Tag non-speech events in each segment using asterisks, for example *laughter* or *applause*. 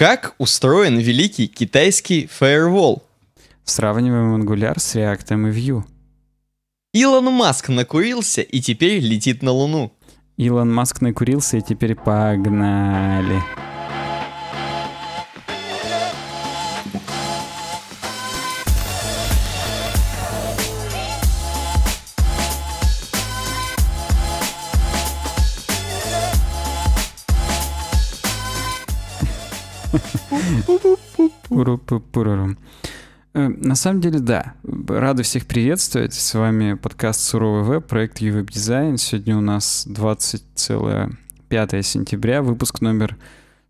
Как устроен великий китайский фаервол? Сравниваем Angular с React и e Vue. Илон Маск накурился и теперь летит на Луну. Илон Маск накурился и теперь погнали. Э, на самом деле, да. Рада всех приветствовать. С вами подкаст «Суровый веб», проект «Ювеб Дизайн». Сегодня у нас 20,5 сентября, выпуск номер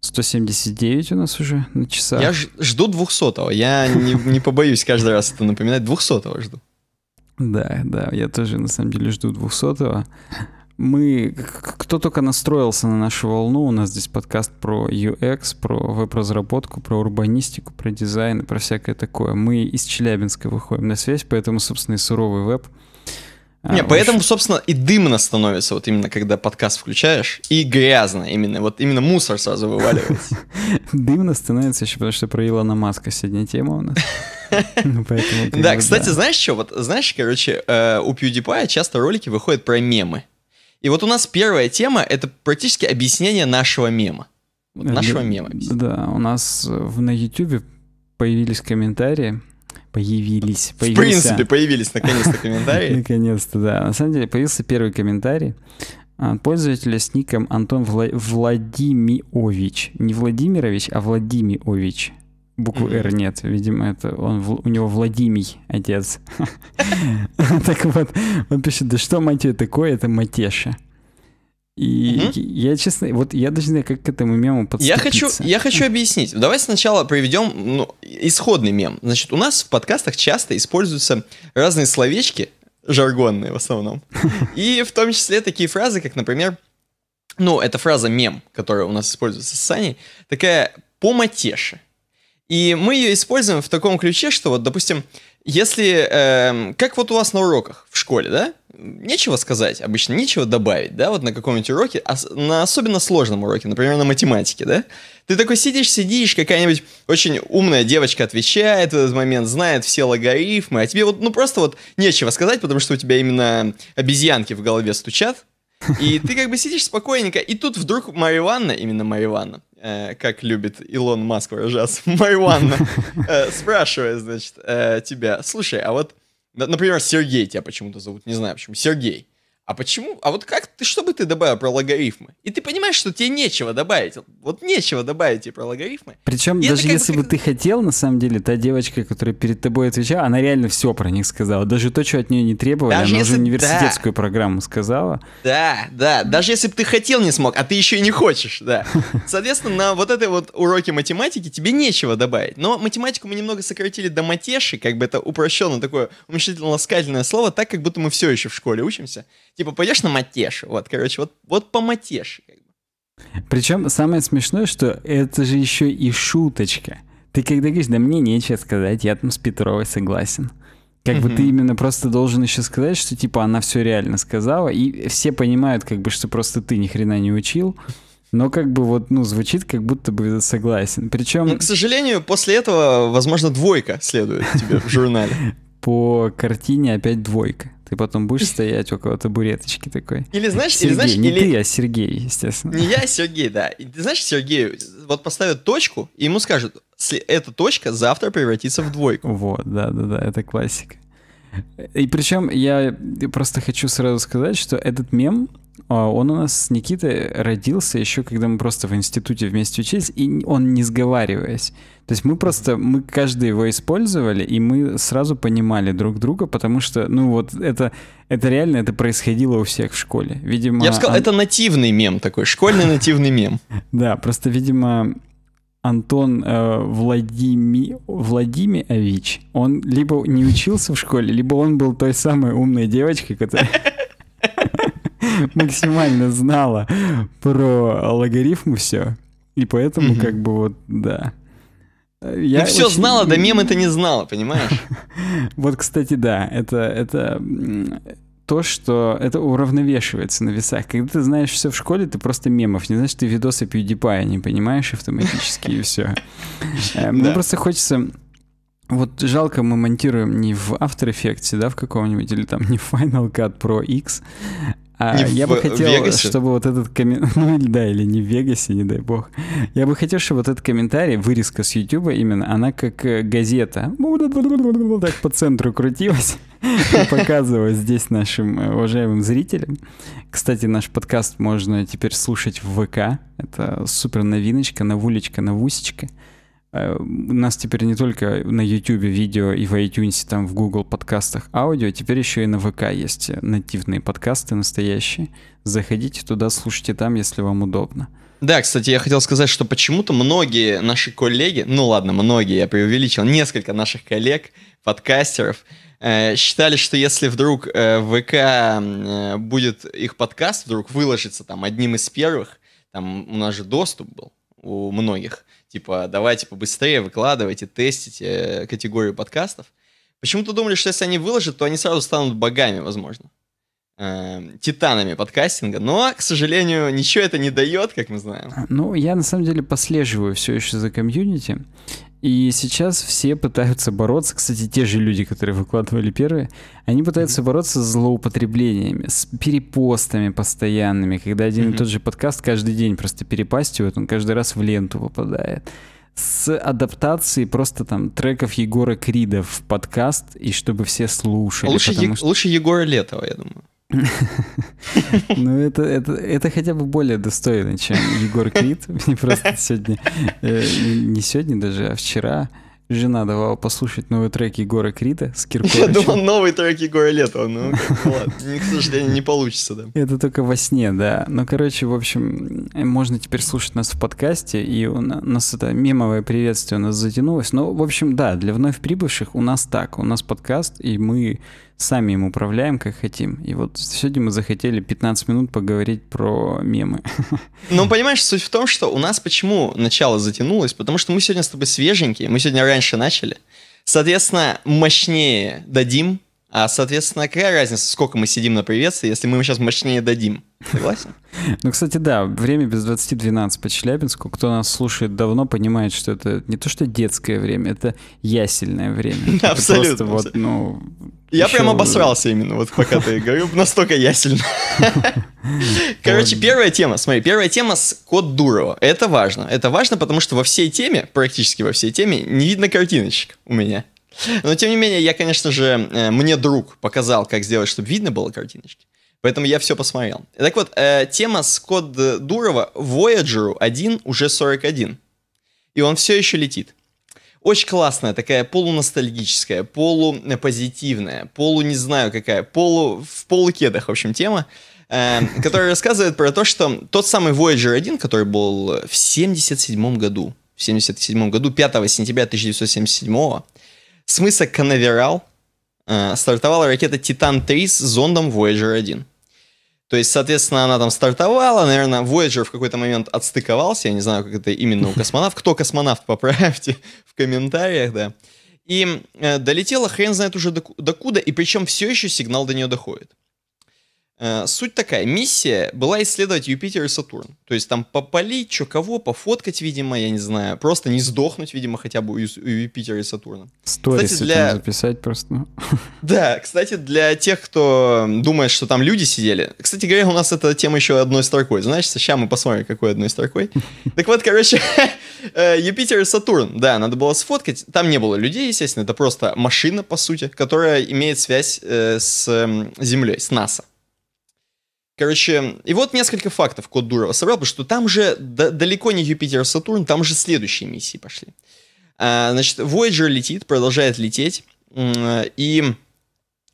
179 у нас уже на часах. Я жду 200-го. Я не, не побоюсь каждый раз это напоминать. 200-го жду. Да, да, я тоже на самом деле жду 200-го. Мы, кто только настроился на нашу волну, у нас здесь подкаст про UX, про веб-разработку, про урбанистику, про дизайн и про всякое такое. Мы из Челябинска выходим на связь, поэтому, собственно, и суровый веб. А, Не, поэтому, общем... собственно, и дымно становится, вот именно когда подкаст включаешь, и грязно именно, вот именно мусор сразу вываливается. *laughs* Дымно становится еще, потому что про Илона Маска сегодня тема у нас. *laughs* Ну, да, кстати, знаешь что, вот знаешь, короче, э, у PewDiePie часто ролики выходят про мемы. И вот у нас первая тема — это практически объяснение нашего мема. Вот э, нашего мема. Объяснение. Да, у нас в, на YouTube появились комментарии, появились. Появился... В принципе, появились наконец-то *laughs* комментарии. Наконец-то, да. На самом деле появился первый комментарий а, пользователя с ником Антон Вла... Владимирович. Не Владимирович, а Владимирович букву mm-hmm. «Р» нет, видимо, это он, у него Владимий отец. *laughs* Так вот, он пишет, да что Матье такое, это Матеша. И я, честно, вот я даже не знаю, как к этому мему подступиться. Я хочу, я хочу объяснить. Давай сначала приведем ну, исходный мем. Значит, у нас в подкастах часто используются разные словечки, жаргонные в основном, *laughs* и в том числе такие фразы, как, например, ну, это фраза мем, которая у нас используется с Саней, такая «по матеше». И мы ее используем в таком ключе, что вот, допустим, если, э, как вот у вас на уроках в школе, да, нечего сказать, обычно нечего добавить, да, вот на каком-нибудь уроке, ос а на особенно сложном уроке, например, на математике, да, ты такой сидишь, сидишь, какая-нибудь очень умная девочка отвечает в этот момент, знает все логарифмы, а тебе вот, ну, просто вот нечего сказать, потому что у тебя именно обезьянки в голове стучат, и ты как бы сидишь спокойненько, и тут вдруг Мария Ивановна, именно Мария Ивановна, Э, как любит Илон Маск выражаться, *laughs* Майванна, э, спрашивает, значит, э, тебя, слушай, а вот, например, Сергей тебя почему-то зовут, не знаю почему, Сергей. А почему? А вот как ты, что бы ты добавил про логарифмы? И ты понимаешь, что тебе нечего добавить. Вот нечего добавить тебе про логарифмы. Причем и даже если бы ты хотел, на самом деле, та девочка, которая перед тобой отвечала, она реально все про них сказала. Даже то, что от нее не требовали, даже она если... уже университетскую да. программу сказала. Да, да. Даже если бы ты хотел, не смог, а ты еще и не хочешь, да. *laughs* Соответственно, на вот этой вот уроке математики тебе нечего добавить. Но математику мы немного сократили до матеши, как бы это упрощенно такое уменьшительно-ласкательное слово, так как будто мы все еще в школе учимся Типа, пойдешь на матеж, вот, короче, вот, вот по матеж. Причем самое смешное, что это же еще и шуточка. Ты когда говоришь, да мне нечего сказать, я там с Петровой согласен. Как mm бы ты именно просто должен еще сказать, что типа она все реально сказала, и все понимают, как бы, что просто ты ни хрена не учил. Но как бы вот, ну, звучит, как будто бы согласен. Причем... Ну, к сожалению, после этого, возможно, двойка следует тебе в журнале. *laughs* По картине опять двойка. Ты потом будешь *laughs* стоять около табуреточки такой. Или знаешь, Сергей, или, знаешь, не или... ты, а Сергей, естественно. Не я, а *laughs* Сергей, да. И ты знаешь, Сергей вот поставят точку, и ему скажут, эта точка завтра превратится в двойку. Вот, да-да-да, это классика. И причем я просто хочу сразу сказать, что этот мем а, он у нас с Никитой родился еще, когда мы просто в институте вместе учились, и он не сговариваясь. То есть мы просто, мы каждый его использовали, и мы сразу понимали друг друга, потому что, ну вот, это, это реально, это происходило у всех в школе. Видимо... Я бы сказал, Ан... это нативный мем такой, школьный нативный мем. *laughs* Да, просто, видимо, Антон э, Владимирович, он либо не учился в школе, либо он был той самой умной девочкой, которая *laughs* максимально знала про логарифмы все. И поэтому, как бы, вот, да. Я ну, все знала, да мем это не знала, понимаешь? *laughs* вот, кстати, да, это, это то, что это уравновешивается на весах. Когда ты знаешь все в школе, ты просто мемов, не знаешь, ты видосы PewDiePie не понимаешь автоматически и все. Э, мне просто хочется вот жалко, мы монтируем не в After Effects, да, в каком-нибудь, или там не в Final Cut Pro X, а, не я в, бы хотел, Вегасе? чтобы вот этот комментарий... *laughs* Ну, да, или не в Вегасе, не дай бог. Я бы хотел, чтобы вот этот комментарий, вырезка с Ютуба именно, она как э, газета. Так по центру крутилась *laughs* и здесь нашим э, уважаемым зрителям. Кстати, наш подкаст можно теперь слушать в ВК. Это супер новиночка, новулечка, новусечка. У э, нас теперь не только на YouTube видео и в iTunes, там в Google подкастах аудио, теперь еще и на ВК есть нативные подкасты настоящие. Заходите туда, слушайте там, если вам удобно. Да, кстати, я хотел сказать, что почему-то многие наши коллеги, ну ладно, многие, я преувеличил, несколько наших коллег, подкастеров, э, считали, что если вдруг э, ВК э, будет их подкаст, вдруг выложится там одним из первых, там у нас же доступ был у многих, Типа, давайте побыстрее выкладывайте, тестите э, категорию подкастов. Почему-то думали, что если они выложат, то они сразу станут богами, возможно. Э, титанами подкастинга. Но, к сожалению, ничего это не дает, как мы знаем. Ну, я на самом деле послеживаю все еще за комьюнити. И сейчас все пытаются бороться, кстати, те же люди, которые выкладывали первые, они пытаются mm-hmm. бороться с злоупотреблениями, с перепостами постоянными, когда один mm-hmm. и тот же подкаст каждый день просто перепастивает, он каждый раз в ленту попадает. С адаптацией просто там треков Егора Крида в подкаст, и чтобы все слушали. Лучше, е- что... лучше Егора Летова, я думаю. Ну, это, это, это хотя бы более достойно, чем Егор Крид. *laughs* Мне просто сегодня, э, не сегодня даже, а вчера жена давала послушать новый трек Егора Крида с Киркорычем. *laughs* Я думал, новый трек Егора Летова, но ну, *laughs* ладно, к сожалению, не получится, да. Это только во сне, да. Ну, короче, в общем, можно теперь слушать нас в подкасте, и у нас это мемовое приветствие у нас затянулось. Ну, в общем, да, для вновь прибывших у нас так, у нас подкаст, и мы сами им управляем, как хотим. И вот сегодня мы захотели 15 минут поговорить про мемы. *laughs* Ну, понимаешь, суть в том, что у нас почему начало затянулось, потому что мы сегодня с тобой свеженькие, мы сегодня раньше начали. Соответственно, мощнее дадим, а, соответственно, какая разница, сколько мы сидим на приветствии, если мы сейчас мощнее дадим? Согласен? *laughs* Ну, кстати, да, время без 20-12 по Челябинску. Кто нас слушает давно, понимает, что это не то, что детское время, это ясельное время. *laughs* Абсолютно. просто вот, ну, я Еще... прям обосрался именно, вот пока ты говорил, настолько ясельно. *laughs* Короче, первая тема, смотри, первая тема с код Дурова. Это важно. Это важно, потому что во всей теме, практически во всей теме, не видно картиночек у меня. Но, тем не менее, я, конечно же, э, мне друг показал, как сделать, чтобы видно было картиночки. Поэтому я все посмотрел. Так вот, э, тема с код Дурова Voyager 1 уже 41. И он все еще летит. Очень классная, такая полуностальгическая, полупозитивная, полу не знаю какая, полу в полукедах, в общем, тема, э, *laughs* которая рассказывает про то, что тот самый Voyager 1, который был в 77 году, в 77 году, 5 сентября 1977 с мыса Канаверал э, стартовала ракета Титан-3 с зондом Voyager 1. То есть, соответственно, она там стартовала, наверное, Voyager в какой-то момент отстыковался, я не знаю, как это именно у космонавт. Кто космонавт, поправьте *laughs* в комментариях, да. И э, долетела хрен знает уже до, докуда, и причем все еще сигнал до нее доходит. Э, суть такая, миссия была исследовать Юпитер и Сатурн. То есть там попалить, что кого, пофоткать, видимо, я не знаю. Просто не сдохнуть, видимо, хотя бы у, Юпитера и Сатурна. Сторис кстати, для... записать просто. Ну. *laughs* Да, кстати, для тех, кто думает, что там люди сидели. Кстати говоря, у нас эта тема еще одной строкой. Значит, сейчас мы посмотрим, какой одной строкой. *laughs* Так вот, короче, *laughs* э, Юпитер и Сатурн, да, надо было сфоткать. Там не было людей, естественно, это просто машина, по сути, которая имеет связь э, с Землей, с НАСА. Короче, и вот несколько фактов Кот Дурова собрал, потому что там же далеко не Юпитер, а Сатурн, там же следующие миссии пошли. А, значит, Voyager летит, продолжает лететь, и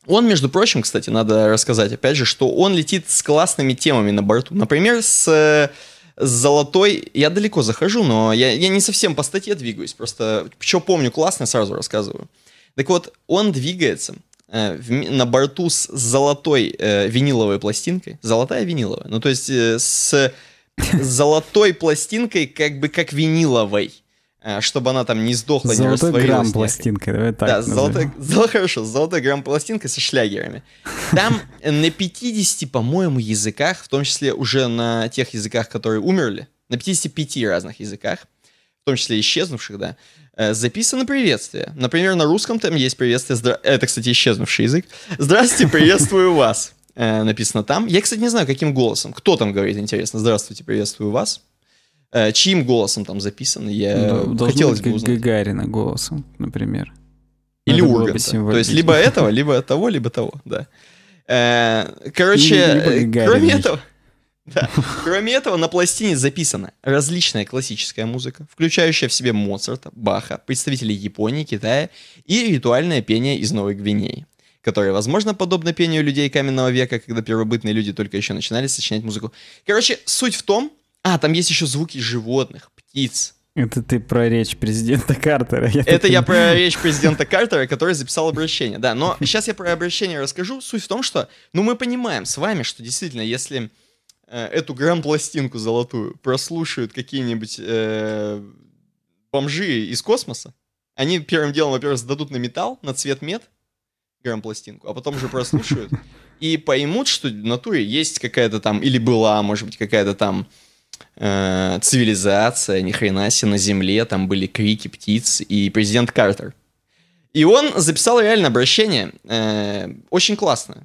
он, между прочим, кстати, надо рассказать, опять же, что он летит с классными темами на борту. Например, с, с золотой... Я далеко захожу, но я, я не совсем по статье двигаюсь, просто что помню классно, сразу рассказываю. Так вот, он двигается Э, на борту с золотой э, виниловой пластинкой. Золотая виниловая. Ну, то есть э, с *laughs* золотой пластинкой, как бы как виниловой. Э, чтобы она там не сдохла, золотой не растворилась. Золотой грамм пластинкой, давай так Да, золотой, золо, хорошо, золотой грамм пластинкой со шлягерами. Там на 50, по-моему, языках, в том числе уже на тех языках, которые умерли, на 55 разных языках, в том числе исчезнувших, да, Э, записано приветствие. Например, на русском там есть приветствие... Здра... Э, это, кстати, исчезнувший язык. «Здравствуйте, приветствую вас» э, написано там. Я, кстати, не знаю, каким голосом. Кто там говорит, интересно. «Здравствуйте, приветствую вас». Чьим голосом там записано, я да, хотелось бы узнать. Гагарина голосом, например. Или Надо Урганта. То есть либо этого, либо того, либо того, да. Короче, кроме этого... *laughs* Да. Кроме этого, на пластине записана различная классическая музыка, включающая в себе Моцарта, Баха, представителей Японии, Китая и ритуальное пение из Новой Гвинеи, которое, возможно, подобно пению людей каменного века, когда первобытные люди только еще начинали сочинять музыку. Короче, суть в том... А, там есть еще звуки животных, птиц, это ты про речь президента Картера. Я это так... я про речь президента *laughs* Картера, который записал обращение. Да, но сейчас я про обращение расскажу. Суть в том, что, ну, мы понимаем с вами, что действительно, если Э, эту грамм-пластинку золотую прослушают какие-нибудь э, бомжи из космоса, они первым делом, во-первых, сдадут на металл, на цвет мед, грамм-пластинку, а потом же прослушают *laughs* и поймут, что в натуре есть какая-то там, или была, может быть, какая-то там э, цивилизация, ни хрена себе, на Земле, там были крики птиц и президент Картер. И он записал реально обращение, э, очень классное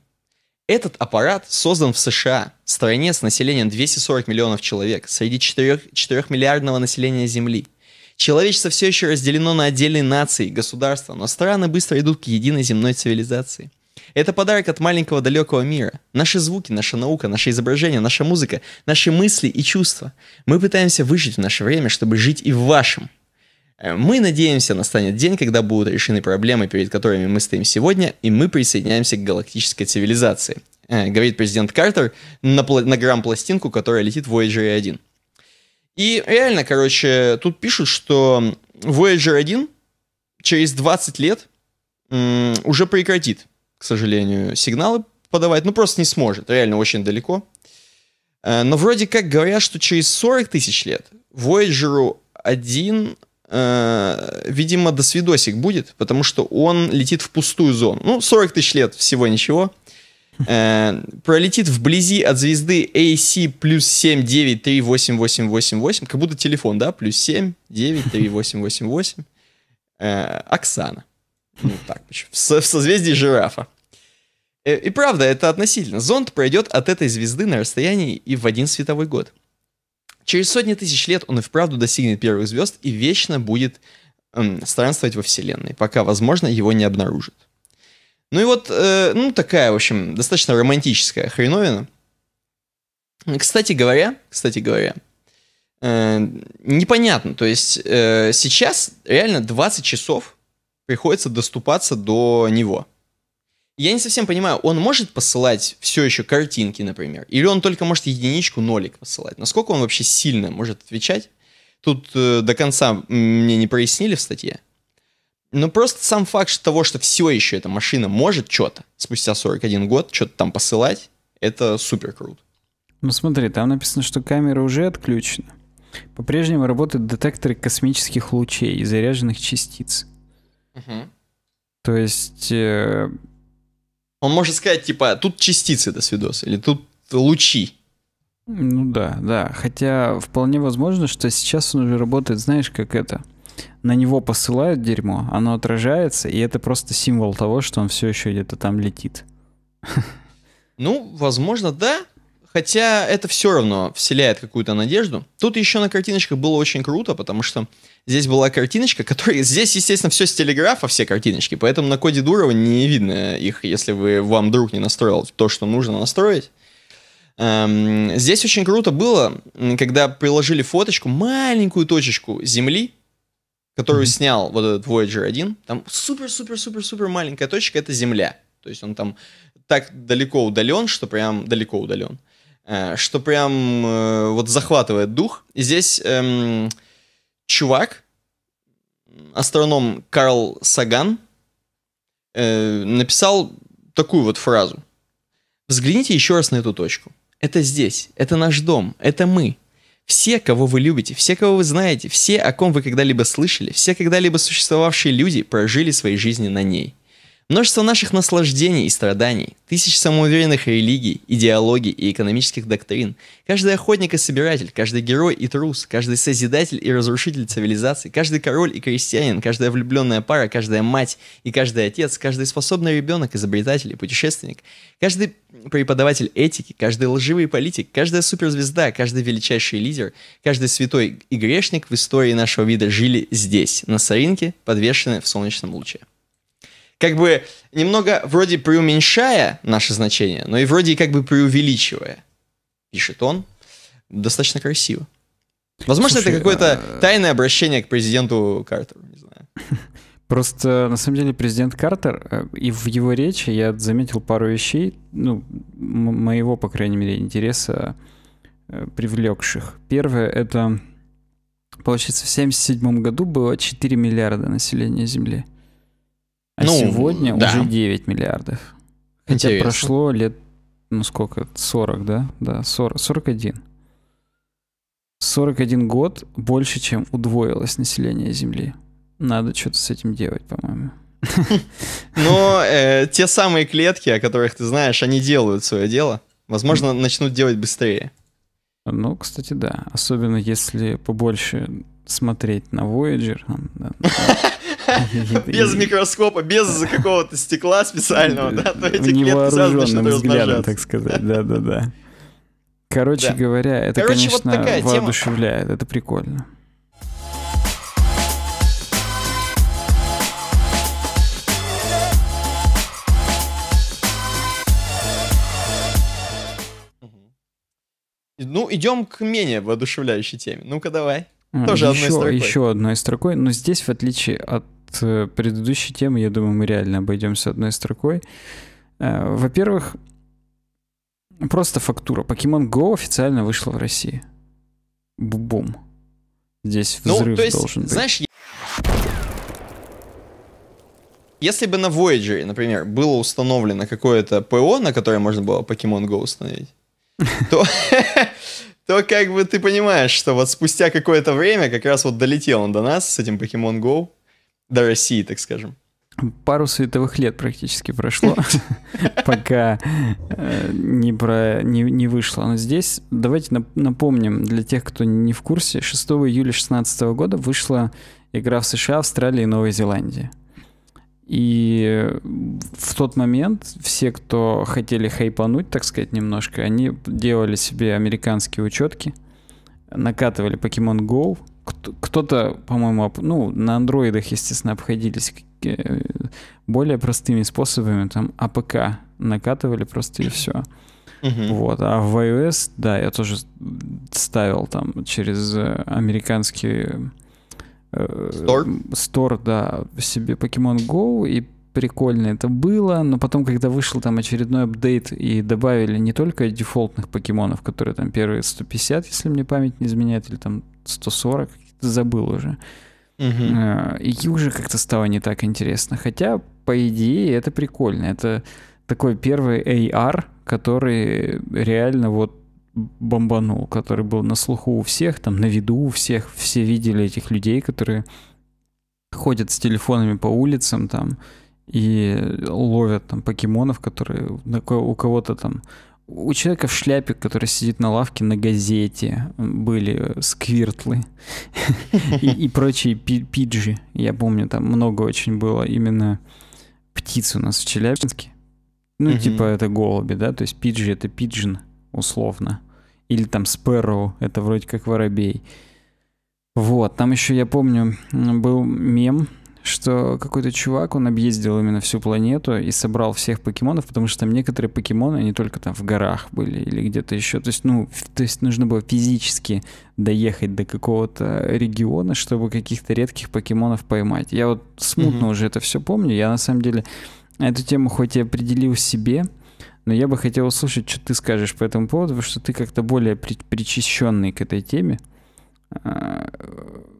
этот аппарат создан в США, стране с населением 240 миллионов человек, среди 4, 4 миллиардного населения Земли. Человечество все еще разделено на отдельные нации, и государства, но страны быстро идут к единой земной цивилизации. Это подарок от маленького далекого мира. Наши звуки, наша наука, наши изображения, наша музыка, наши мысли и чувства. Мы пытаемся выжить в наше время, чтобы жить и в вашем. Э, мы надеемся, настанет день, когда будут решены проблемы, перед которыми мы стоим сегодня, и мы присоединяемся к галактической цивилизации, э, говорит президент Картер на, на грамм-пластинку, которая летит в Voyager 1. И реально, короче, тут пишут, что Voyager 1 через 20 лет уже прекратит, к сожалению, сигналы подавать. Ну, просто не сможет, реально очень далеко. Э, но вроде как говорят, что через 40 тысяч лет Voyager 1 Э, видимо, досвидосик будет, потому что он летит в пустую зону. Ну, 40 тысяч лет всего ничего. Э, пролетит вблизи от звезды AC плюс 7, 9, 3, 8, 8, 8, 8. Как будто телефон, да? Плюс 7, 9, 3, 8, 8, 8. Оксана. Ну, так, в созвездии жирафа. Э, и правда, это относительно. Зонд пройдет от этой звезды на расстоянии и в один световой год. Через сотни тысяч лет он и вправду достигнет первых звезд и вечно будет эм, странствовать во Вселенной, пока, возможно, его не обнаружат. Ну и вот, э, ну такая, в общем, достаточно романтическая хреновина. Кстати говоря, кстати говоря, э, непонятно, то есть э, сейчас реально 20 часов приходится доступаться до него – я не совсем понимаю, он может посылать все еще картинки, например, или он только может единичку, нолик посылать? Насколько он вообще сильно может отвечать? Тут э, до конца мне не прояснили в статье. Но просто сам факт того, что все еще эта машина может что-то спустя 41 год что-то там посылать, это супер круто. Ну смотри, там написано, что камера уже отключена. По-прежнему работают детекторы космических лучей и заряженных частиц. Угу. То есть э, он может сказать, типа, тут частицы до свидос, или тут лучи. Ну да, да. Хотя вполне возможно, что сейчас он уже работает, знаешь, как это. На него посылают дерьмо, оно отражается, и это просто символ того, что он все еще где-то там летит. Ну, возможно, да. Хотя это все равно вселяет какую-то надежду. Тут еще на картиночках было очень круто, потому что здесь была картиночка, которая... Здесь, естественно, все с телеграфа, все картиночки, поэтому на коде Дурова не видно их, если вы вам вдруг не настроил то, что нужно настроить. Эм, здесь очень круто было, когда приложили фоточку, маленькую точечку земли, которую mm-hmm. снял вот этот Voyager 1. Там супер-супер-супер-супер маленькая точка — это земля. То есть он там так далеко удален, что прям далеко удален. Э, что прям э, вот захватывает дух. И здесь... Эм, чувак, астроном Карл Саган, э, написал такую вот фразу. Взгляните еще раз на эту точку. Это здесь, это наш дом, это мы. Все, кого вы любите, все, кого вы знаете, все, о ком вы когда-либо слышали, все когда-либо существовавшие люди прожили свои жизни на ней. Множество наших наслаждений и страданий, тысяч самоуверенных религий, идеологий и экономических доктрин. Каждый охотник и собиратель, каждый герой и трус, каждый созидатель и разрушитель цивилизации, каждый король и крестьянин, каждая влюбленная пара, каждая мать и каждый отец, каждый способный ребенок, изобретатель и путешественник, каждый преподаватель этики, каждый лживый политик, каждая суперзвезда, каждый величайший лидер, каждый святой и грешник в истории нашего вида жили здесь, на соринке, подвешенной в солнечном луче как бы немного вроде преуменьшая наше значение, но и вроде как бы преувеличивая. Пишет он. Достаточно красиво. Возможно, Слушай, это какое-то а... тайное обращение к президенту Картеру, не знаю. Просто, на самом деле, президент Картер, э, и в его речи я заметил пару вещей, ну, моего, по крайней мере, интереса э, привлекших. Первое — это, получается, в 1977 году было 4 миллиарда населения Земли. А ну, сегодня да. уже 9 миллиардов. Хотя Интересно. прошло лет, ну сколько, 40, да? Да, 40, 41. 41 год больше, чем удвоилось население Земли. Надо что-то с этим делать, по-моему. *laughs* Но э, те самые клетки, о которых ты знаешь, они делают свое дело. Возможно, начнут делать быстрее. Ну, кстати, да. Особенно если побольше смотреть на Voyager. *laughs* *laughs* Без микроскопа, без какого-то стекла специального, да, то эти клетки сразу так сказать, да-да-да. Короче говоря, это, конечно, воодушевляет, это прикольно. Ну, идем к менее воодушевляющей теме. Ну-ка, давай. А, Тоже еще, одной строкой. Еще одной строкой, но здесь, в отличие от Э, предыдущей темы, я думаю, мы реально обойдемся одной строкой. Э, во-первых, просто фактура. Pokemon Go официально вышла в России. Бум. Здесь ну, взрыв ну, то есть, должен быть. Знаешь, если бы на Voyager, например, было установлено какое-то ПО, на которое можно было Pokemon Go установить, то, *laughs* то как бы ты понимаешь, что вот спустя какое-то время как раз вот долетел он до нас с этим Pokemon Go, до России, так скажем. Пару световых лет практически прошло, *laughs* пока э, не, про, не, не вышло. Но здесь давайте напомним для тех, кто не в курсе, 6 июля 2016 года вышла игра в США, Австралии и Новой Зеландии. И в тот момент все, кто хотели хайпануть, так сказать, немножко, они делали себе американские учетки, накатывали Pokemon Go — кто-то, по-моему, ну, на андроидах, естественно, обходились э, более простыми способами, там АПК накатывали просто и все. Uh-huh. Вот. А в iOS, да, я тоже ставил там через э, американский Стор? Э, Стор, да, себе Pokemon Go, и прикольно это было, но потом, когда вышел там очередной апдейт и добавили не только дефолтных покемонов, которые там первые 150, если мне память не изменяет, или там 140, забыл уже. Угу. И уже как-то стало не так интересно. Хотя, по идее, это прикольно. Это такой первый AR, который реально вот бомбанул, который был на слуху у всех, там на виду у всех, все видели этих людей, которые ходят с телефонами по улицам там и ловят там покемонов, которые у кого-то там у человека в шляпе, который сидит на лавке на газете, были сквиртлы *laughs* и, прочие пиджи. Я помню, там много очень было именно птиц у нас в Челябинске. Ну, типа это голуби, да, то есть пиджи — это пиджин, условно. Или там спэроу — это вроде как воробей. Вот, там еще, я помню, был мем — что какой-то чувак, он объездил именно всю планету и собрал всех покемонов, потому что там некоторые покемоны, они только там в горах были или где-то еще. То есть, ну, то есть нужно было физически доехать до какого-то региона, чтобы каких-то редких покемонов поймать. Я вот смутно mm-hmm. уже это все помню. Я на самом деле эту тему хоть и определил себе, но я бы хотел услышать, что ты скажешь по этому поводу, потому что ты как-то более при- причащенный к этой теме. А,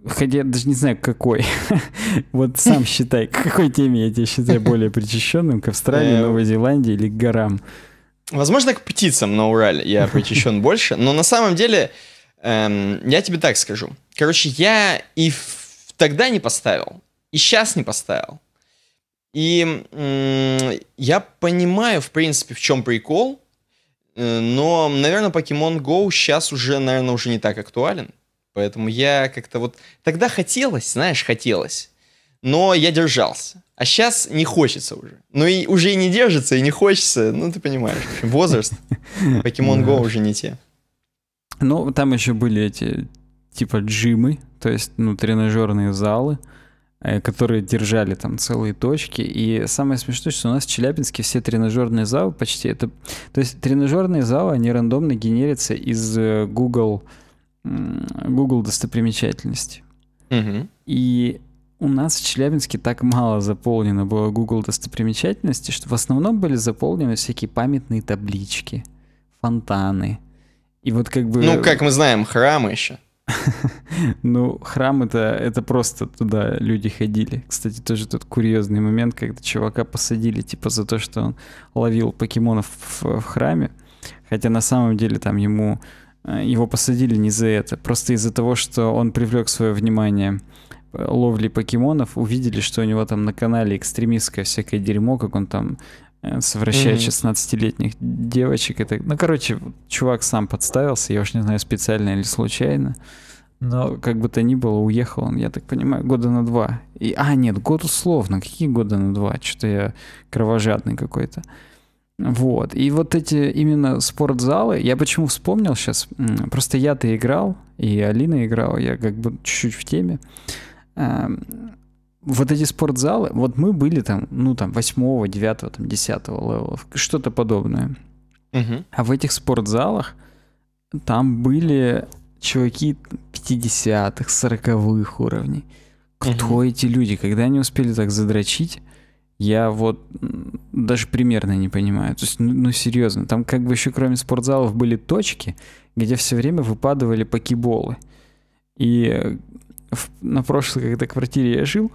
хотя я даже не знаю, какой. *laughs* вот сам считай, к какой теме я тебя считаю более причащенным, к Австралии, э, Новой Зеландии или к горам? Возможно, к птицам на Урале я причащен *laughs* больше, но на самом деле эм, я тебе так скажу. Короче, я и тогда не поставил, и сейчас не поставил. И я понимаю, в принципе, в чем прикол, э, но, наверное, Pokemon Go сейчас уже, наверное, уже не так актуален. Поэтому я как-то вот... Тогда хотелось, знаешь, хотелось. Но я держался. А сейчас не хочется уже. Ну и уже и не держится, и не хочется. Ну, ты понимаешь. возраст. *laughs* Покемон Go уже не те. Ну, там еще были эти типа джимы, то есть, ну, тренажерные залы, э, которые держали там целые точки. И самое смешное, что у нас в Челябинске все тренажерные залы почти это... То есть тренажерные залы, они рандомно генерятся из э, Google Google достопримечательности. Угу. И у нас в Челябинске так мало заполнено было Google достопримечательности, что в основном были заполнены всякие памятные таблички, фонтаны. И вот как бы... Ну, как мы знаем, храмы еще. *laughs* Ну, храм это, это просто туда люди ходили. Кстати, тоже тот курьезный момент, когда чувака посадили, типа, за то, что он ловил покемонов в, в храме. Хотя на самом деле там ему Э, его посадили не за это, просто из-за того, что он привлек свое внимание э, ловли покемонов, увидели, что у него там на канале экстремистское всякое дерьмо, как он там э, совращает mm-hmm. 16-летних девочек. Это... Ну, короче, чувак сам подставился, я уж не знаю, специально или случайно. Но как бы то ни было, уехал он, я так понимаю, года на два. И, а, нет, год условно. Какие года на два? Что-то я кровожадный какой-то. Вот. И вот эти именно спортзалы, я почему вспомнил сейчас, просто я-то играл, и Алина играла, я как бы чуть-чуть в теме. Эм, вот эти спортзалы, вот мы были там, ну там 8, 9, там 10 левела, что-то подобное. Угу. А в этих спортзалах там были чуваки 50-х, 40-х уровней. Кто угу. эти люди? Когда они успели так задрочить? я вот даже примерно не понимаю. То есть, ну, ну серьезно, там как бы еще кроме спортзалов были точки, где все время выпадывали покеболы. И э, в, на прошлой когда квартире я жил,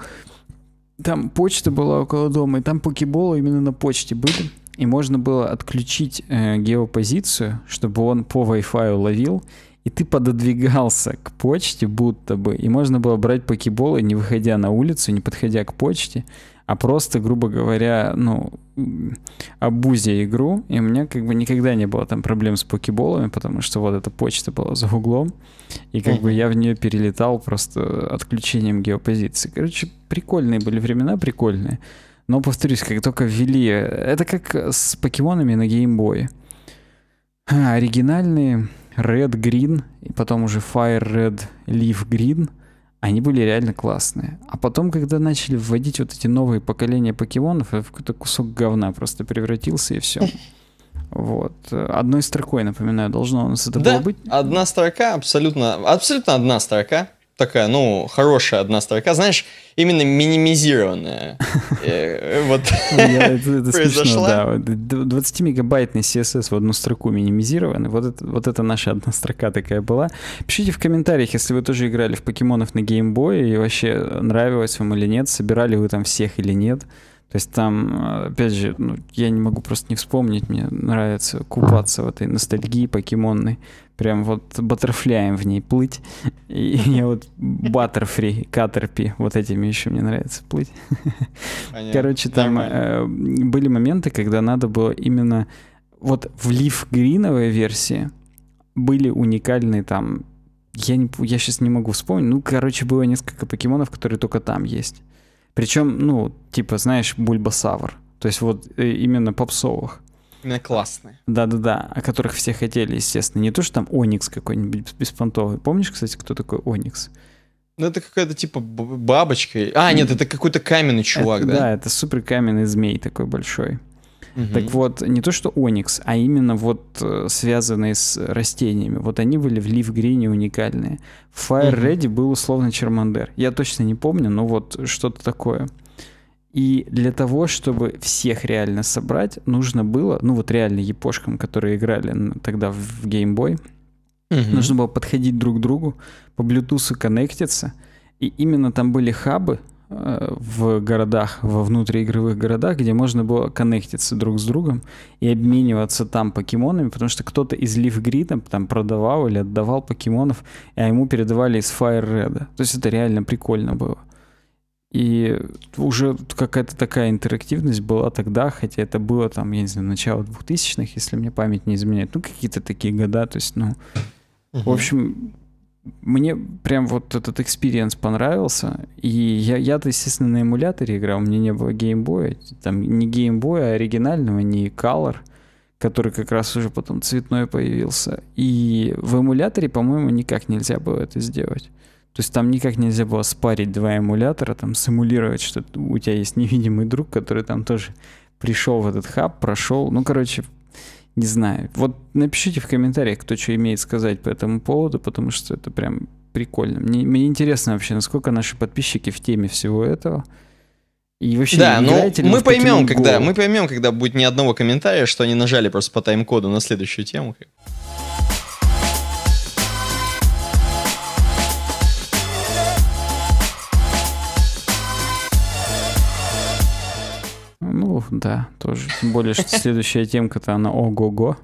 там почта была около дома, и там покеболы именно на почте были. И можно было отключить э, геопозицию, чтобы он по Wi-Fi ловил, и ты пододвигался к почте будто бы, и можно было брать покеболы, не выходя на улицу, не подходя к почте, а просто, грубо говоря, ну, обузя игру, и у меня как бы никогда не было там проблем с покеболами, потому что вот эта почта была за углом, и как бы я в нее перелетал просто отключением геопозиции. Короче, прикольные были времена, прикольные. Но, повторюсь, как только ввели... Это как с покемонами на геймбое. оригинальные Red Green, и потом уже Fire Red Leaf Green — они были реально классные. А потом, когда начали вводить вот эти новые поколения покемонов, это какой-то кусок говна просто превратился и все. *laughs* Вот. Одной строкой, напоминаю, должно у нас это да, было быть. одна строка, абсолютно, абсолютно одна строка такая, ну, хорошая одна строка, знаешь, именно минимизированная. *laughs* Э, вот ну, произошла. 20-мегабайтный CSS в одну строку минимизирован. Вот это наша одна строка такая была. Пишите в комментариях, если вы тоже играли в покемонов на геймбое и вообще нравилось вам или нет, собирали вы там всех или нет. То есть там, э, опять же, ну, я не могу просто не вспомнить, мне нравится купаться в этой ностальгии покемонной, прям вот баттерфляем в ней плыть. И *laughs* я вот баттерфри, катерпи, вот этими еще мне нравится плыть. Понятно. Короче, там э, были моменты, когда надо было именно вот в лив гриновой версии были уникальные там я, не, я сейчас не могу вспомнить. Ну, короче, было несколько покемонов, которые только там есть. Причем, ну, типа, знаешь, бульбасавр. То есть вот э, именно попсовых. Именно классные. Да-да-да, о которых все хотели, естественно. Не то, что там Оникс какой-нибудь беспонтовый. Помнишь, кстати, кто такой Оникс? Ну, это какая-то типа бабочка. А, нет, это какой-то каменный чувак, это, да? Да, это супер каменный змей такой большой. Угу. Так вот, не то что оникс, а именно вот э, связанные с растениями. Вот они были в Leaf Green уникальные. В Fire угу. Ready был условно Чермандер. Я точно не помню, но вот что-то такое. И для того, чтобы всех реально собрать, нужно было, ну вот реально япошкам, которые играли тогда в геймбой, угу. нужно было подходить друг к другу, по Bluetooth коннектиться. И именно там были хабы, в городах, во внутриигровых городах, где можно было коннектиться друг с другом и обмениваться там покемонами, потому что кто-то из Лифгрида там продавал или отдавал покемонов, а ему передавали из Fire Red. То есть это реально прикольно было. И уже какая-то такая интерактивность была тогда, хотя это было там, я не знаю, начало 2000-х, если мне память не изменяет. Ну, какие-то такие года, то есть, ну... Угу. В общем, мне прям вот этот экспириенс понравился. И я, я-то, естественно, на эмуляторе играл. У меня не было геймбоя. Там не геймбоя, а оригинального, не Color, который как раз уже потом цветной появился. И в эмуляторе, по-моему, никак нельзя было это сделать. То есть там никак нельзя было спарить два эмулятора, там симулировать, что у тебя есть невидимый друг, который там тоже пришел в этот хаб, прошел. Ну, короче, не знаю. Вот напишите в комментариях, кто что имеет сказать по этому поводу, потому что это прям прикольно. Мне, мне интересно вообще, насколько наши подписчики в теме всего этого. И вообще, да, ну мы поймем, когда мы поймем, когда будет ни одного комментария, что они нажали просто по тайм-коду на следующую тему. да, тоже. Тем более, что *laughs* следующая темка-то она ого-го.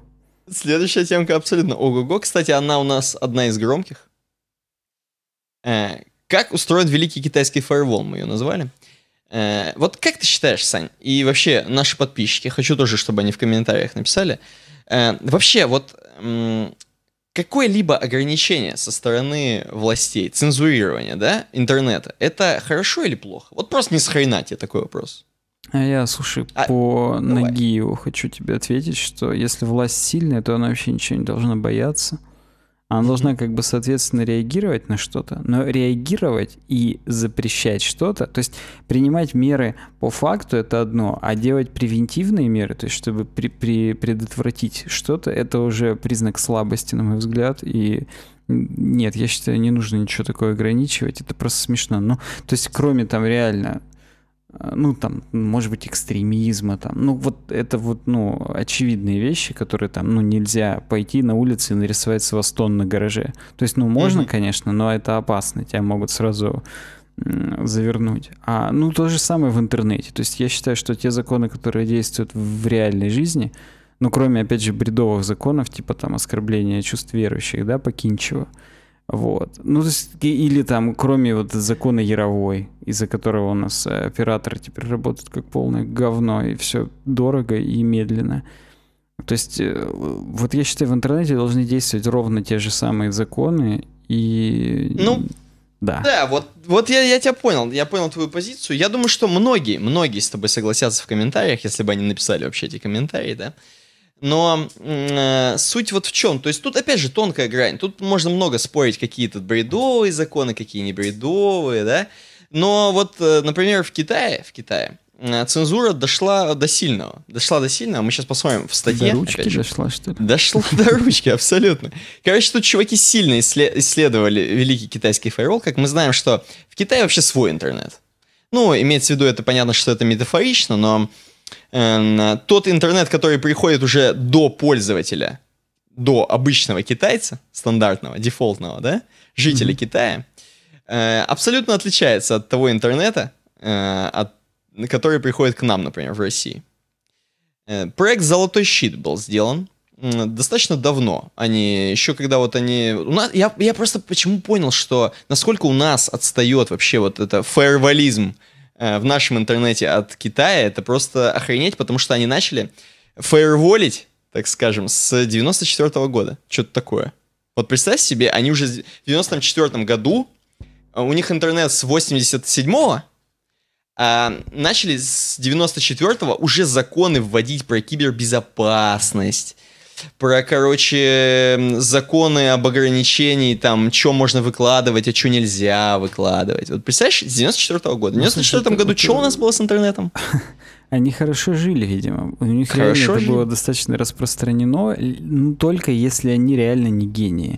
Следующая темка абсолютно ого-го. Кстати, она у нас одна из громких. Э, как устроен великий китайский фаервол, мы ее назвали. Э, вот как ты считаешь, Сань, и вообще наши подписчики, хочу тоже, чтобы они в комментариях написали, э, вообще вот какое-либо ограничение со стороны властей, цензурирование, да, интернета, это хорошо или плохо? Вот просто не схрена тебе такой вопрос. А я, слушай, а, по давай. Нагиеву хочу тебе ответить, что если власть сильная, то она вообще ничего не должна бояться. Она должна как бы, соответственно, реагировать на что-то, но реагировать и запрещать что-то, то есть принимать меры по факту это одно, а делать превентивные меры, то есть чтобы при, при, предотвратить что-то, это уже признак слабости, на мой взгляд, и нет, я считаю, не нужно ничего такое ограничивать, это просто смешно. Ну, то есть кроме там реально Э, ну, там, может быть, экстремизма, там, ну, вот это вот, ну, очевидные вещи, которые там, ну, нельзя пойти на улице и нарисовать свастон на гараже. То есть, ну, можно, mm-hmm. конечно, но это опасно, тебя могут сразу завернуть. А, ну, то же самое в интернете. То есть я считаю, что те законы, которые действуют в реальной жизни, ну, кроме, опять же, бредовых законов, типа там оскорбления чувств верующих, да, по вот. Ну, то есть, или там, кроме вот закона Яровой, из-за которого у нас э, операторы теперь работают как полное говно, и все дорого и медленно. То есть, э, вот я считаю, в интернете должны действовать ровно те же самые законы, и... Ну, да. Да, вот, вот я, я тебя понял, я понял твою позицию. Я думаю, что многие, многие с тобой согласятся в комментариях, если бы они написали вообще эти комментарии, да, но э, суть вот в чем? То есть тут, опять же, тонкая грань. Тут можно много спорить, какие тут бредовые законы, какие не бредовые, да? Но вот, э, например, в Китае, в Китае, э, цензура дошла до сильного. Дошла до сильного. Мы сейчас посмотрим в статье. До ручки же, дошла, что ли? Дошла *laughs* до ручки, абсолютно. Короче, тут чуваки сильно исследовали великий китайский фаервол. Как мы знаем, что в Китае вообще свой интернет. Ну, имеется в виду, это понятно, что это метафорично, но тот интернет, который приходит уже до пользователя, до обычного китайца, стандартного, дефолтного, да, жителя mm-hmm. Китая, э, абсолютно отличается от того интернета, э, от, который приходит к нам, например, в России. Э, проект «Золотой щит» был сделан достаточно давно. Они еще когда вот они... У нас, я, я просто почему понял, что насколько у нас отстает вообще вот это фаервализм Э, в нашем интернете от Китая, это просто охренеть, потому что они начали фаерволить, так скажем, с 94 -го года. Что-то такое. Вот представь себе, они уже в 94 году, а, у них интернет с 87-го, а начали с 94-го уже законы вводить про кибербезопасность, про, короче, законы об ограничении, там, что можно выкладывать, а что нельзя выкладывать. Вот представляешь, с 94 -го года. В 94 ну, году что у нас было с интернетом? *laughs* Они хорошо жили, видимо. У них хорошо реально это жили? было достаточно распространено, ну, только если они реально не гении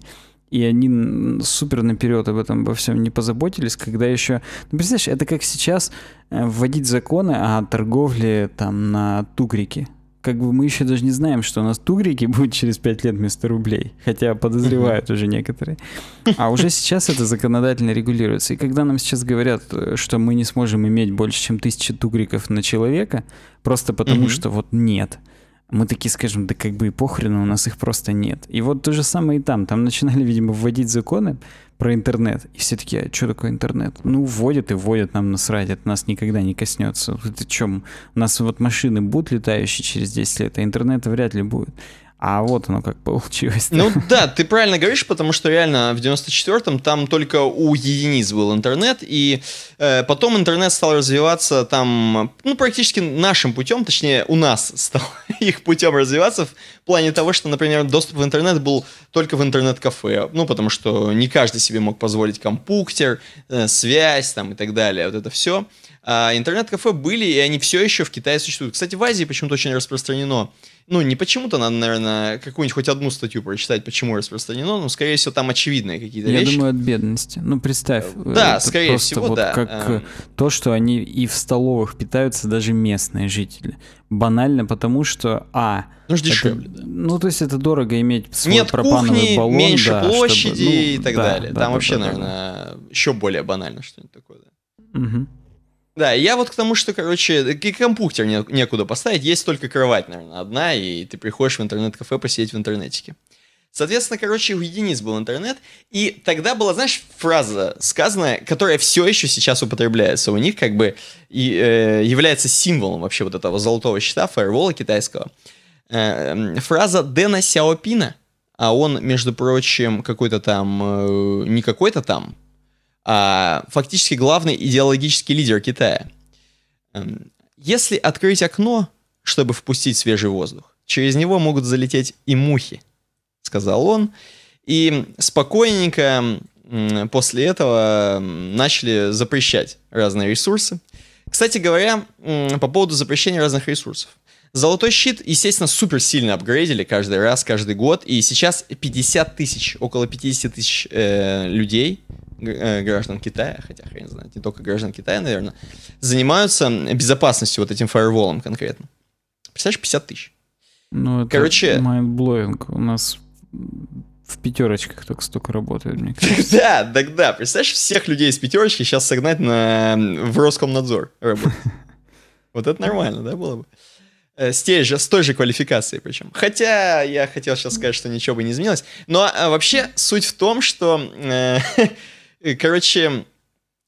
и они супер наперед об этом обо всем не позаботились, когда еще... Ну, представляешь, это как сейчас э, вводить законы о торговле там на тугрике как бы мы еще даже не знаем, что у нас тугрики будут через 5 лет вместо рублей, хотя подозревают уже некоторые. А уже сейчас это законодательно регулируется. И когда нам сейчас говорят, что мы не сможем иметь больше, чем тысячи тугриков на человека, просто потому что вот нет, мы такие скажем, да как бы и похрен, у нас их просто нет. И вот то же самое и там. Там начинали, видимо, вводить законы, про интернет. И все таки а что такое интернет? Ну, вводят и вводят, нам насрать, это нас никогда не коснется. Это чем? У нас вот машины будут летающие через 10 лет, а интернета вряд ли будет. А вот оно как получилось. Ну *laughs* да, ты правильно говоришь, потому что реально в 94-м там только у единиц был интернет, и э, потом интернет стал развиваться там, ну практически нашим путем, точнее у нас *laughs* стал их путем развиваться в плане того, что, например, доступ в интернет был только в интернет-кафе, ну потому что не каждый себе мог позволить компьютер, э, связь там и так далее, вот это все. А интернет-кафе были, и они все еще в Китае существуют. Кстати, в Азии почему-то очень распространено ну, не почему-то надо, наверное, какую-нибудь хоть одну статью прочитать, почему распространено, но, скорее всего, там очевидные какие-то вещи. Я думаю, от бедности. Ну, представь. Э, да, скорее всего, вот да. как эм... то, что они и в столовых питаются даже местные жители. Банально потому, что, а... Ну, это, дешевле, да. Ну, то есть это дорого иметь свой Нет пропановый кухни, баллон. меньше да, площади чтобы, ну, и так да, далее. Да, там да, вообще, да, наверное, да. еще более банально что-нибудь такое. Да. Угу. Да, я вот к тому, что, короче, и компьютер не, некуда поставить, есть только кровать, наверное, одна, и ты приходишь в интернет-кафе посидеть в интернетике. Соответственно, короче, у единиц был интернет, и тогда была, знаешь, фраза сказанная, которая все еще сейчас употребляется у них, как бы и, э, является символом вообще вот этого золотого щита фаервола китайского. Э, эм, фраза Дэна Сяопина, а он, между прочим, какой-то там, э, не какой-то там, а фактически главный идеологический лидер Китая. Эм, если открыть окно, чтобы впустить свежий воздух, через него могут залететь и мухи, сказал он. И спокойненько после этого начали запрещать разные ресурсы. Кстати говоря, по поводу запрещения разных ресурсов. Золотой щит, естественно, супер сильно апгрейдили каждый раз, каждый год. И сейчас 50 тысяч, около 50 тысяч э, людей Э, граждан Китая, хотя я не знаю, не только граждан Китая, наверное, занимаются безопасностью вот этим фаерволом конкретно. Представляешь, 50 тысяч. Ну, это Короче... майндблоинг. У нас в пятерочках только столько работает, мне кажется. *laughs* Да, да, да. Представляешь, всех людей из пятерочки сейчас согнать на... в Роскомнадзор *laughs* Вот это нормально, да, было бы? Э, с, той же, с той же квалификацией причем. Хотя я хотел сейчас сказать, что ничего бы не изменилось. Но ну, а, а, вообще суть в том, что э, *laughs* Короче,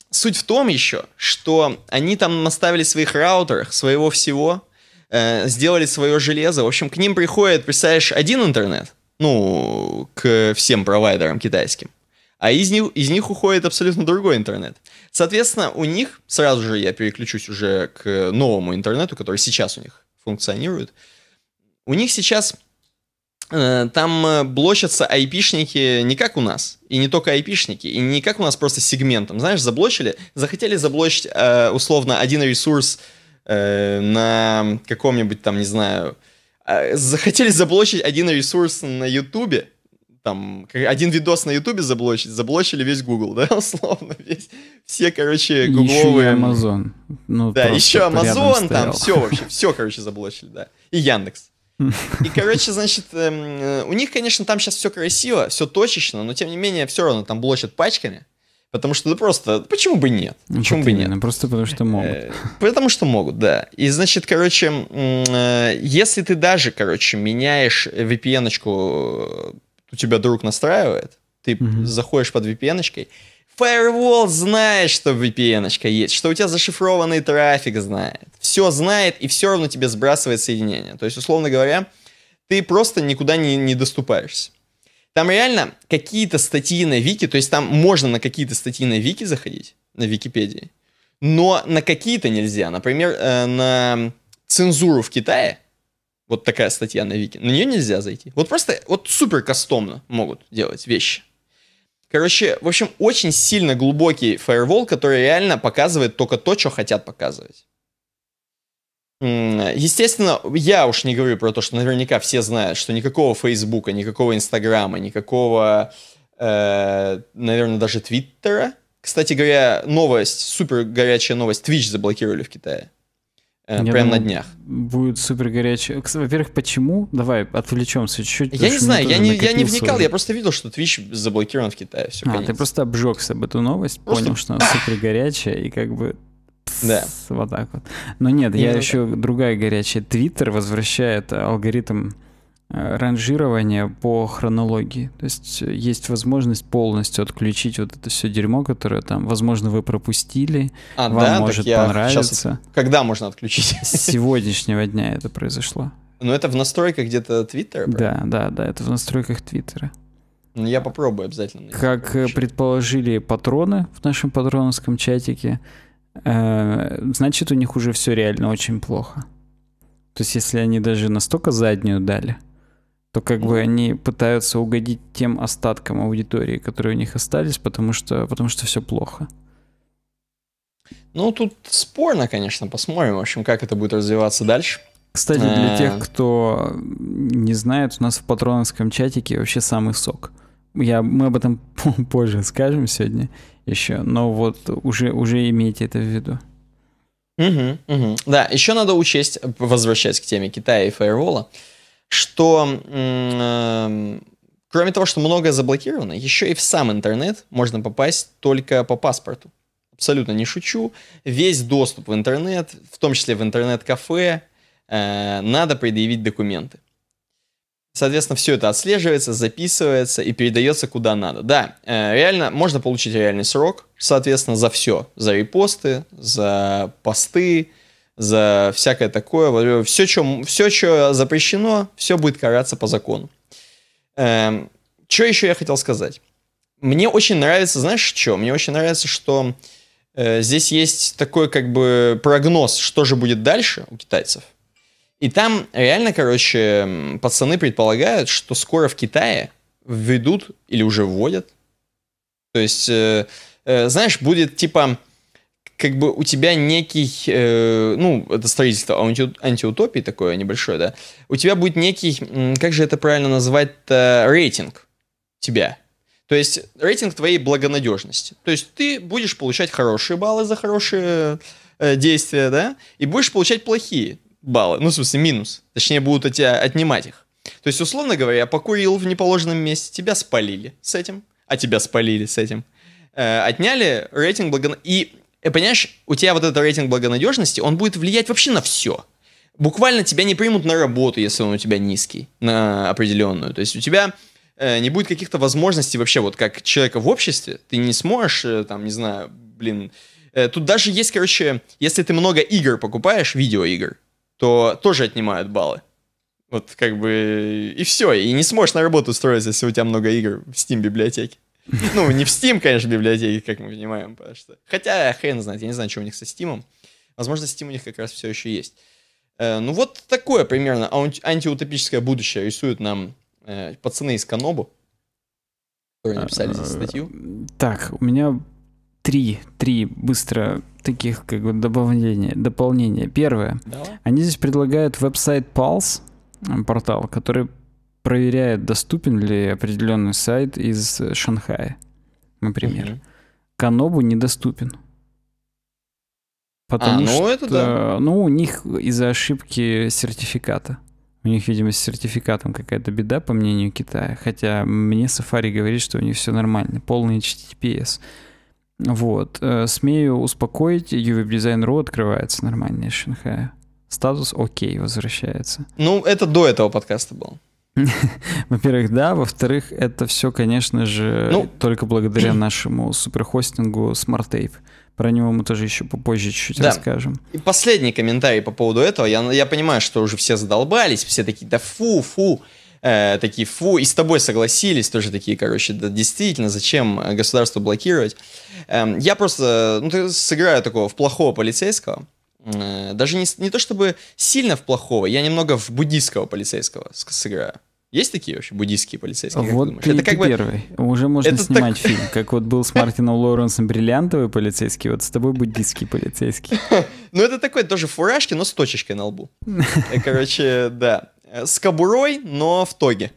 суть в том еще, что они там наставили своих раутерах, своего всего, э, сделали свое железо. В общем, к ним приходит, представляешь, один интернет, ну, к всем провайдерам китайским. А из них, из них уходит абсолютно другой интернет. Соответственно, у них, сразу же я переключусь уже к новому интернету, который сейчас у них функционирует, у них сейчас Э, там э, блочатся айпишники не как у нас, и не только айпишники, и не как у нас просто сегментом. Знаешь, заблочили, захотели заблочить э, условно один ресурс на каком-нибудь там, не знаю, захотели заблочить один ресурс на Ютубе, там, один видос на Ютубе заблочить, заблочили весь Google, *laughs* да, условно, весь, все, короче, гугловые... Еще Amazon. Ну, да, еще Amazon, там, все вообще, все, короче, заблочили, да, и Яндекс. И, короче, значит, эм, э, у них, конечно, там сейчас все красиво, все точечно, но тем не менее все равно там блочат пачками. Потому что, ну просто, почему бы нет? Ну, почему бы нет? Просто потому что могут. Э, потому что могут, да. И, значит, короче, э, если ты даже, короче, меняешь VPN-очку, у тебя друг настраивает, ты заходишь под VPN-очкой, Firewall знает, что vpn есть, что у тебя зашифрованный трафик знает. Все знает и все равно тебе сбрасывает соединение. То есть, условно говоря, ты просто никуда не, не доступаешься. Там реально какие-то статьи на Вики, то есть там можно на какие-то статьи на Вики заходить, на Википедии, но на какие-то нельзя. Например, э, на цензуру в Китае, вот такая статья на Вики, на нее нельзя зайти. Вот просто, вот супер кастомно могут делать вещи. Короче, в общем, очень сильно глубокий фаервол, который реально показывает только то, что хотят показывать. Естественно, я уж не говорю про то, что наверняка все знают, что никакого Фейсбука, никакого Инстаграма, никакого, э, наверное, даже Твиттера. Кстати говоря, новость, супер горячая новость, Twitch заблокировали в Китае. Э, прям думаю, на днях. Будет супер горячий. Во-первых, почему? Давай отвлечемся чуть-чуть. Я не знаю, я не, я не вникал, свой... я просто видел, что Twitch заблокирован в Китае. Все, а, конец. ты просто обжегся об эту новость, просто... понял, что она супер горячая, и как бы да. Вот так вот. Но нет, Именно я ну еще так. другая горячая. Твиттер возвращает алгоритм Э, ранжирование по хронологии. То есть э, есть возможность полностью отключить вот это все дерьмо, которое там, возможно, вы пропустили, а, вам да? может так понравиться. Сейчас... Когда можно отключить? С сегодняшнего дня это произошло. Ну это в настройках где-то Твиттера? Да, да, да, это в настройках Твиттера. Ну, я попробую обязательно. Как попробую. Э, предположили патроны в нашем патроновском чатике, э, значит, у них уже все реально очень плохо. То есть, если они даже настолько заднюю дали, то как бы они пытаются угодить тем остаткам аудитории, которые у них остались, потому что, потому что все плохо. Ну, тут спорно, конечно, посмотрим, в общем, как это будет развиваться дальше. Кстати, для э. тех, кто не знает, у нас в патроновском чатике вообще самый сок. Я, мы об этом *laughs* позже скажем сегодня еще, но вот уже, уже имейте это в виду. Угу, угу. Да, еще надо учесть, возвращаясь к теме Китая и фаервола, что э, кроме того, что многое заблокировано, еще и в сам интернет можно попасть только по паспорту. Абсолютно не шучу. Весь доступ в интернет, в том числе в интернет-кафе, э, надо предъявить документы. Соответственно, все это отслеживается, записывается и передается куда надо. Да, э, реально можно получить реальный срок, соответственно, за все. За репосты, за посты, за всякое такое. Все, что, все, что запрещено, все будет караться по закону. Эм, что еще я хотел сказать? Мне очень нравится, знаешь, что? Мне очень нравится, что э, здесь есть такой как бы прогноз, что же будет дальше у китайцев. И там реально, короче, пацаны предполагают, что скоро в Китае введут или уже вводят. То есть, э, э, знаешь, будет типа как бы у тебя некий, э, ну, это строительство анти, антиутопии такое небольшое, да, у тебя будет некий, как же это правильно назвать рейтинг тебя. То есть рейтинг твоей благонадежности. То есть ты будешь получать хорошие баллы за хорошие э, действия, да, и будешь получать плохие баллы, ну, в смысле, минус. Точнее, будут от тебя отнимать их. То есть, условно говоря, покурил в неположенном месте, тебя спалили с этим, а тебя спалили с этим. Э, отняли рейтинг благонадежности. И понимаешь, у тебя вот этот рейтинг благонадежности, он будет влиять вообще на все. Буквально тебя не примут на работу, если он у тебя низкий, на определенную. То есть у тебя э, не будет каких-то возможностей вообще, вот как человека в обществе, ты не сможешь, э, там, не знаю, блин. Э, тут даже есть, короче, если ты много игр покупаешь, видеоигр, то тоже отнимают баллы. Вот как бы и все, и не сможешь на работу строиться, если у тебя много игр в Steam библиотеке. *laughs* Ну, не в Steam, конечно, библиотеки, как мы понимаем, потому что... Хотя, хрен знает, я не знаю, что у них со Steam. Возможно, Steam у них как раз все еще есть. Э, ну, вот такое примерно а антиутопическое будущее рисуют нам э, пацаны из Канобу, которые а, написали здесь э, статью. Так, у меня три, три быстро таких как бы добавления, дополнения. Первое. Да. Они здесь предлагают веб-сайт Pulse, портал, который проверяет, доступен ли определенный сайт из Шанхая, например. Угу. Канобу недоступен. Потому а, ну что, это да. ну, у них из-за ошибки сертификата. У них, видимо, с сертификатом какая-то беда, по мнению Китая. Хотя мне Safari говорит, что у них все нормально. Полный HTTPS. Вот. Э, смею успокоить, UWeb Design Row открывается нормальный из Шанхая. Статус окей возвращается. Ну, это до этого подкаста был. *laughs* Во-первых, да. Во-вторых, это все, конечно же, ну, только благодаря *clears throat* нашему суперхостингу Smart Про него мы тоже еще попозже чуть-чуть да. расскажем. И последний комментарий по поводу этого. Я, я понимаю, что уже все задолбались, все такие, да фу, фу, э, такие фу, и с тобой согласились, тоже такие, короче, да действительно, зачем государство блокировать. Эм, я просто ну, сыграю такого в плохого полицейского э, даже не, не то чтобы сильно в плохого, я немного в буддийского полицейского сыграю. Есть такие вообще буддийские полицейские? Как вот ты, это как ты бы... первый. Уже можно это снимать так... фильм. Как вот был с *laughs* Мартином Лоуренсом бриллиантовый полицейский, вот с тобой буддийский полицейский. *laughs* Ну, это такой тоже фуражки, но с точечкой на лбу. *laughs* Короче, да. С кобурой, но в тоге.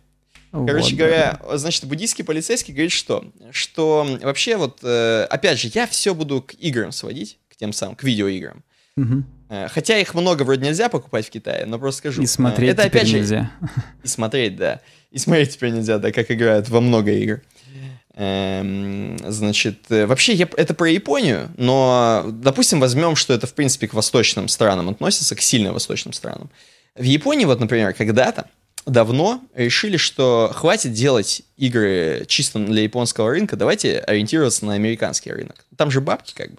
Короче вот, говоря, да. значит, буддийский полицейский говорит что? Что вообще вот, э, опять же, я все буду к играм сводить, к тем самым, к видеоиграм. Угу. Э, хотя их много вроде нельзя покупать в Китае, но просто скажу. И э, смотреть это теперь опять же... нельзя. *laughs* И смотреть, да. И смотреть теперь нельзя, да, как играют во много игр. Эм, значит, э, вообще я, это про Японию, но, допустим, возьмем, что это, в принципе, к восточным странам относится, к сильно восточным странам. В Японии, вот, например, когда-то, давно решили, что хватит делать игры чисто для японского рынка, давайте ориентироваться на американский рынок. Там же бабки как бы.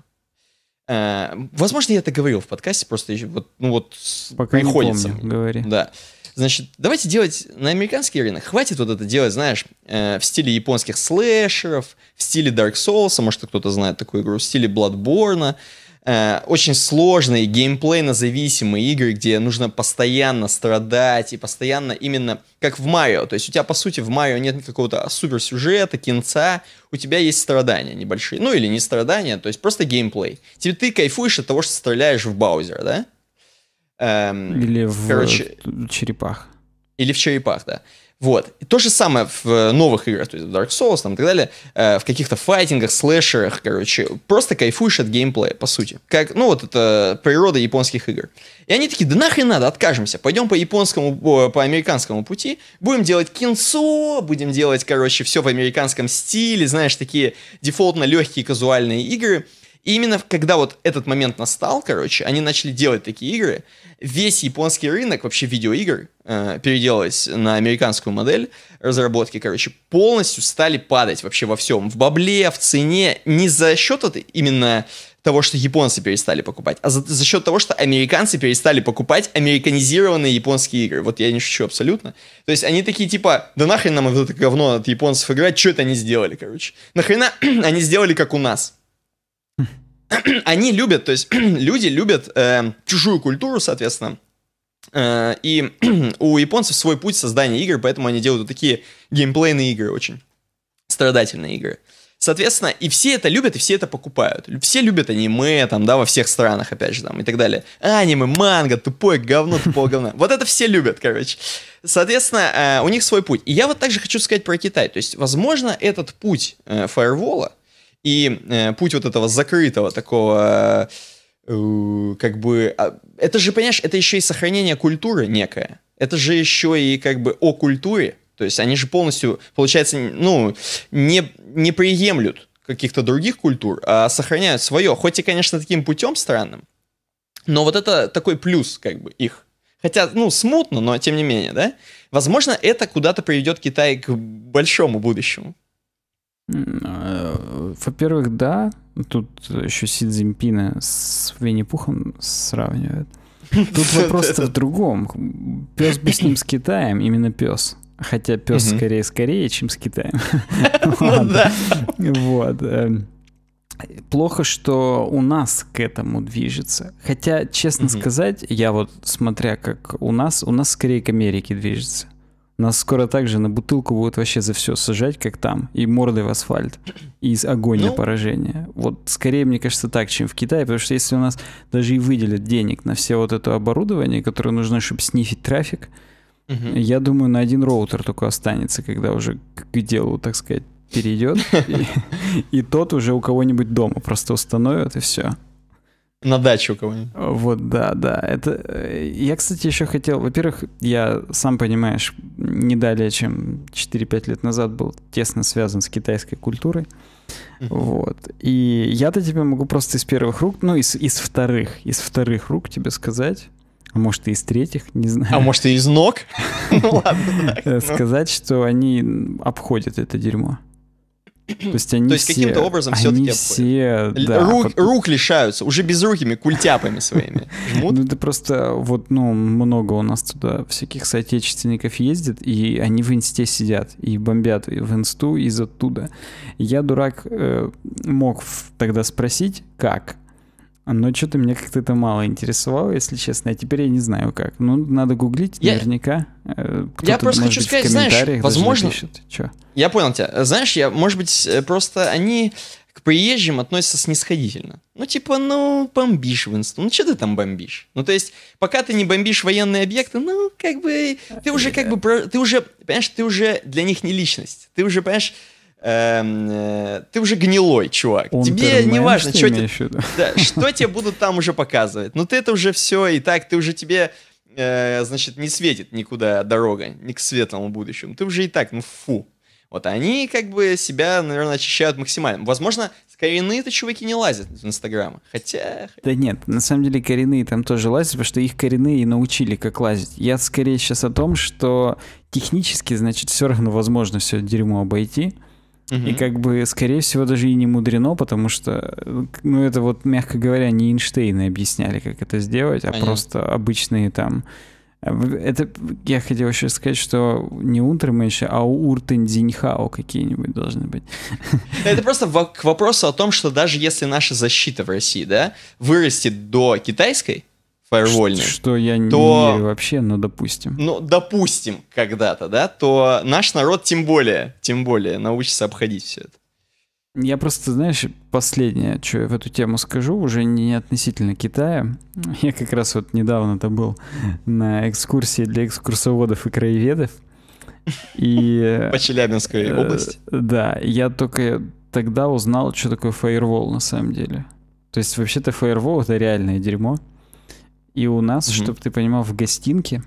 Э, возможно, я это говорил в подкасте, просто еще вот, ну вот Пока приходится. Не помню, говори. Да. Значит, давайте делать на американский рынок. Хватит вот это делать, знаешь, э, в стиле японских слэшеров, в стиле Dark Souls, а может кто-то знает такую игру, в стиле Bloodborne. Э, очень сложные геймплейно-зависимые игры, где нужно постоянно страдать и постоянно именно как в Марио. То есть у тебя, по сути, в Марио нет какого-то суперсюжета, кинца, у тебя есть страдания небольшие. Ну или не страдания, то есть просто геймплей. Тебе ты кайфуешь от того, что стреляешь в баузер, да? Эм, или в короче, черепах. Или в черепах, да. Вот. И то же самое в э, новых играх, то есть в Dark Souls там, и так далее, э, в каких-то файтингах, слэшерах, короче, просто кайфуешь от геймплея, по сути. Как, ну вот это э, природа японских игр. И они такие, да нахрен надо, откажемся, пойдем по японскому, по, по американскому пути, будем делать кинцо, будем делать, короче, все в американском стиле, знаешь, такие дефолтно легкие казуальные игры. И именно когда вот этот момент настал, короче, они начали делать такие игры, весь японский рынок вообще видеоигр э, переделалось на американскую модель разработки, короче, полностью стали падать вообще во всем. В бабле, в цене. Не за счет вот именно того, что японцы перестали покупать, а за, за счет того, что американцы перестали покупать американизированные японские игры. Вот я не шучу абсолютно. То есть они такие типа, да нахрен нам вот это говно от японцев играть, что это они сделали, короче. Нахрена *clears throat* они сделали как у нас. *clears throat* они любят, то есть *clears throat* люди любят э, чужую культуру, соответственно, э, и *clears throat* у японцев свой путь создания игр, поэтому они делают вот такие геймплейные игры очень, страдательные игры. Соответственно, и все это любят, и все это покупают. Все любят аниме, там, да, во всех странах, опять же, там, и так далее. Аниме, манга, тупое говно, тупое говно. *laughs* Вот это все любят, короче. Соответственно, э, у них свой путь. И я вот также хочу сказать про Китай. То есть, возможно, этот путь э, фаервола, и э, путь вот этого закрытого такого, э, как бы, а, это же, понимаешь, это еще и сохранение культуры некое. Это же еще и как бы о культуре. То есть они же полностью, получается, ну, не, не приемлют каких-то других культур, а сохраняют свое. Хоть и, конечно, таким путем странным, но вот это такой плюс, как бы, их. Хотя, ну, смутно, но тем не менее, да? Возможно, это куда-то приведет Китай к большому будущему. Э, во-первых, да. Тут еще Си Цзиньпина с Винни-Пухом сравнивают. Тут *laughs* вопрос в другом. Пес бы с ним с Китаем, именно пес. Хотя пес скорее, скорее чем с Китаем. *laughs* Ну вот. Эм, плохо, что у нас к этому движется. Хотя, честно сказать, я вот смотря как у нас, у нас скорее к Америке движется. Нас скоро также на бутылку будут вообще за все сажать, как там, и мордой в асфальт, и из огонь ну... на поражение. Вот скорее, мне кажется, так, чем в Китае, потому что если у нас даже и выделят денег на все вот это оборудование, которое нужно, чтобы снифить трафик, угу. я думаю, на один роутер только останется, когда уже к делу, так сказать, перейдет, *laughs* и тот уже у кого-нибудь дома просто установят, и все. На дачу кого-нибудь. Вот, да, да. Это... Э, я, кстати, еще хотел... Во-первых, я, сам понимаешь, не далее, чем 4-5 лет назад был тесно связан с китайской культурой. Вот. И я-то тебе могу просто из первых рук, ну, из, из вторых, из вторых рук тебе сказать, а может, и из третьих, не знаю. А может, и из ног? *laughs* Ну, ладно, э, ну. Сказать, что они обходят это дерьмо. То есть они То есть все, каким-то образом они все-таки все, да, рук, под... рук лишаются, уже безрукими культяпами своими. *laughs* Жмут. Ну это просто вот, ну, много у нас туда всяких соотечественников ездит, и они в инсте сидят и бомбят в инсту из оттуда. Я, дурак, э, мог тогда спросить, как, но что-то меня как-то это мало интересовало, если честно. А теперь я не знаю как. Ну, надо гуглить я... наверняка. Э, я просто хочу быть, сказать, знаешь, возможно... Напишет. Я понял тебя. Знаешь, я, может быть, э, просто они к приезжим относятся снисходительно. Ну, типа, ну, бомбишь, Винстон, ну, что ты там бомбишь? Ну, то есть, пока ты не бомбишь военные объекты, ну, как бы, ты уже, как бы, ты уже, понимаешь, ты уже для них не личность. Ты уже, понимаешь, Эм, э, ты уже гнилой, чувак. Тебе не важно, *laughs* что, те, что тебе будут там уже показывать. Но ну, ты это уже все, и так ты уже тебе, э, значит, не светит никуда дорога, ни к светлому будущему. Ты уже и так, ну фу. Вот они как бы себя, наверное, очищают максимально. Возможно, коренные-то чуваки не лазят в Инстаграма. Хотя... Да нет, на самом деле коренные там тоже лазят, потому что их коренные и научили, как лазить. Я скорее сейчас о том, что технически, значит, все равно возможно все дерьмо обойти. И как бы, скорее всего, даже и не мудрено, потому что, ну, это вот, мягко говоря, не Эйнштейны объясняли, как это сделать, а Понятно. а просто обычные там... Э, это я хотел еще сказать, что не Унтерменши, а Уртен Дзиньхао какие-нибудь должны быть. Это просто к вопросу о том, что даже если наша защита в России, да, вырастет до китайской, фаервольный. Что я то, не верю вообще, но допустим. Ну, допустим, когда-то, да, то наш народ тем более, тем более научится обходить все это. Я просто, знаешь, последнее, что я в эту тему скажу, уже не относительно Китая. *laughs* Я как раз вот недавно-то был на экскурсии для экскурсоводов и краеведов. И... По Челябинской э, области? Да, я только тогда узнал, что такое фаервол на самом деле. То есть вообще-то фаервол — это реальное дерьмо. И у нас, mm чтобы ты понимал, в гостинке,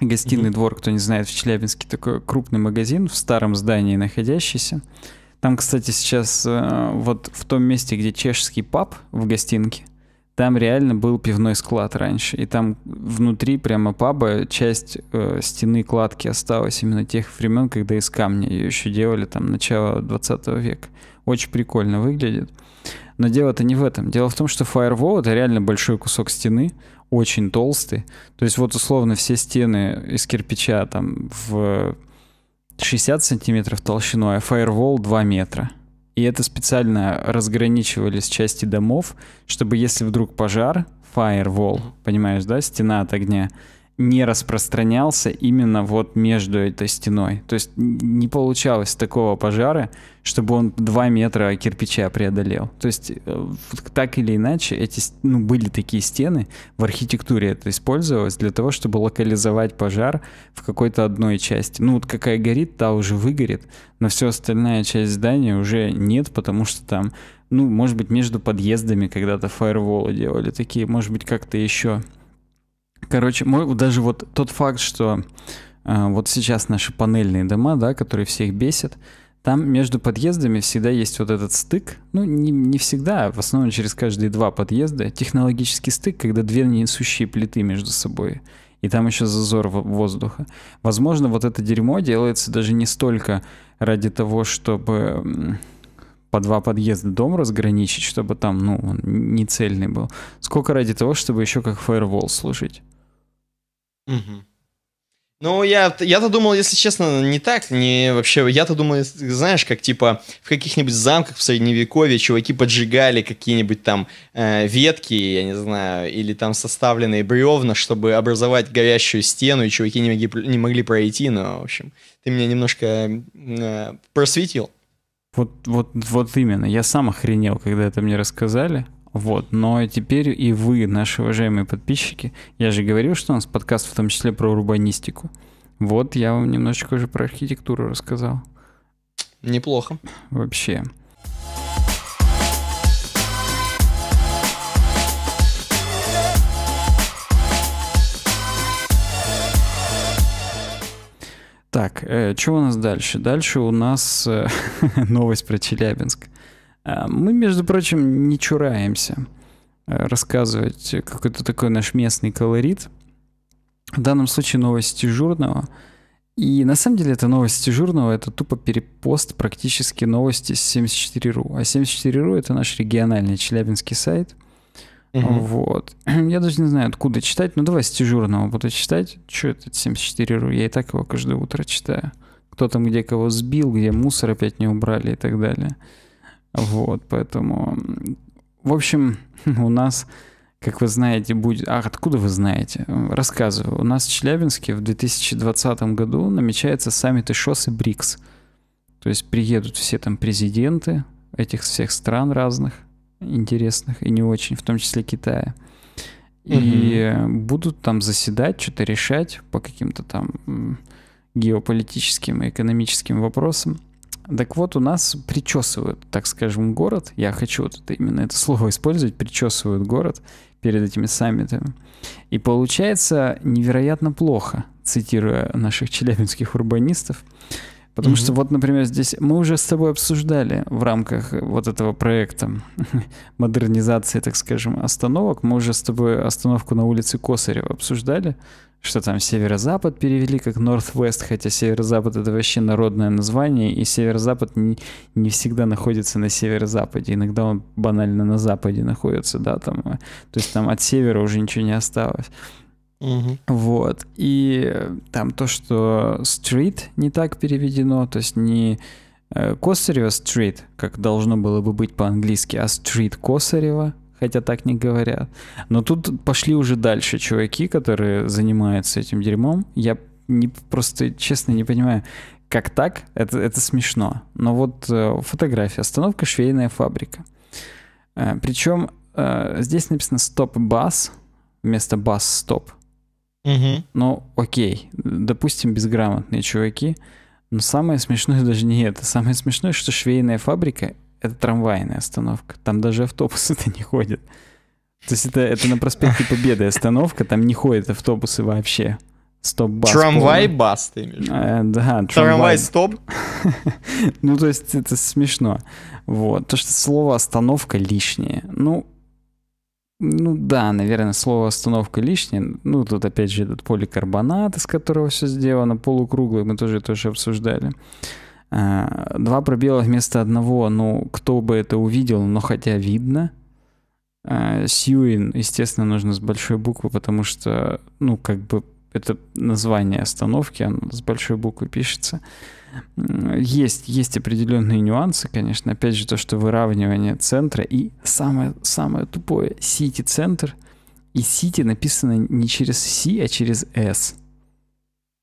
гостиный mm двор, кто не знает, в Челябинске такой крупный магазин в старом здании находящийся. Там, кстати, сейчас э, вот в том месте, где чешский паб в гостинке, там реально был пивной склад раньше. И там внутри прямо паба часть э, стены кладки осталась именно тех времен, когда из камня ее еще делали, там, начало 20 века. Очень прикольно выглядит. Но дело-то не в этом. Дело в том, что фаервол — это реально большой кусок стены, очень толстый. То есть вот условно все стены из кирпича там в 60 сантиметров толщиной, а фаервол 2 метра. И это специально разграничивались части домов, чтобы если вдруг пожар, firewall, понимаешь, да, стена от огня, не распространялся именно вот между этой стеной. То есть не получалось такого пожара, чтобы он 2 метра кирпича преодолел. То есть э, так или иначе эти ну, были такие стены, в архитектуре это использовалось для того, чтобы локализовать пожар в какой-то одной части. Ну вот какая горит, та уже выгорит, но все остальная часть здания уже нет, потому что там, ну может быть между подъездами когда-то фаерволы делали такие, может быть как-то еще. Короче, мой, даже вот тот факт, что э, вот сейчас наши панельные дома, да, которые всех бесят, там между подъездами всегда есть вот этот стык, ну не, не всегда, а в основном через каждые два подъезда, технологический стык, когда две несущие плиты между собой, и там еще зазор воздуха. Возможно, вот это дерьмо делается даже не столько ради того, чтобы по два подъезда дом разграничить, чтобы там, ну, не цельный был, сколько ради того, чтобы еще как фаервол служить. Угу. Ну, я, я-то думал, если честно, не так, не вообще, я-то думал, знаешь, как, типа, в каких-нибудь замках в Средневековье чуваки поджигали какие-нибудь там э, ветки, я не знаю, или там составленные бревна, чтобы образовать горящую стену, и чуваки не могли, не могли пройти, но, в общем, ты меня немножко э, просветил. Вот, вот, вот именно, я сам охренел, когда это мне рассказали, вот, но теперь и вы, наши уважаемые подписчики, я же говорил, что у нас подкаст в том числе про урбанистику. Вот я вам немножечко уже про архитектуру рассказал. Неплохо. Вообще. Так, э, что у нас дальше? Дальше у нас э, *laughs* новость про Челябинск. А, мы, между прочим, не чураемся э, рассказывать какой-то такой наш местный колорит. В данном случае новость дежурного. И на самом деле это новость дежурного, это тупо перепост практически новости с 74.ru. А 74.ru это наш региональный челябинский сайт. Угу. Вот. *clears throat* Я даже не знаю, откуда читать, но ну, давай с дежурного буду читать. Что это ру? Я и так его каждое утро читаю. Кто там где кого сбил, где мусор опять не убрали и так далее. Вот, поэтому... В общем, *laughs* у нас, как вы знаете, будет... А откуда вы знаете? Рассказываю. У нас в Челябинске в 2020 году намечается саммит ШОС и БРИКС. То есть приедут все там президенты этих всех стран разных, интересных и не очень, в том числе Китая. И угу. будут там заседать, что-то решать по каким-то там геополитическим и экономическим вопросам. Так вот, у нас причесывают, так скажем, город. Я хочу вот это, именно это слово использовать. Причесывают город перед этими саммитами. И получается невероятно плохо, цитируя наших челябинских урбанистов. Потому mm-hmm. что вот, например, здесь мы уже с тобой обсуждали в рамках вот этого проекта *laughs* модернизации, так скажем, остановок. Мы уже с тобой остановку на улице Косарева обсуждали, что там северо-запад перевели как Northwest, хотя северо-запад это вообще народное название, и северо-запад не, не всегда находится на северо-западе, иногда он банально на западе находится, да, там, э, то есть там от севера уже ничего не осталось. Угу. Вот. И э, там то, что street не так переведено, то есть не э, Косарева стрит, как должно было бы быть по-английски, а стрит Косарева, хотя так не говорят. Но тут пошли уже дальше чуваки, которые занимаются этим дерьмом. Я не, просто честно не понимаю, как так, это, это смешно. Но вот э, фотография. Остановка «Швейная фабрика». Э, причем э, здесь написано «Стоп бас» вместо «бас стоп». Угу. Ну, окей, допустим, безграмотные чуваки. Но самое смешное *laughs* даже не это. Самое смешное, что швейная фабрика — это трамвайная остановка. Там даже автобусы-то не ходят. То есть это, это на проспекте *laughs* Победы остановка, там не ходят автобусы вообще. Стоп-бас. Трамвай-бас ты имеешь а, Да, трамвай-стоп. *laughs* ну, то есть это смешно. Вот. То, что слово «остановка» лишнее. Ну, ну да, наверное, слово остановка лишнее. Ну тут опять же этот поликарбонат, из которого все сделано, полукруглый, мы тоже тоже обсуждали. А, два пробела вместо одного, ну кто бы это увидел, но хотя видно. А, Сьюин, естественно, нужно с большой буквы, потому что, ну как бы это название остановки, оно с большой буквы пишется есть, есть определенные нюансы, конечно. Опять же, то, что выравнивание центра и самое, самое тупое сити-центр. И сити написано не через C, а через S.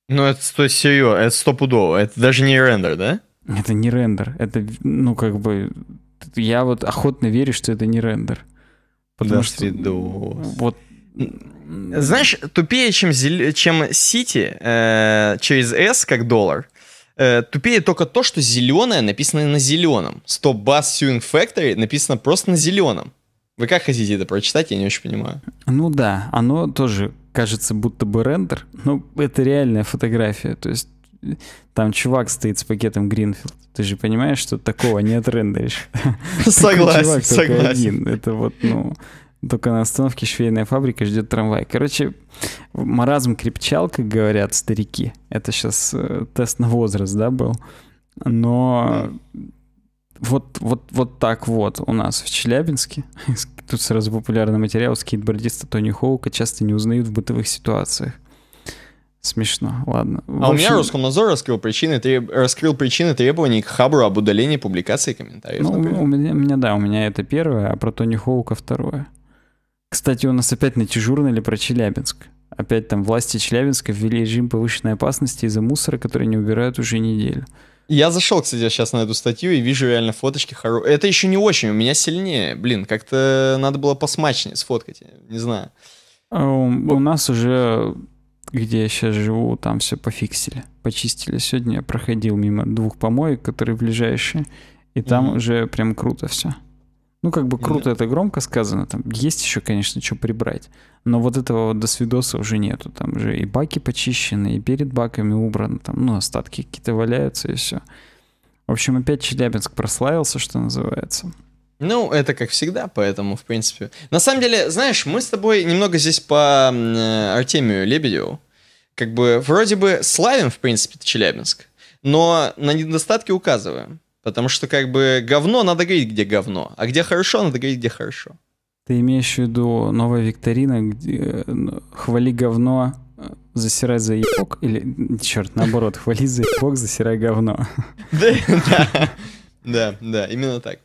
Ну, это то есть серьезно, это стопудово. Это даже не рендер, да? Это не рендер. Это, ну, как бы... Я вот охотно верю, что это не рендер. Потому да, что... Вот знаешь, тупее, чем, чем City э, через S как доллар, Э, тупее только то, что зеленое написано на зеленом. Stop Bus Suing Factory написано просто на зеленом. Вы как хотите это прочитать, я не очень понимаю. Ну да, оно тоже кажется будто бы рендер, но это реальная фотография. То есть э, там чувак стоит с пакетом Гринфилд. Ты же понимаешь, что такого не отрендеришь. *laughs* Согласен, согласен. Один. Это вот, ну, только на остановке швейная фабрика ждет трамвай. Короче, маразм крепчал, как говорят старики. Это сейчас э, тест на возраст, да, был. Но вот, вот, вот так вот у нас в Челябинске. *laughs* Тут сразу популярный материал скейтбордиста Тони Хоука часто не узнают в бытовых ситуациях. Смешно, ладно. А общем... у меня Роскомнадзор раскрыл причины, треб... раскрыл причины требований к Хабру об удалении публикации комментариев. Ну, у меня, у меня, да, у меня это первое, а про Тони Хоука второе. Кстати, у нас опять на или про Челябинск. Опять там власти Челябинска ввели режим повышенной опасности из-за мусора, который не убирают уже неделю. Я зашел, кстати, сейчас на эту статью и вижу реально фоточки хоро... Это еще не очень, у меня сильнее. Блин, как-то надо было посмачнее сфоткать, не знаю. Um, у нас уже, где я сейчас живу, там все пофиксили, почистили. Сегодня я проходил мимо двух помоек, которые ближайшие, и там mm-hmm. уже прям круто все. Ну, как бы круто Или... это громко сказано. Там есть еще, конечно, что прибрать. Но вот этого вот до свидоса уже нету. Там же и баки почищены, и перед баками убрано. Там, ну, остатки какие-то валяются и все. В общем, опять Челябинск прославился, что называется. Ну, это как всегда, поэтому, в принципе... На самом деле, знаешь, мы с тобой немного здесь по э, Артемию Лебедеву. Как бы вроде бы славим, в принципе, Челябинск, но на недостатки указываем. Потому что как бы говно надо говорить, где говно, а где хорошо, надо говорить, где хорошо. Ты имеешь в виду новая викторина, где э, хвали говно, засирай за ебок? Или, черт, наоборот, хвали за ебок, засирай говно. *laughs* Да, да, да, именно так.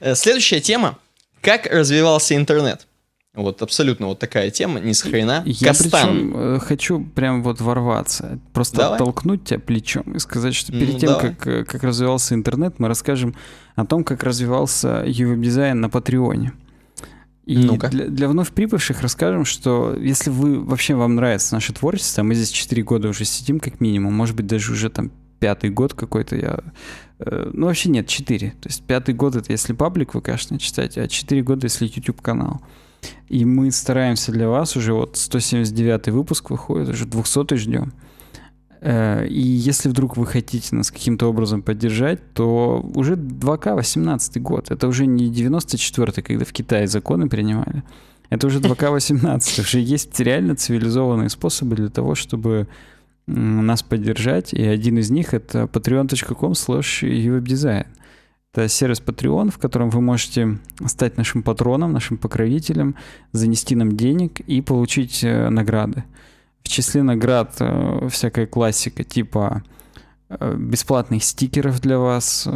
Э, следующая тема. Как развивался интернет? Вот абсолютно вот такая тема, ни с хрена. Я Кастан. причем э, хочу прям вот ворваться, просто Давай. оттолкнуть тебя плечом и сказать, что перед ну, тем, как, э, как развивался интернет, мы расскажем о том, как развивался UV-дизайн на Патреоне. И ну для, для вновь прибывших расскажем, что если вы вообще вам нравится наше творчество, мы здесь 4 года уже сидим как минимум, может быть даже уже там пятый год какой-то я... Э, ну вообще нет, 4. То есть пятый год это если паблик вы конечно читать, а 4 года если YouTube канал. Mm и мы стараемся для вас уже, вот 179 выпуск выходит, уже 200 ждем. Э, и если вдруг вы хотите нас каким-то образом поддержать, то уже 2К 18 год. Это уже не 94 когда в Китае законы принимали. Это уже 2К 18. *laughs* Уже есть реально цивилизованные способы для того, чтобы нас поддержать. И один из них это patreon.com slash uwebdesign. Это сервис Patreon, в котором вы можете стать нашим патроном, нашим покровителем, занести нам денег и получить э, награды. В числе наград э, всякая классика типа э, бесплатных стикеров для вас,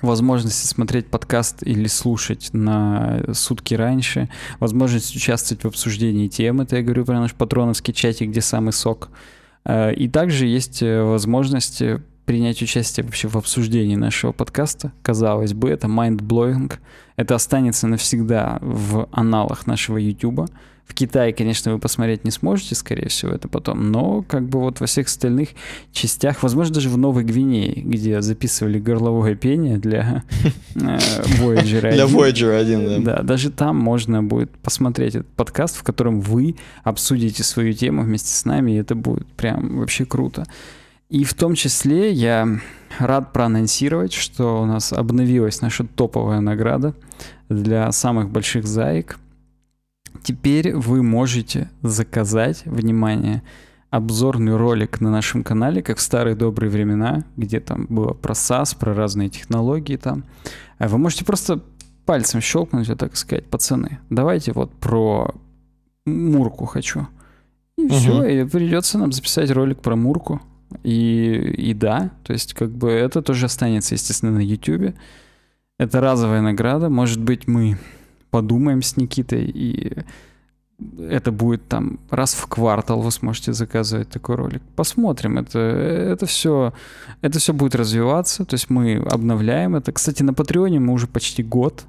возможность смотреть подкаст или слушать на сутки раньше, возможность участвовать в обсуждении темы. это я говорю про наш патроновский чатик, где самый сок. И также есть возможность принять участие вообще в обсуждении нашего подкаста. Казалось бы, это mind-blowing. Это останется навсегда в аналах нашего YouTube. В Китае, конечно, вы посмотреть не сможете, скорее всего, это потом, но как бы вот во всех остальных частях, возможно, даже в Новой Гвинее, где записывали горловое пение для *laughs* э, Voyager 1. Для Voyager 1, да. Да, даже там можно будет посмотреть этот подкаст, в котором вы обсудите свою тему вместе с нами, и это будет прям вообще круто. И в том числе я рад проанонсировать, что у нас обновилась наша топовая награда для самых больших заек. Теперь вы можете заказать, внимание, обзорный ролик на нашем канале, как в старые добрые времена, где там было про SAS, про разные технологии там. А вы можете просто пальцем щелкнуть так сказать, пацаны, давайте вот про Мурку хочу. И угу. все, и придется нам записать ролик про Мурку. И, и да, то есть как бы это тоже останется, естественно, на YouTube. Это разовая награда. Может быть, мы подумаем с Никитой, и это будет там раз в квартал вы сможете заказывать такой ролик. Посмотрим. Это, это, все, это все будет развиваться. То есть мы обновляем это. Кстати, на Патреоне мы уже почти год.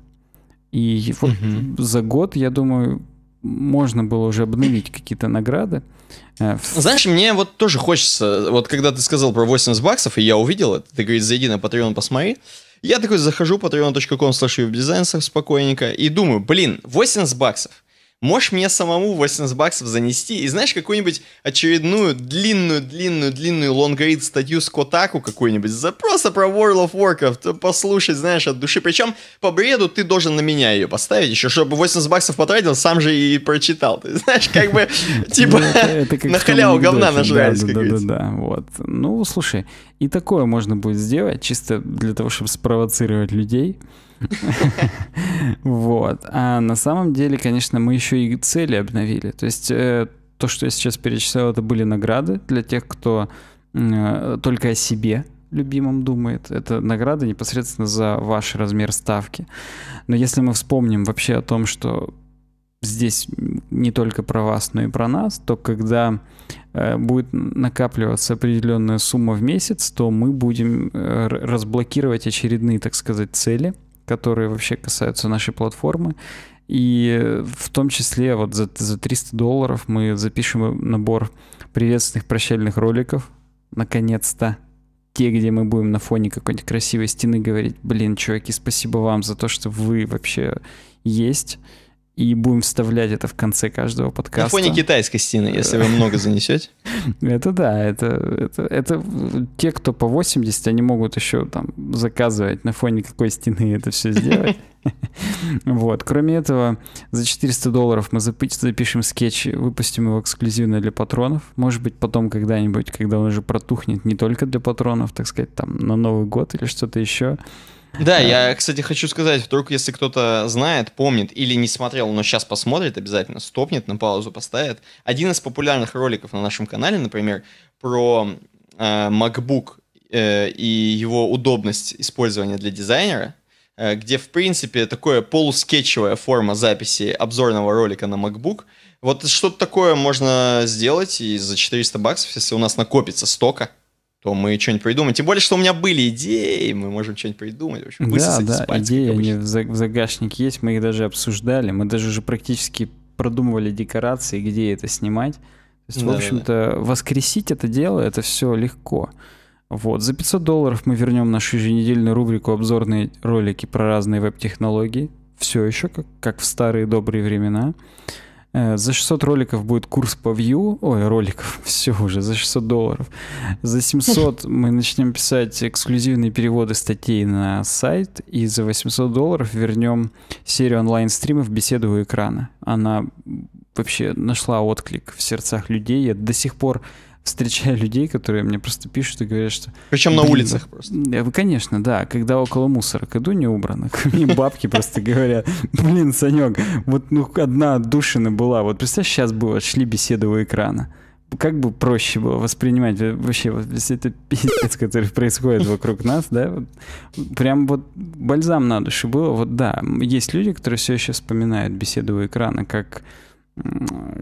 И вот угу. за год, я думаю, можно было уже обновить какие-то награды. Э, Знаешь, мне вот тоже хочется, вот когда ты сказал про 80 баксов, и я увидел это, ты говоришь, зайди на Patreon, посмотри. Я такой захожу, patreon.com slash спокойненько, и думаю, блин, 80 баксов можешь мне самому 80 баксов занести и, знаешь, какую-нибудь очередную длинную-длинную-длинную лонгрид статью с Котаку какую-нибудь, запроса про World of Warcraft, э, послушать, знаешь, от души. Причем по бреду ты должен на меня ее поставить еще, чтобы 80 баксов потратил, сам же и прочитал. Ты знаешь, как бы, *laughs* типа, ну, *laughs* на халяву говна нажрались, Да-да-да, вот. Ну, слушай, и такое можно будет сделать, чисто для того, чтобы спровоцировать людей. Вот. А на самом деле, конечно, мы еще и цели обновили. То есть э, то, что я сейчас перечислял, это были награды для тех, кто э, только о себе любимом думает. Это награды непосредственно за ваш размер ставки. Но если мы вспомним вообще о том, что здесь не только про вас, но и про нас, то когда э, будет накапливаться определенная сумма в месяц, то мы будем разблокировать очередные, так сказать, цели – которые вообще касаются нашей платформы. И в том числе вот за, за 300 долларов мы запишем набор приветственных прощальных роликов. Наконец-то те, где мы будем на фоне какой-нибудь красивой стены говорить, блин, чуваки, спасибо вам за то, что вы вообще есть и будем вставлять это в конце каждого подкаста. На фоне китайской стены, если вы много занесете. *laughs* Это да, это, это, это те, кто по 80, они могут еще там заказывать на фоне какой стены это все сделать. *laughs* Вот. Кроме этого, за 400 долларов мы запишем скетч, выпустим его эксклюзивно для патронов. Может быть, потом когда-нибудь, когда он уже протухнет не только для патронов, так сказать, там на Новый год или что-то еще, да, я, кстати, хочу сказать, вдруг если кто-то знает, помнит или не смотрел, но сейчас посмотрит обязательно, стопнет, на паузу поставит. Один из популярных роликов на нашем канале, например, про э, MacBook э, и его удобность использования для дизайнера, э, где, в принципе, такое полускетчевая форма записи обзорного ролика на MacBook. Вот что-то такое можно сделать и за 400 баксов, если у нас накопится стока, то мы что-нибудь придумаем. Тем более, что у меня были идеи, мы можем что-нибудь придумать. В общем, да, да, пальцев, идеи они в, за в загашнике есть, мы их даже обсуждали, мы даже уже практически продумывали декорации, где это снимать. То есть, да, в общем-то, да, да. воскресить это дело, это все легко. Вот, за 500 долларов мы вернем нашу еженедельную рубрику «Обзорные ролики про разные веб-технологии». Все еще, как, как в старые добрые времена. Э, за 600 роликов будет курс по вью. Ой, роликов, *laughs* все уже, за 600 долларов. За 700 *laughs* мы начнем писать эксклюзивные переводы статей на сайт. И за 800 долларов вернем серию онлайн-стримов «Беседу у экрана». Она вообще нашла отклик в сердцах людей. Я до сих пор встречаю людей, которые мне просто пишут и говорят, что... Причем на улицах ну, просто. Да, э, Конечно, да. Когда около мусора, иду не убранных, *laughs* мне бабки просто говорят, блин, Санек, вот ну одна душина была. Вот представь, сейчас бы шли беседы у экрана как бы проще было воспринимать э, вообще вот весь этот пиздец, который происходит вокруг нас, да, вот, прям вот бальзам на душу было, вот да, есть люди, которые все еще вспоминают беседу у экрана как,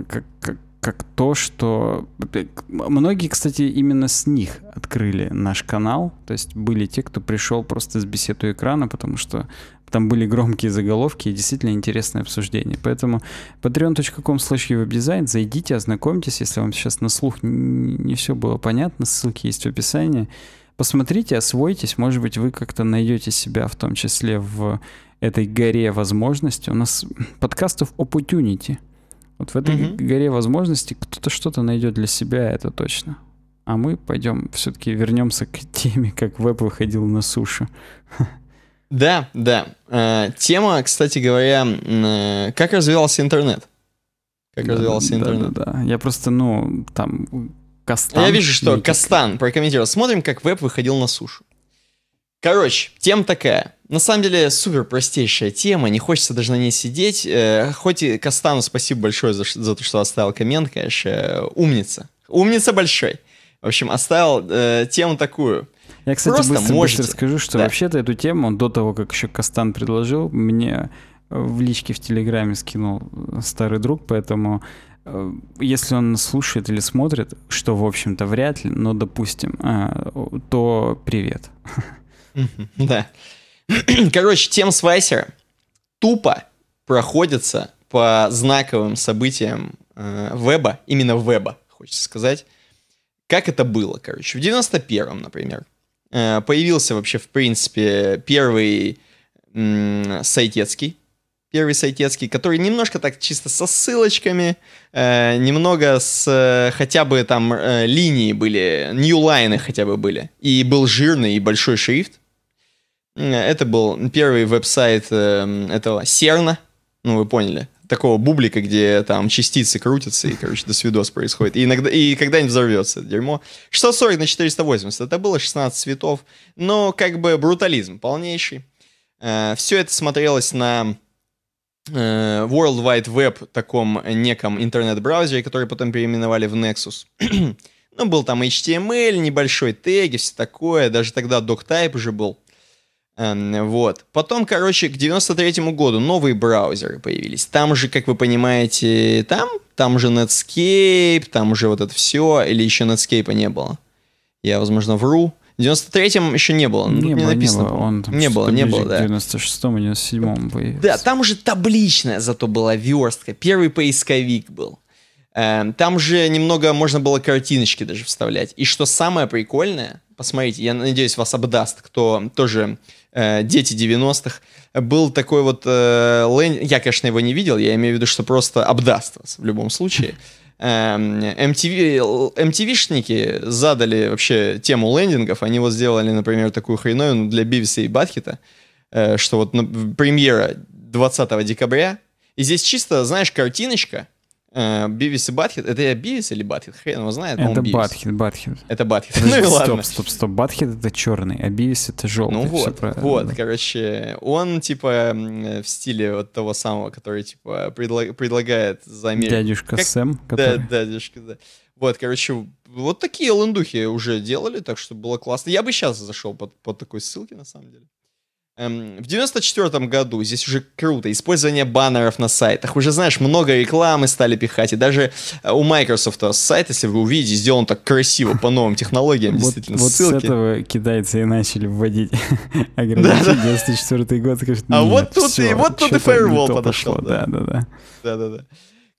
как, как как то, что... Э, многие, кстати, именно с них открыли наш канал. То есть были те, кто пришел просто с беседу экрана, потому что там были громкие заголовки и действительно интересное обсуждение. Поэтому patreon.com slash зайдите, ознакомьтесь, если вам сейчас на слух не все было понятно, ссылки есть в описании. Посмотрите, освойтесь, может быть, вы как-то найдете себя в том числе в этой горе возможностей. У нас подкастов о opportunity — вот в этой угу. горе возможностей кто-то что-то найдет для себя, это точно. А мы пойдем все-таки вернемся к *laughs* теме, как веб выходил на сушу. Да, да. Э, тема, кстати говоря, э, как развивался интернет? Как да, развивался интернет? Да, да, да. Я просто, ну, там, Кастан. Я вижу, что Кастан прокомментировал. Смотрим, как веб выходил на сушу. Короче, тема такая. На самом деле, супер простейшая тема, не хочется даже на ней сидеть. Э, хоть и Кастану спасибо большое за, за то, что оставил коммент, конечно, э, умница. Умница большой. В общем, оставил э, тему такую. Я, кстати, Просто быстро, можете. быстро скажу, что да. вообще-то эту тему он до того, как еще Кастан предложил, мне э, в личке в Телеграме скинул э, старый друг, поэтому если он слушает или смотрит, что, в общем-то, вряд ли, но, допустим, то привет. *laughs* Да. *clears throat* Короче, тем Свайсера тупо проходится по знаковым событиям э, веба, именно веба, хочется сказать. Как это было, короче. В 91-м, например, э, появился вообще, в принципе, первый э, сайтецкий, первый сайтецкий, который немножко так чисто со ссылочками, э, немного с э, хотя бы там э, линии были, ньюлайны хотя бы были. И был жирный и большой шрифт, это был первый веб-сайт эм, этого Серна, ну вы поняли, такого бублика, где там частицы крутятся, и, короче, до свидос происходит. И иногда, и когда-нибудь взорвется это дерьмо. 640 на 480, это было 16 цветов, но как бы брутализм полнейший. Э, все это смотрелось на э, World Wide Web, таком неком интернет-браузере, который потом переименовали в Nexus. *clears throat* ну, был там HTML, небольшой теги, все такое, даже тогда DocType уже был. Вот. Потом, короче, к 93 году новые браузеры появились. Там же, как вы понимаете, там, там же Netscape, там же вот это все, или еще Netscape не было. Я, возможно, вру. В 93-м еще не было. Не, было, не написано. Не было, Он там не было, не было, да. В 96-м и 97-м появился. Да, там уже табличная зато была верстка. Первый поисковик был. Эм, там же немного можно было картиночки даже вставлять. И что самое прикольное, посмотрите, я надеюсь, вас обдаст, кто тоже э, дети 90-х, был такой вот э, лен... Я, конечно, его не видел, я имею в виду, что просто обдаст вас в любом случае. MTV, эм, MTV-шники задали вообще тему лендингов. Они вот сделали, например, такую хреновину для Бивиса и Батхита, э, что вот на, ну, премьера 20 декабря, и здесь чисто, знаешь, картиночка — Э, Бивис и Батхит. Это я Бивис или Батхит? Хрен его знает, Это Батхит, Батхит. Это Батхит. *laughs* Ну и ладно. Стоп, стоп, стоп. Батхит это черный, а Бивис это желтый. Ну вот, вот, короче. Он типа э, в стиле вот того самого, который типа предлагает за Дядюшка Сэм. Да, дядюшка, да. Вот, короче, вот такие лендухи уже делали, так что было классно. Я бы сейчас зашел по, по такой ссылке, на самом деле. Эм, в 94 году здесь уже круто, использование баннеров на сайтах. Уже, знаешь, много рекламы стали пихать, и даже э, у Microsoft сайт, если вы увидите, сделан так красиво, по новым технологиям, действительно, вот, ссылки. Вот с этого китайцы и начали вводить *laughs* ограничения 94 год. А вот тут и вот тут и Firewall подошел. Да, да, да. Да, да, да.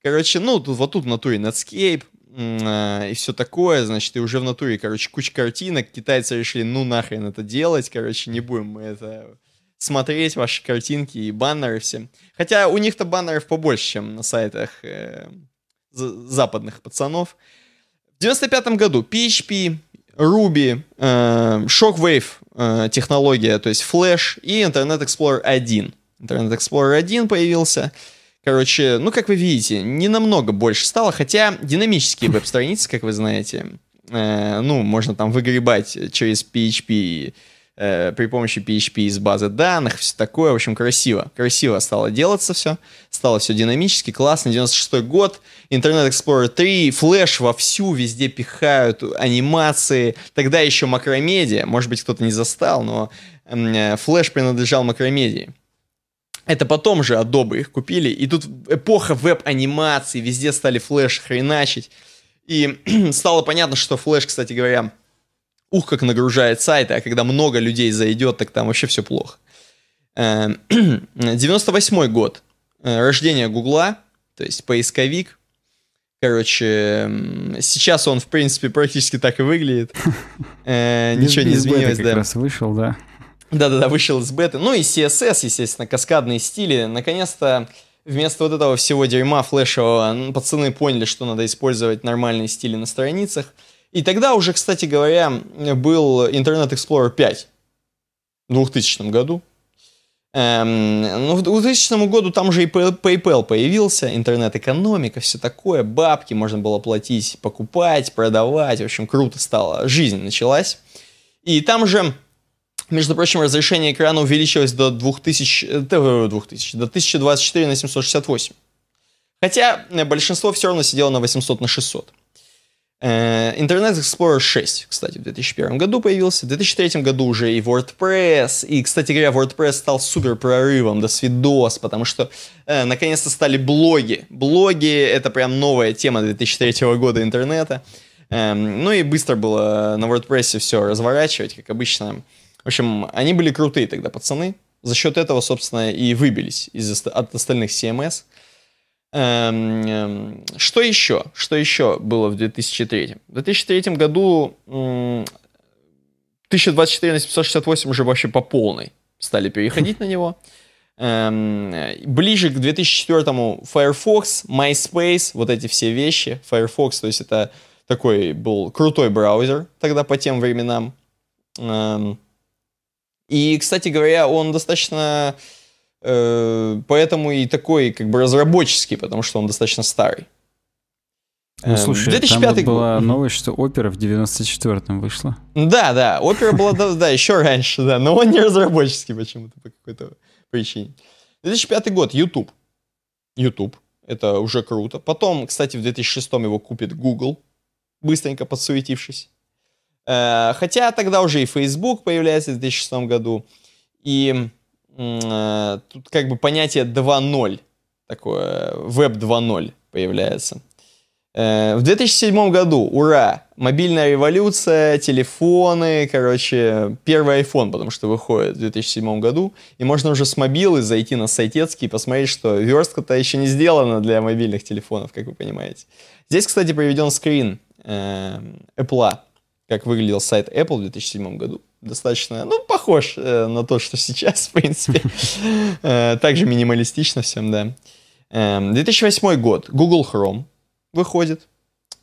Короче, ну, тут, вот тут в натуре Netscape, а, и все такое, значит, и уже в натуре, короче, куча картинок, китайцы решили, ну нахрен это делать, короче, не будем мы это смотреть ваши картинки и баннеры все. Хотя у них-то баннеров побольше, чем на сайтах э, западных пацанов. В 95 году PHP, Ruby, э, Shockwave э, технология, то есть Flash и Internet Explorer 1. Internet Explorer 1 появился. Короче, ну, как вы видите, не намного больше стало, хотя динамические веб-страницы, как вы знаете, э, ну, можно там выгребать через PHP и э, при помощи PHP из базы данных, все такое. В общем, красиво. Красиво стало делаться все. Стало все динамически, классно. 96 год, Internet Explorer 3, флеш вовсю, везде пихают анимации. Тогда еще макромедиа. Может быть, кто-то не застал, но э, принадлежал макромедии. Это потом же Adobe их купили. И тут эпоха веб-анимации, везде стали флеш хреначить. И *clears throat* стало понятно, что флеш, кстати говоря, ух, как нагружает сайты, а когда много людей зайдет, так там вообще все плохо. 98 эм, *clears throat* год, э, рождение Гугла, то есть поисковик. Короче, эм, сейчас он, в принципе, практически так и выглядит. Э, *laughs* ничего не изменилось, да. как раз вышел, да. Да-да-да, вышел из беты. Ну и CSS, естественно, каскадные стили. Наконец-то вместо вот этого всего дерьма флешевого пацаны поняли, что надо использовать нормальные стили на страницах. И тогда уже, кстати говоря, был Internet Explorer 5 в 2000 году. Эм, ну, в 2000 году там же и PayPal появился, интернет-экономика, все такое, бабки можно было платить, покупать, продавать, в общем, круто стало, жизнь началась. И там же, между прочим, разрешение экрана увеличилось до 2000, 2000 э, э, до 1024 на 768. Хотя э, большинство все равно сидело на 800 на 600. Э, Internet Explorer 6, кстати, в 2001 году появился. В 2003 году уже и WordPress. И, кстати говоря, WordPress стал супер прорывом, до свидос, потому что э, наконец-то стали блоги. Блоги — это прям новая тема 2003 года интернета. Эм, ну и быстро было на WordPress все разворачивать, как обычно. В общем, они были крутые тогда, пацаны. За счет этого, собственно, и выбились из, от остальных CMS. Э, Эм, эм, что еще? Что еще было в 2003? В 2003 году 1024 на 768 уже вообще по полной стали переходить *laughs* на него. Эм, ближе к 2004 Firefox, MySpace, вот эти все вещи. Firefox, то есть это такой был крутой браузер тогда по тем временам. И, кстати говоря, он достаточно Э, поэтому и такой как бы разработческий, потому что он достаточно старый. Ну, эм, слушай, 2005 там вот была новость, что опера в 94-м вышла. Да, да, опера была, да, да, еще раньше, да, но он не разработческий почему-то по какой-то причине. 2005 год, YouTube. YouTube, это уже круто. Потом, кстати, в 2006 его купит Google, быстренько подсуетившись. Э, хотя тогда уже и Facebook появляется в 2006 году. И Э, тут как бы понятие 2.0, такое веб 2.0 появляется. Э, в 2007 году, ура, мобильная революция, телефоны, короче, первый iPhone, потому что выходит в 2007 году, и можно уже с мобилы зайти на сайтецкий и посмотреть, что верстка-то еще не сделана для мобильных телефонов, как вы понимаете. Здесь, кстати, приведен скрин э, Apple, как выглядел сайт Apple в 2007 году. Достаточно, ну, похож э, на то, что *laughs* сейчас, в принципе. *laughs* Э, также минималистично всем, да. 2008 эм, год. Google Chrome выходит.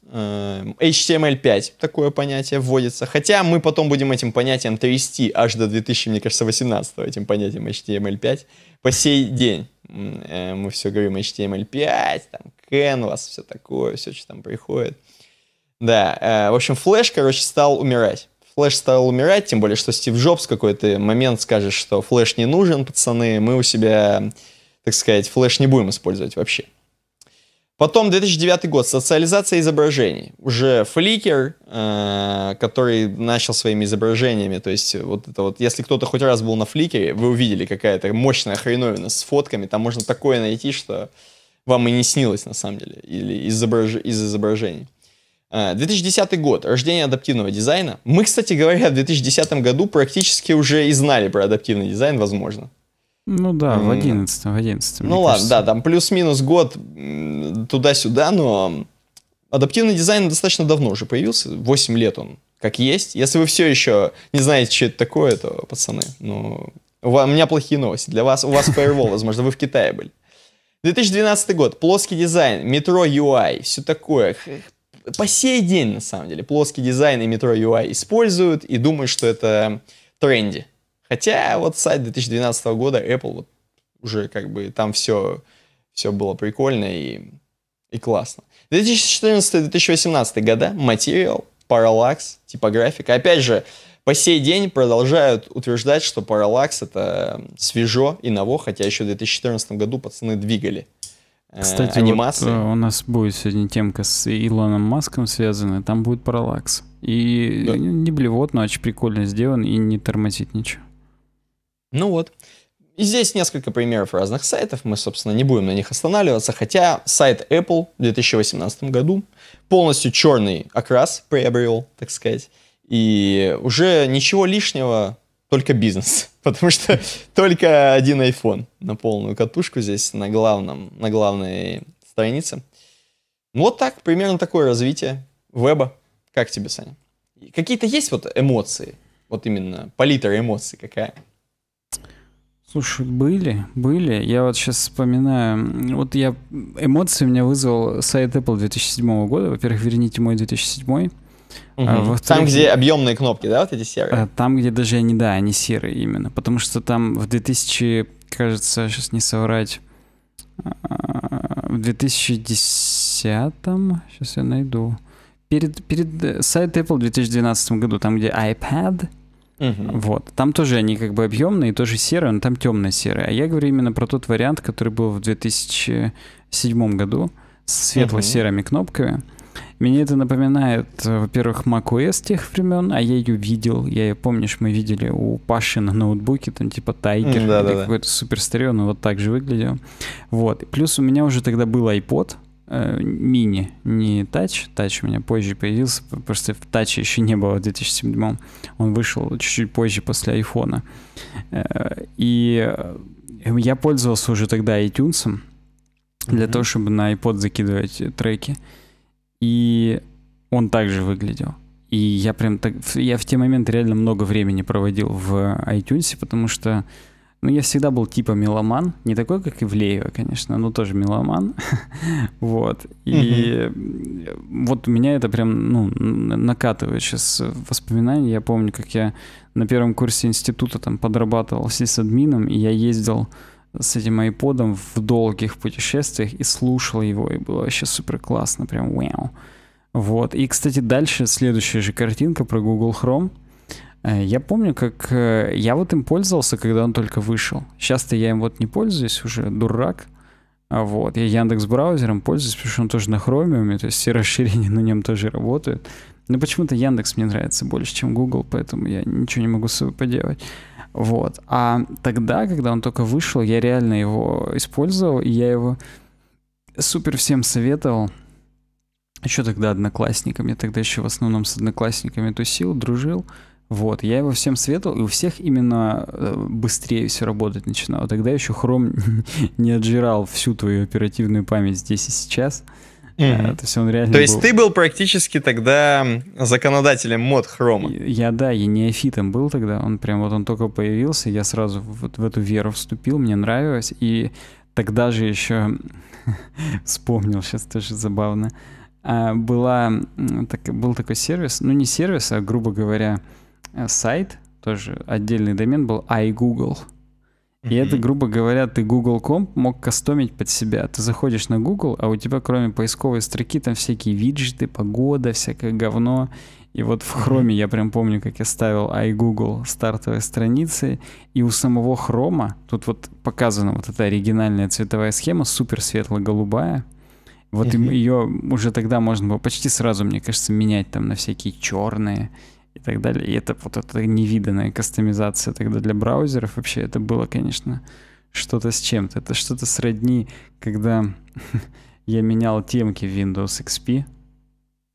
HTML5 эм, эм такое понятие вводится. Хотя мы потом будем этим понятием трясти аж до 2000, мне кажется, 18 этим понятием HTML5. По сей день э, мы все говорим HTML5, там Canvas, все такое, все, что там приходит. Да, э, в общем, Флэш, короче, стал умирать. Флэш стал умирать, тем более, что Стив Джобс какой-то момент скажет, что Флэш не нужен, пацаны, мы у себя, так сказать, Флэш не будем использовать вообще. Потом 2009 год, социализация изображений. Уже Фликер, э, который начал своими изображениями, то есть вот это вот, если кто-то хоть раз был на Фликере, вы увидели какая-то мощная хреновина с фотками, там можно такое найти, что вам и не снилось на самом деле, или изображ... из изображений. 2010 э, год, рождение адаптивного дизайна. Мы, кстати говоря, в 2010 году практически уже и знали про адаптивный дизайн, возможно. Ну да, в 2011, в 11 Ну ладно, кажется. да, там плюс-минус год туда-сюда, но адаптивный дизайн достаточно давно уже появился, 8 лет он как есть. Если вы все еще не знаете, что это такое, то, пацаны, ну, у, вас, у меня плохие новости. Для вас, у вас Firewall, возможно, вы в Китае были. 2012 год, плоский дизайн, метро UI, все такое по сей день, на самом деле, плоский дизайн и метро UI используют и думают, что это тренди. Хотя вот сайт 2012 года Apple вот уже как бы там все, все было прикольно и, и классно. 2014-2018 года материал параллакс типографика. Опять же, по сей день продолжают утверждать, что параллакс это свежо и ново, хотя еще в 2014 году пацаны двигали Э, Кстати, анимации. Вот, э, у нас будет сегодня темка с Илоном Маском связана, там будет про И да. не блевот, но очень прикольно сделан и не тормозит ничего. Ну вот. И здесь несколько примеров разных сайтов, мы, собственно, не будем на них останавливаться, хотя сайт Apple в 2018 году полностью черный окрас приобрел, так сказать, и уже ничего лишнего только бизнес, *laughs* потому что только один iPhone на полную катушку здесь на главном, на главной странице. Ну вот так, примерно такое развитие веба. Как тебе, Саня? Какие-то есть вот эмоции? Вот именно палитра эмоций какая? Слушай, были, были. Я вот сейчас вспоминаю. Вот я... Эмоции меня вызвал сайт Apple 2007 года. Во-первых, верните мой 2007. Угу. там, где э, объемные кнопки, да, вот эти серые? Э, там, где даже они, да, они серые именно. Потому что там в 2000, кажется, сейчас не соврать, а, в 2010, сейчас я найду, перед, перед э, сайт Apple в 2012 году, там, где iPad, Uh -huh. Вот. Там тоже они как бы объемные, тоже серые, но там темно-серые. А я говорю именно про тот вариант, который был в 2007 году с светло-серыми кнопками. Мне это напоминает, э, во-первых, macOS тех времен, а я ее видел. Я ее, помнишь, мы видели у Паши на ноутбуке, там типа Тайгер да, или да, какой-то да. супер старый, он вот так же выглядел. Вот. плюс у меня уже тогда был iPod, э, мини, не Touch, Touch у меня позже появился, просто в таче еще не было в 2007. Он вышел чуть-чуть позже после айфона. Э, и я пользовался уже тогда iTunes для mm-hmm. того, чтобы на iPod закидывать треки и он также выглядел. И я прям так, я в те моменты реально много времени проводил в iTunes, потому что, ну, я всегда был типа меломан, не такой, как и в Ивлеева, конечно, но тоже меломан, *laughs* вот. И вот у меня это прям, ну, накатывает сейчас воспоминания. Я помню, как я на первом курсе института там подрабатывал с админом, и я ездил с этим айподом в долгих путешествиях и слушал его, и было вообще супер классно, прям вау. Вот. И, кстати, дальше следующая же картинка про Google Chrome. Э, я помню, как э, я вот им пользовался, когда он только вышел. Сейчас-то я им вот не пользуюсь уже, дурак. А вот. Я Яндекс браузером пользуюсь, потому что он тоже на хромиуме, то есть все *laughs* расширения на нем тоже работают. Но почему-то Яндекс мне нравится больше, чем Google, поэтому я ничего не могу с собой поделать. Вот. А тогда, когда он только вышел, я реально его использовал, и я его супер всем советовал. Еще тогда одноклассникам? я тогда еще в основном с одноклассниками тусил, дружил. Вот, я его всем советовал, и у всех именно э, быстрее все работать начинало. Тогда еще Chrome *laughs* не отжирал всю твою оперативную память здесь и сейчас. Mm-hmm. То есть он реально. То есть был... ты был практически тогда законодателем мод хрома. Я да, я неофитом был тогда. Он прям вот он только появился, я сразу вот в эту веру вступил, мне нравилось. И тогда же еще *laughs* вспомнил, сейчас тоже забавно. А, была, так, был такой сервис, ну не сервис, а грубо говоря, э, сайт, тоже отдельный домен был iGoogle. И это, грубо говоря, ты Google.com мог кастомить под себя. Ты заходишь на Google, а у тебя кроме поисковой строки там всякие виджеты, погода, всякое говно. И вот в Chrome я прям помню, как я ставил iGoogle стартовой страницы, и у самого Chrome, тут вот показана вот эта оригинальная цветовая схема, супер светло-голубая. Вот ее уже тогда можно было почти сразу, мне кажется, менять там на всякие черные, и так далее. И это вот эта невиданная кастомизация тогда для браузеров вообще это было, конечно, что-то с чем-то. Это что-то сродни, когда *laughs* я менял темки Windows XP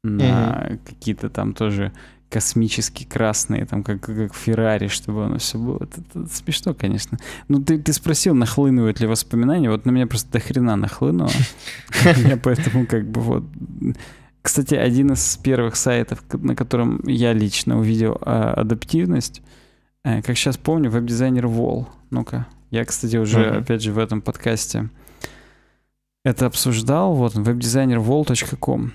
на mm-hmm. какие-то там тоже космически красные, там как, как Феррари, чтобы оно все было. Это, это смешно, конечно. Ну, ты, ты спросил, нахлынывают ли воспоминания. Вот на меня просто до хрена нахлынуло. *laughs* Я поэтому как бы вот кстати, один из первых сайтов, на котором я лично увидел а, адаптивность, а, как сейчас помню, веб-дизайнер Wall. Ну-ка, я, кстати, уже, mm-hmm. опять же, в этом подкасте это обсуждал. Вот он, веб-дизайнер wall.com.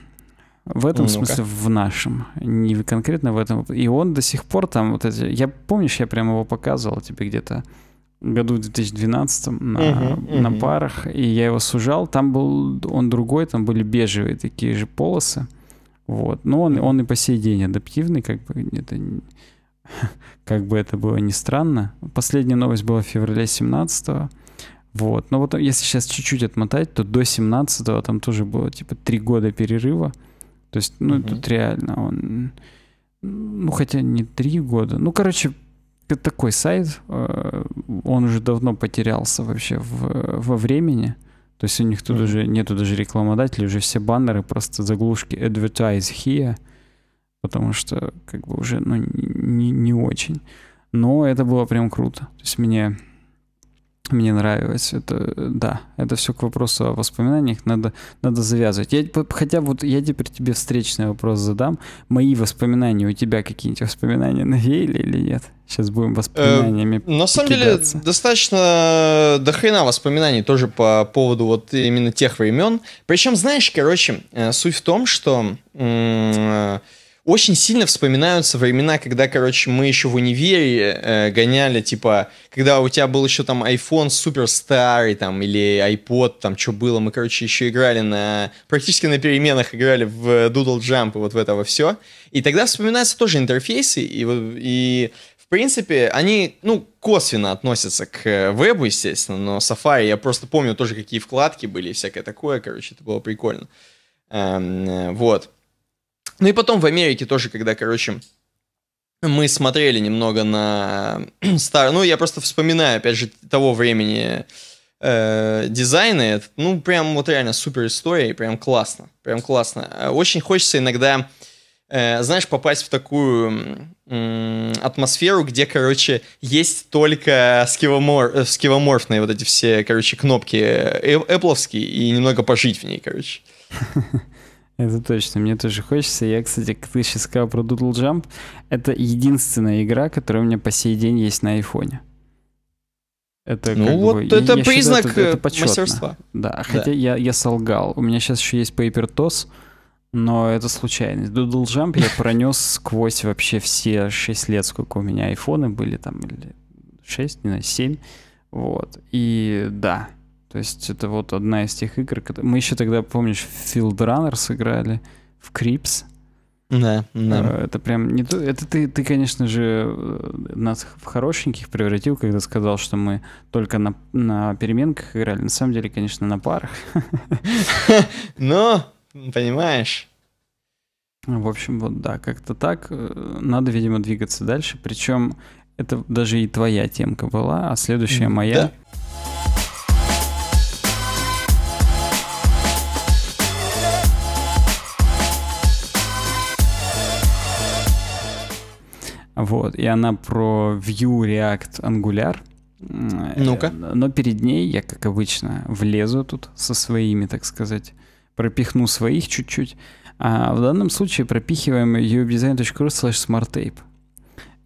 В этом ну смысле, в нашем. Не конкретно в этом. И он до сих пор там вот эти... Я, помнишь, я прямо его показывал тебе где-то году 2012 на, uh-huh, uh-huh. на парах, и я его сужал. Там был он другой, там были бежевые такие же полосы. Вот. Но он, он и по сей день адаптивный, как бы это, *laughs* как бы это было ни странно. Последняя новость была в феврале 17 Вот. Но вот если сейчас чуть-чуть отмотать, то до 17-го там тоже было типа три года перерыва. То есть, ну, угу. тут реально он... Ну, хотя не три года. Ну, короче, такой сайт, э, он уже давно потерялся вообще в, во времени. То есть у них тут mm-hmm. уже нету даже рекламодателей, уже все баннеры просто заглушки advertise here, потому что как бы уже ну, не, не очень. Но это было прям круто. То есть мне мне нравилось. Это, да, это все к вопросу о воспоминаниях. Надо, надо завязывать. Я, хотя вот я теперь тебе встречный вопрос задам. Мои воспоминания у тебя какие-нибудь воспоминания навеяли или нет? Сейчас будем э, воспоминаниями. Э, на самом деле, достаточно дохрена воспоминаний тоже по поводу вот именно тех времен. Причем, знаешь, короче, э, суть в том, что очень сильно вспоминаются времена, когда, короче, мы еще в универе э, гоняли, типа, когда у тебя был еще там iPhone супер старый, там, или iPod, там, что было, мы, короче, еще играли на, практически на переменах играли в э, Doodle Jump и вот в этого все. И тогда вспоминаются тоже интерфейсы, и, и в принципе, они, ну, косвенно относятся к э, вебу, естественно, но Safari, я просто помню тоже, какие вкладки были и всякое такое, короче, это было прикольно. Эм, э, вот. Ну и потом в Америке тоже, когда, короче, мы смотрели немного на *clears throat* стар, ну я просто вспоминаю, опять же, того времени э, дизайна, этот, ну прям вот реально супер история, и прям классно, прям классно. Э, очень хочется иногда, э, знаешь, попасть в такую атмосферу, где, короче, есть только скивомор, э, скивоморфные вот эти все, короче, кнопки эпловские э, и немного пожить в ней, короче. *laughs* Это точно, мне тоже хочется. Я, кстати, ты сейчас сказал про Doodle Jump. Это единственная игра, которая у меня по сей день есть на айфоне. Это ну вот бы, это я, признак я считаю, это, это э, мастерства. Да, да. хотя Я, я солгал. У меня сейчас еще есть Paper Toss, но это случайность. Doodle Jump я *laughs* пронес сквозь вообще все 6 лет, сколько у меня айфоны были там, или 6, не знаю, 7. Вот. И да, то есть это вот одна из тех игр, мы еще тогда, помнишь, в Field Runner сыграли, в Крипс. Да, да. Э, это прям не то. Это ты, ты, конечно же, э, нас в хорошеньких превратил, когда сказал, что мы только на, на переменках играли. На самом деле, конечно, на парах. *laughs* Но ну, понимаешь. В общем, вот да, как-то так. Э, надо, видимо, двигаться дальше. Причем это даже и твоя темка была, а следующая моя. Вот, и она про Vue React Angular. Э, Ну-ка. Но перед ней я, как обычно, влезу тут со своими, так сказать, пропихну своих чуть-чуть. А в данном случае пропихиваем ubdesign.ru slash smarttape.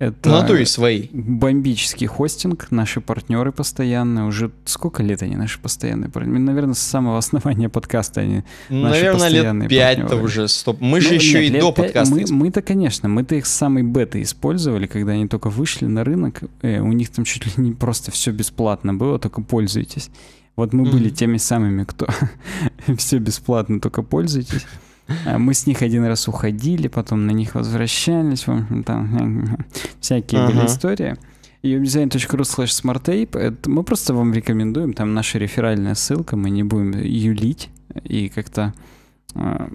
Это Натуре ну, свои Бомбический хостинг, наши партнеры постоянные. Уже сколько лет они наши постоянные партнеры? Наверное, с самого основания подкаста они наши Наверное, постоянные лет пять-то уже, стоп. Мы ну, же еще и до подкаста. Мы, мы-то, конечно, мы-то их самые беты использовали, когда они только вышли на рынок. Э, у них там чуть ли не просто все бесплатно было, только пользуйтесь. Вот мы mm-hmm. были теми самыми, кто *laughs* все бесплатно, только пользуйтесь. Э, мы с них один раз уходили, потом на них возвращались, в общем, там э, всякие были истории. Udesign.ru slash smarttape. Это мы просто вам рекомендуем, там наша реферальная ссылка, мы не будем юлить и как-то э,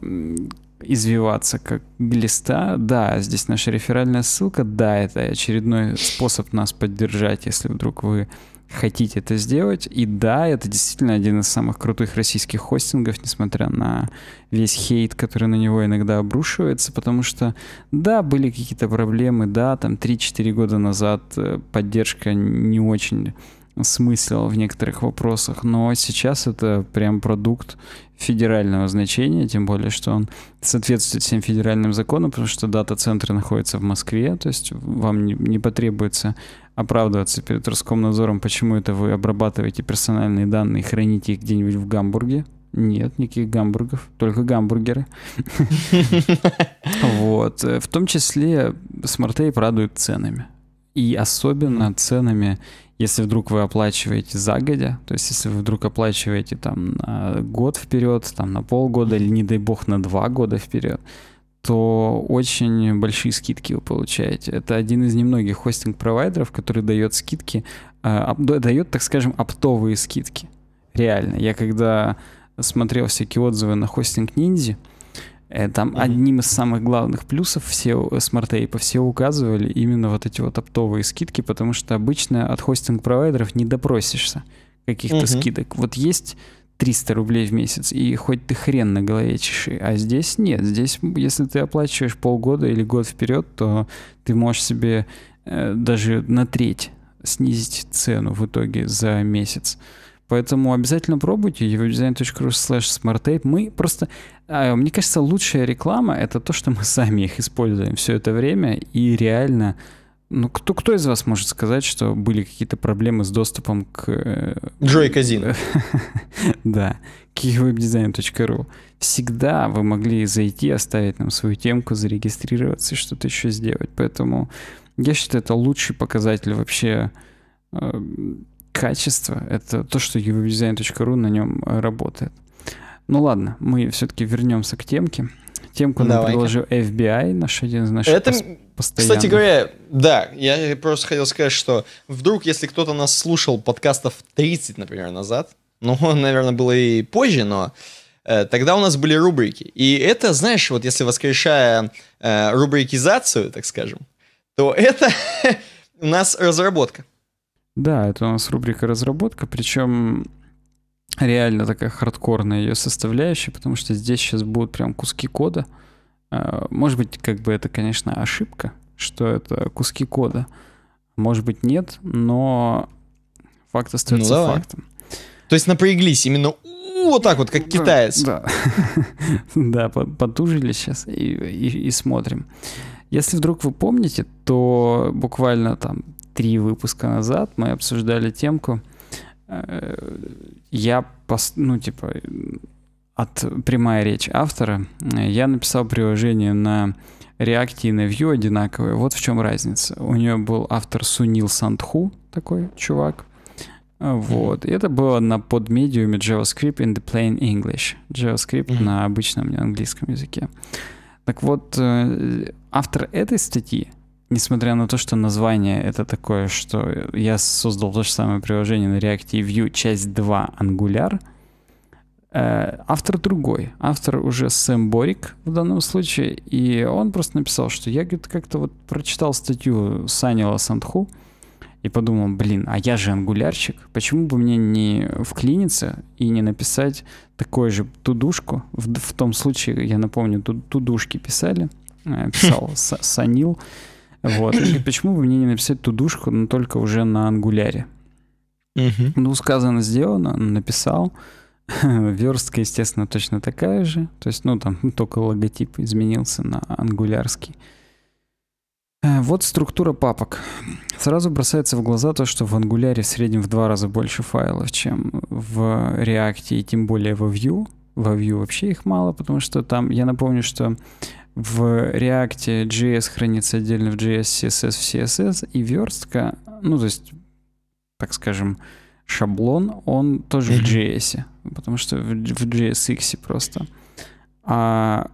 извиваться как глиста. Да, здесь наша реферальная ссылка. Да, это очередной способ нас поддержать, если вдруг вы хотите это сделать. И да, это действительно один из самых крутых российских хостингов, несмотря на весь хейт, который на него иногда обрушивается, потому что, да, были какие-то проблемы, да, там 3-4 года назад э, поддержка не очень смыслила в некоторых вопросах, но сейчас это прям продукт федерального значения, тем более, что он соответствует всем федеральным законам, потому что дата-центры находятся в Москве, то есть вам не, не потребуется оправдываться перед Роскомнадзором, почему это вы обрабатываете персональные данные и храните их где-нибудь в Гамбурге. Нет, никаких гамбургов, только гамбургеры. *laughs* Вот. В том числе смарт-тейп радует ценами. И особенно ценами, если вдруг вы оплачиваете загодя, то есть если вы вдруг оплачиваете там на год вперед, там на полгода или, не дай бог, на два года вперед, то очень большие скидки вы получаете. Это один из немногих хостинг-провайдеров, который дает скидки, а, дает, так скажем, оптовые скидки. Реально. Я когда смотрел всякие отзывы на хостинг Ниндзи, э, там mm-hmm. одним из самых главных плюсов все э, смарт по все указывали именно вот эти вот оптовые скидки, потому что обычно от хостинг-провайдеров не допросишься каких-то mm-hmm. скидок. Вот есть 300 рублей в месяц, и хоть ты хрен на голове чеши. А здесь нет. Здесь, если ты оплачиваешь полгода или год вперед, то ты можешь себе э, даже на треть снизить цену в итоге за месяц. Поэтому обязательно пробуйте evdesign.ru slash smarttape. Мы просто... А, мне кажется, лучшая реклама — это то, что мы *laughs* сами их используем все это время и реально ну, кто, кто из вас может сказать, что были какие-то проблемы с доступом к... Э, Джой Казин. *laughs* Да, к Всегда вы могли зайти, оставить нам свою темку, зарегистрироваться и что-то еще сделать. Поэтому я считаю, это лучший показатель вообще э, качества. Это то, что uwebdesign.ru на нем работает. Ну ладно, мы все-таки вернемся к темке. Темку нам предложил FBI, наш один из наших постоянно. Кстати говоря, да, я просто хотел сказать, что вдруг, если кто-то нас слушал подкастов 30, например, назад, ну, *laughs* наверное, было и позже, но э, тогда у нас были рубрики. И это, знаешь, вот если воскрешая э, рубрикизацию, так скажем, то это *laughs* у нас разработка. Да, это у нас рубрика разработка, причем реально такая хардкорная ее составляющая, потому что здесь сейчас будут прям куски кода, а, может быть, как бы это, конечно, ошибка, что это куски кода. Может быть, нет, но факт остается ну, фактом. То есть напряглись именно вот так вот, как китаец. Да, *laughs* да. да потужили сейчас и, и, и смотрим. Если вдруг вы помните, то буквально там три выпуска назад мы обсуждали темку. Э, я, ну, типа, от прямая речь автора. Э, я написал приложение на React и на Vue одинаковые. Вот в чем разница. У нее был автор Сунил Сандху, такой чувак. Вот. И это было на подмедиуме JavaScript in the plain English. JavaScript mm-hmm. на обычном английском языке. Так вот, э, автор этой статьи, несмотря на то, что название это такое, что я создал то же самое приложение на React и Vue, часть 2 Angular — Э, автор другой. Автор уже Сэм Борик в данном случае. И он просто написал, что я говорит, как-то вот прочитал статью Санила Сандху и подумал, блин, а я же ангулярщик, почему бы мне не вклиниться и не написать такую же тудушку? В, в том случае, я напомню, тут тудушки писали, э, писал *laughs* Санил. Вот. И почему бы мне не написать тудушку, но только уже на ангуляре? Ну, сказано, сделано, написал. *laughs* Верстка, естественно, точно такая же. То есть, ну, там *laughs* только логотип изменился на ангулярский. Э, вот структура папок. Сразу бросается в глаза то, что в ангуляре в среднем в два раза больше файлов, чем в React и тем более во Vue. Во Vue вообще их мало, потому что там, я напомню, что в React JS хранится отдельно в JS, CSS, в CSS, и верстка, ну, то есть, так скажем, шаблон, он тоже в JS, потому что в, JSX просто. А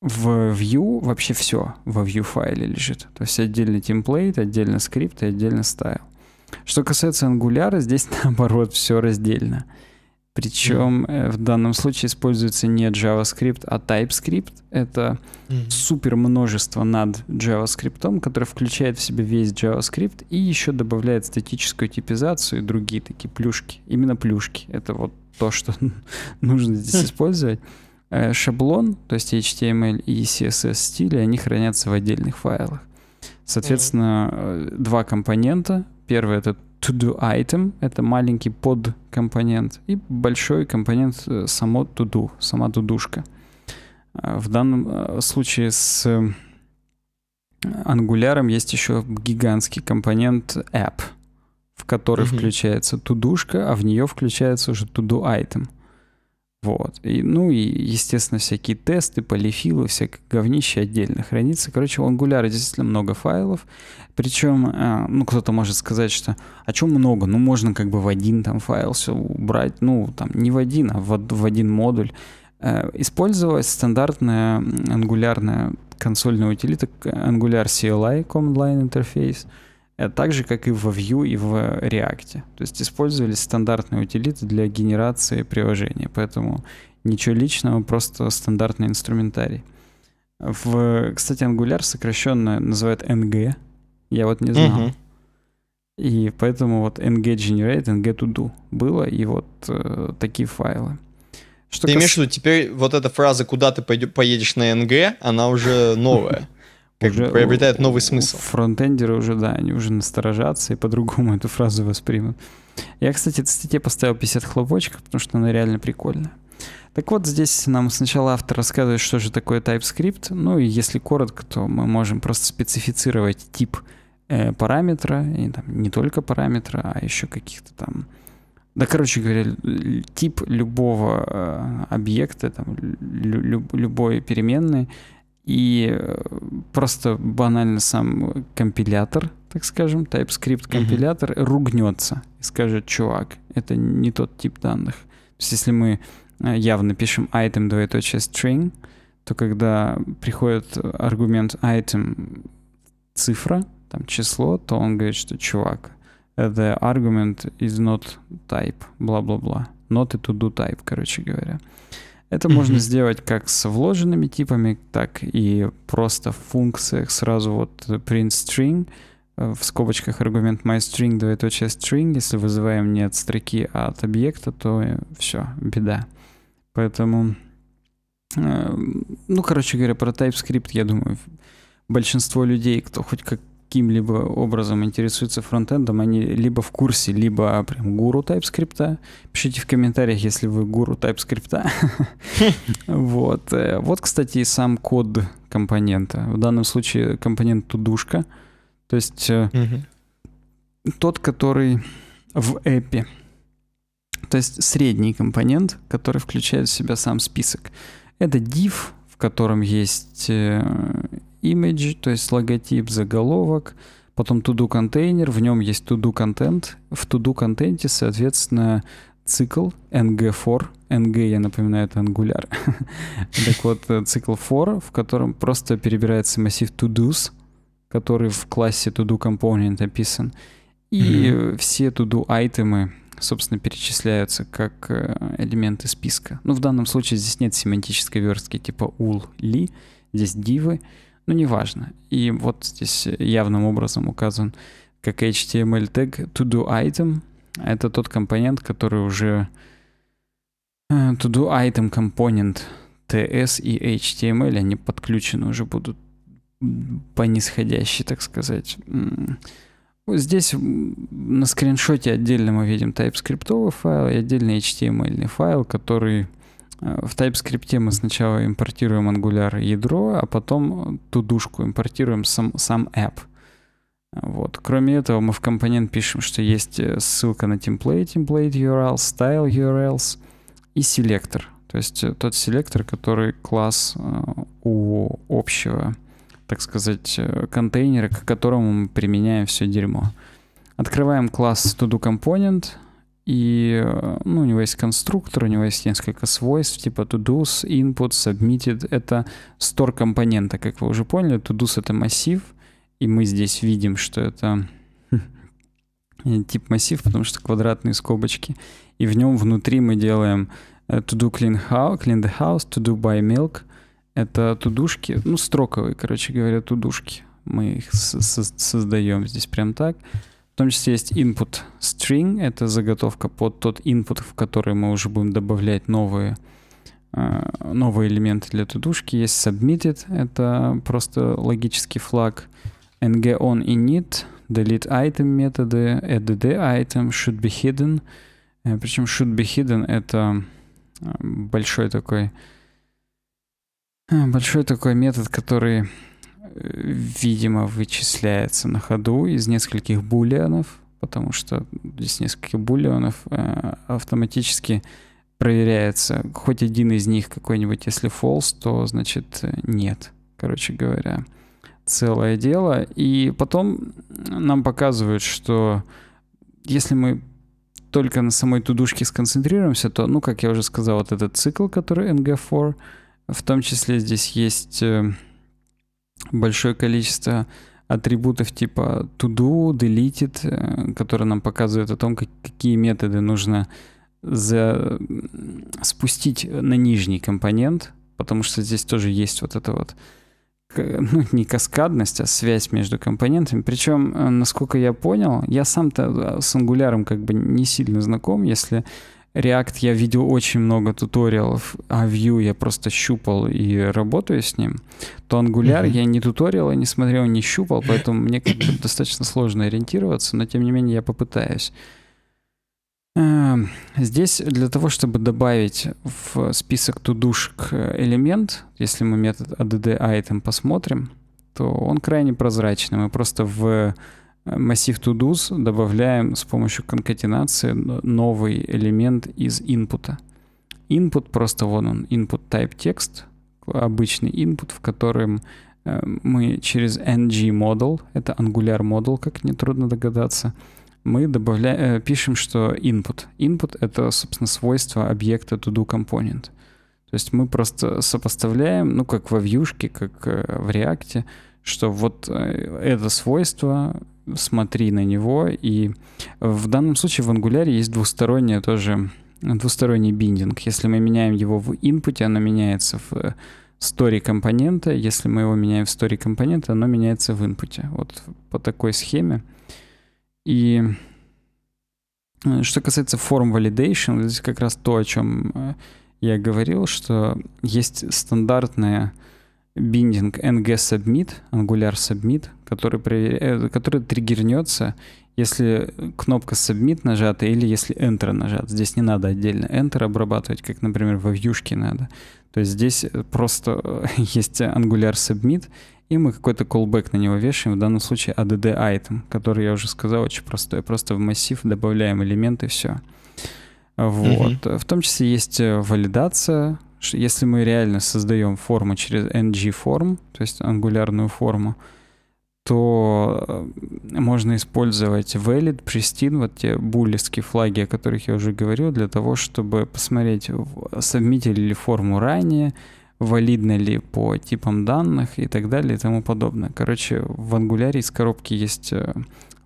в Vue вообще все во Vue файле лежит. То есть отдельно темплейт, отдельно скрипт и отдельно стайл. Что касается Angular, здесь *laughs* наоборот все раздельно. Uh, причем э, в данном случае используется не JavaScript, а TypeScript. Это супер множество над JavaScript, которое включает в себя весь JavaScript и еще добавляет статическую типизацию и другие такие плюшки. Именно плюшки. Это вот то, что *laughs* нужно здесь хм. использовать. Э, шаблон, то есть HTML и CSS стили, они хранятся в отдельных файлах. Соответственно, э, два компонента. Первый это to-do item — это маленький подкомпонент, и большой компонент э, — само to-do, сама тудушка. Э, в данном э, случае с Angular есть еще гигантский компонент app, в который mm-hmm. включается тудушка, а в нее включается уже to-do item — вот. И, ну и, естественно, всякие тесты, полифилы, всякое говнище отдельно хранится. Короче, в Angular действительно много файлов. Причем, э, ну, кто-то может сказать, что о «А чем много? Ну, можно как бы в один там файл все убрать. Ну, там, не в один, а в, в один модуль. Э, использовать стандартная ангулярная консольная утилита Angular CLI Command Line Interface — Э, так же, как и во Vue и в React. То есть использовали стандартные утилиты для генерации приложения, поэтому ничего личного, просто стандартный инструментарий. В, кстати, Angular сокращенно называют NG, я вот не знал. Mm-hmm. И поэтому вот NG Generate, NG To Do было, и вот э, такие файлы. Что ты кас... имеешь в виду, теперь вот эта фраза «куда ты поедешь на ng" она уже новая как уже приобретает новый смысл. Фронтендеры уже, да, они уже насторожатся и по-другому *laughs* эту фразу воспримут. Я, кстати, этой статье поставил 50 хлопочков, потому что она реально прикольная. Так вот, здесь нам сначала автор рассказывает, что же такое TypeScript. Ну и если коротко, то мы можем просто специфицировать тип э, параметра, и там не только параметра, а еще каких-то там... Да, короче говоря, тип любого э, объекта, там, лю любой переменной, и э, просто банально сам компилятор, так скажем, TypeScript компилятор mm-hmm. ругнется и скажет, чувак, это не тот тип данных. То есть если мы э, явно пишем item двоеточие string, то когда приходит аргумент item цифра, там число, то он говорит, что чувак, the argument is not type, бла-бла-бла. Not и to do type, короче говоря. Uh, это mm-hmm. можно сделать как с вложенными типами, так и просто в функциях сразу вот print string, э, в скобочках аргумент myString, двоеточие string, если вызываем не от строки, а от объекта, то э, все, беда. Поэтому, э, ну, короче говоря, про TypeScript, я думаю, большинство людей, кто хоть как каким-либо образом интересуются фронтендом, они либо в курсе, либо прям гуру TypeScript. Пишите в комментариях, если вы гуру TypeScript. Хм. *laughs* Вот. Э, вот, кстати, и сам код компонента. В данном случае компонент тудушка. То есть э, тот, который в эпи. То есть средний компонент, который включает в себя сам список. Это div, в котором есть э, image, то есть логотип, заголовок, потом to-do контейнер, в нем есть to-do контент, в to-do контенте, соответственно, цикл ng4, ng, я напоминаю, это angular, *laughs* так вот, э, цикл for, в котором просто перебирается массив to-dos, который в классе to-do component описан, и mm-hmm. все to-do айтемы, собственно, перечисляются как э, элементы списка. Ну, в данном случае здесь нет семантической верстки типа ul, li, здесь дивы, ну неважно. И вот здесь явным образом указан как HTML тег to-do item. Это тот компонент, который уже э, to-do item компонент TS и HTML, они подключены уже будут по нисходящей, так сказать. Здесь на скриншоте отдельно мы видим TypeScript файл и отдельный HTML файл, который Э, в TypeScript мы сначала импортируем Angular ядро, а потом тудушку импортируем сам, сам app. Вот. Кроме этого, мы в компонент пишем, что есть э, ссылка на template, template URL, style URLs и селектор. То есть э, тот селектор, который класс у общего, так сказать, контейнера, к которому мы применяем все дерьмо. Открываем класс todo component — и э, ну, у него есть конструктор, у него есть несколько свойств, типа todos, input, submitted. Это store компонента, как вы уже поняли. Todos — это массив, и мы здесь видим, что это тип массив, потому что квадратные скобочки. И в нем внутри мы делаем э, to do clean, house, clean the house, to do buy milk. Это тудушки, ну, строковые, короче говоря, тудушки. Мы их создаем здесь прям так. В том числе есть input string, это заготовка под тот input, в который мы уже будем добавлять новые, э, новые элементы для тудушки. Есть submitted, это просто логический флаг. ng on init, delete item методы, add item, should be hidden. Э, Причем should be hidden это э, большой такой большой такой метод, который видимо, вычисляется на ходу из нескольких булеанов, потому что здесь несколько булеанов э, автоматически проверяется. Хоть один из них какой-нибудь, если false, то значит э, нет, короче говоря. Целое дело. И потом нам показывают, что если мы только на самой тудушке сконцентрируемся, то, ну, как я уже сказал, вот этот цикл, который NG4, в том числе здесь есть э, большое количество атрибутов типа to do, deleted, э, которые нам показывают о том, какие методы нужно за... спустить на нижний компонент, потому что здесь тоже есть вот это вот ну, не каскадность, а связь между компонентами. Причем, э, насколько я понял, я сам-то э, с ангуляром как бы не сильно знаком, если React я видел очень много туториалов, а Vue я просто щупал и работаю с ним, то Angular mm-hmm. я ни туториала не смотрел, не щупал, поэтому мне *coughs* достаточно сложно ориентироваться, но тем не менее я попытаюсь. Э, здесь для того, чтобы добавить в список тудушек элемент, если мы метод add item посмотрим, то он крайне прозрачный. Мы просто в массив toDo's добавляем с помощью конкатенации новый элемент из input. Input просто вон он, input type text обычный input, в котором э, мы через ng model, это angular model, как нетрудно догадаться, мы добавляем, э, пишем, что input. Input — это, собственно, свойство объекта to-do component. То есть мы просто сопоставляем, ну, как во вьюшке, как э, в React, что вот это свойство смотри на него. И в данном случае в Angular есть двусторонний тоже двусторонний биндинг. Если мы меняем его в input, оно меняется в э, story компонента. Если мы его меняем в story компонента, оно меняется в input. Вот по такой схеме. И э, что касается форм validation, здесь как раз то, о чем э, я говорил, что есть стандартная биндинг ng-submit, angular submit, который, проверя... Э, который триггернется, если кнопка submit нажата или если enter нажат. Здесь не надо отдельно enter обрабатывать, как, например, во вьюшке надо. То есть здесь просто э, *laughs* есть angular submit, и мы какой-то callback на него вешаем, в данном случае add item, который я уже сказал, очень простой. Просто в массив добавляем элементы, все. Вот. Mm-hmm. В том числе есть э, валидация, что если мы реально создаем форму через ng-форм, то есть ангулярную форму, то э, можно использовать valid, pristine, вот те булевские флаги, о которых я уже говорил, для того, чтобы посмотреть, совместили ли форму ранее, валидно ли по типам данных и так далее и тому подобное. Короче, в Angular из коробки есть э,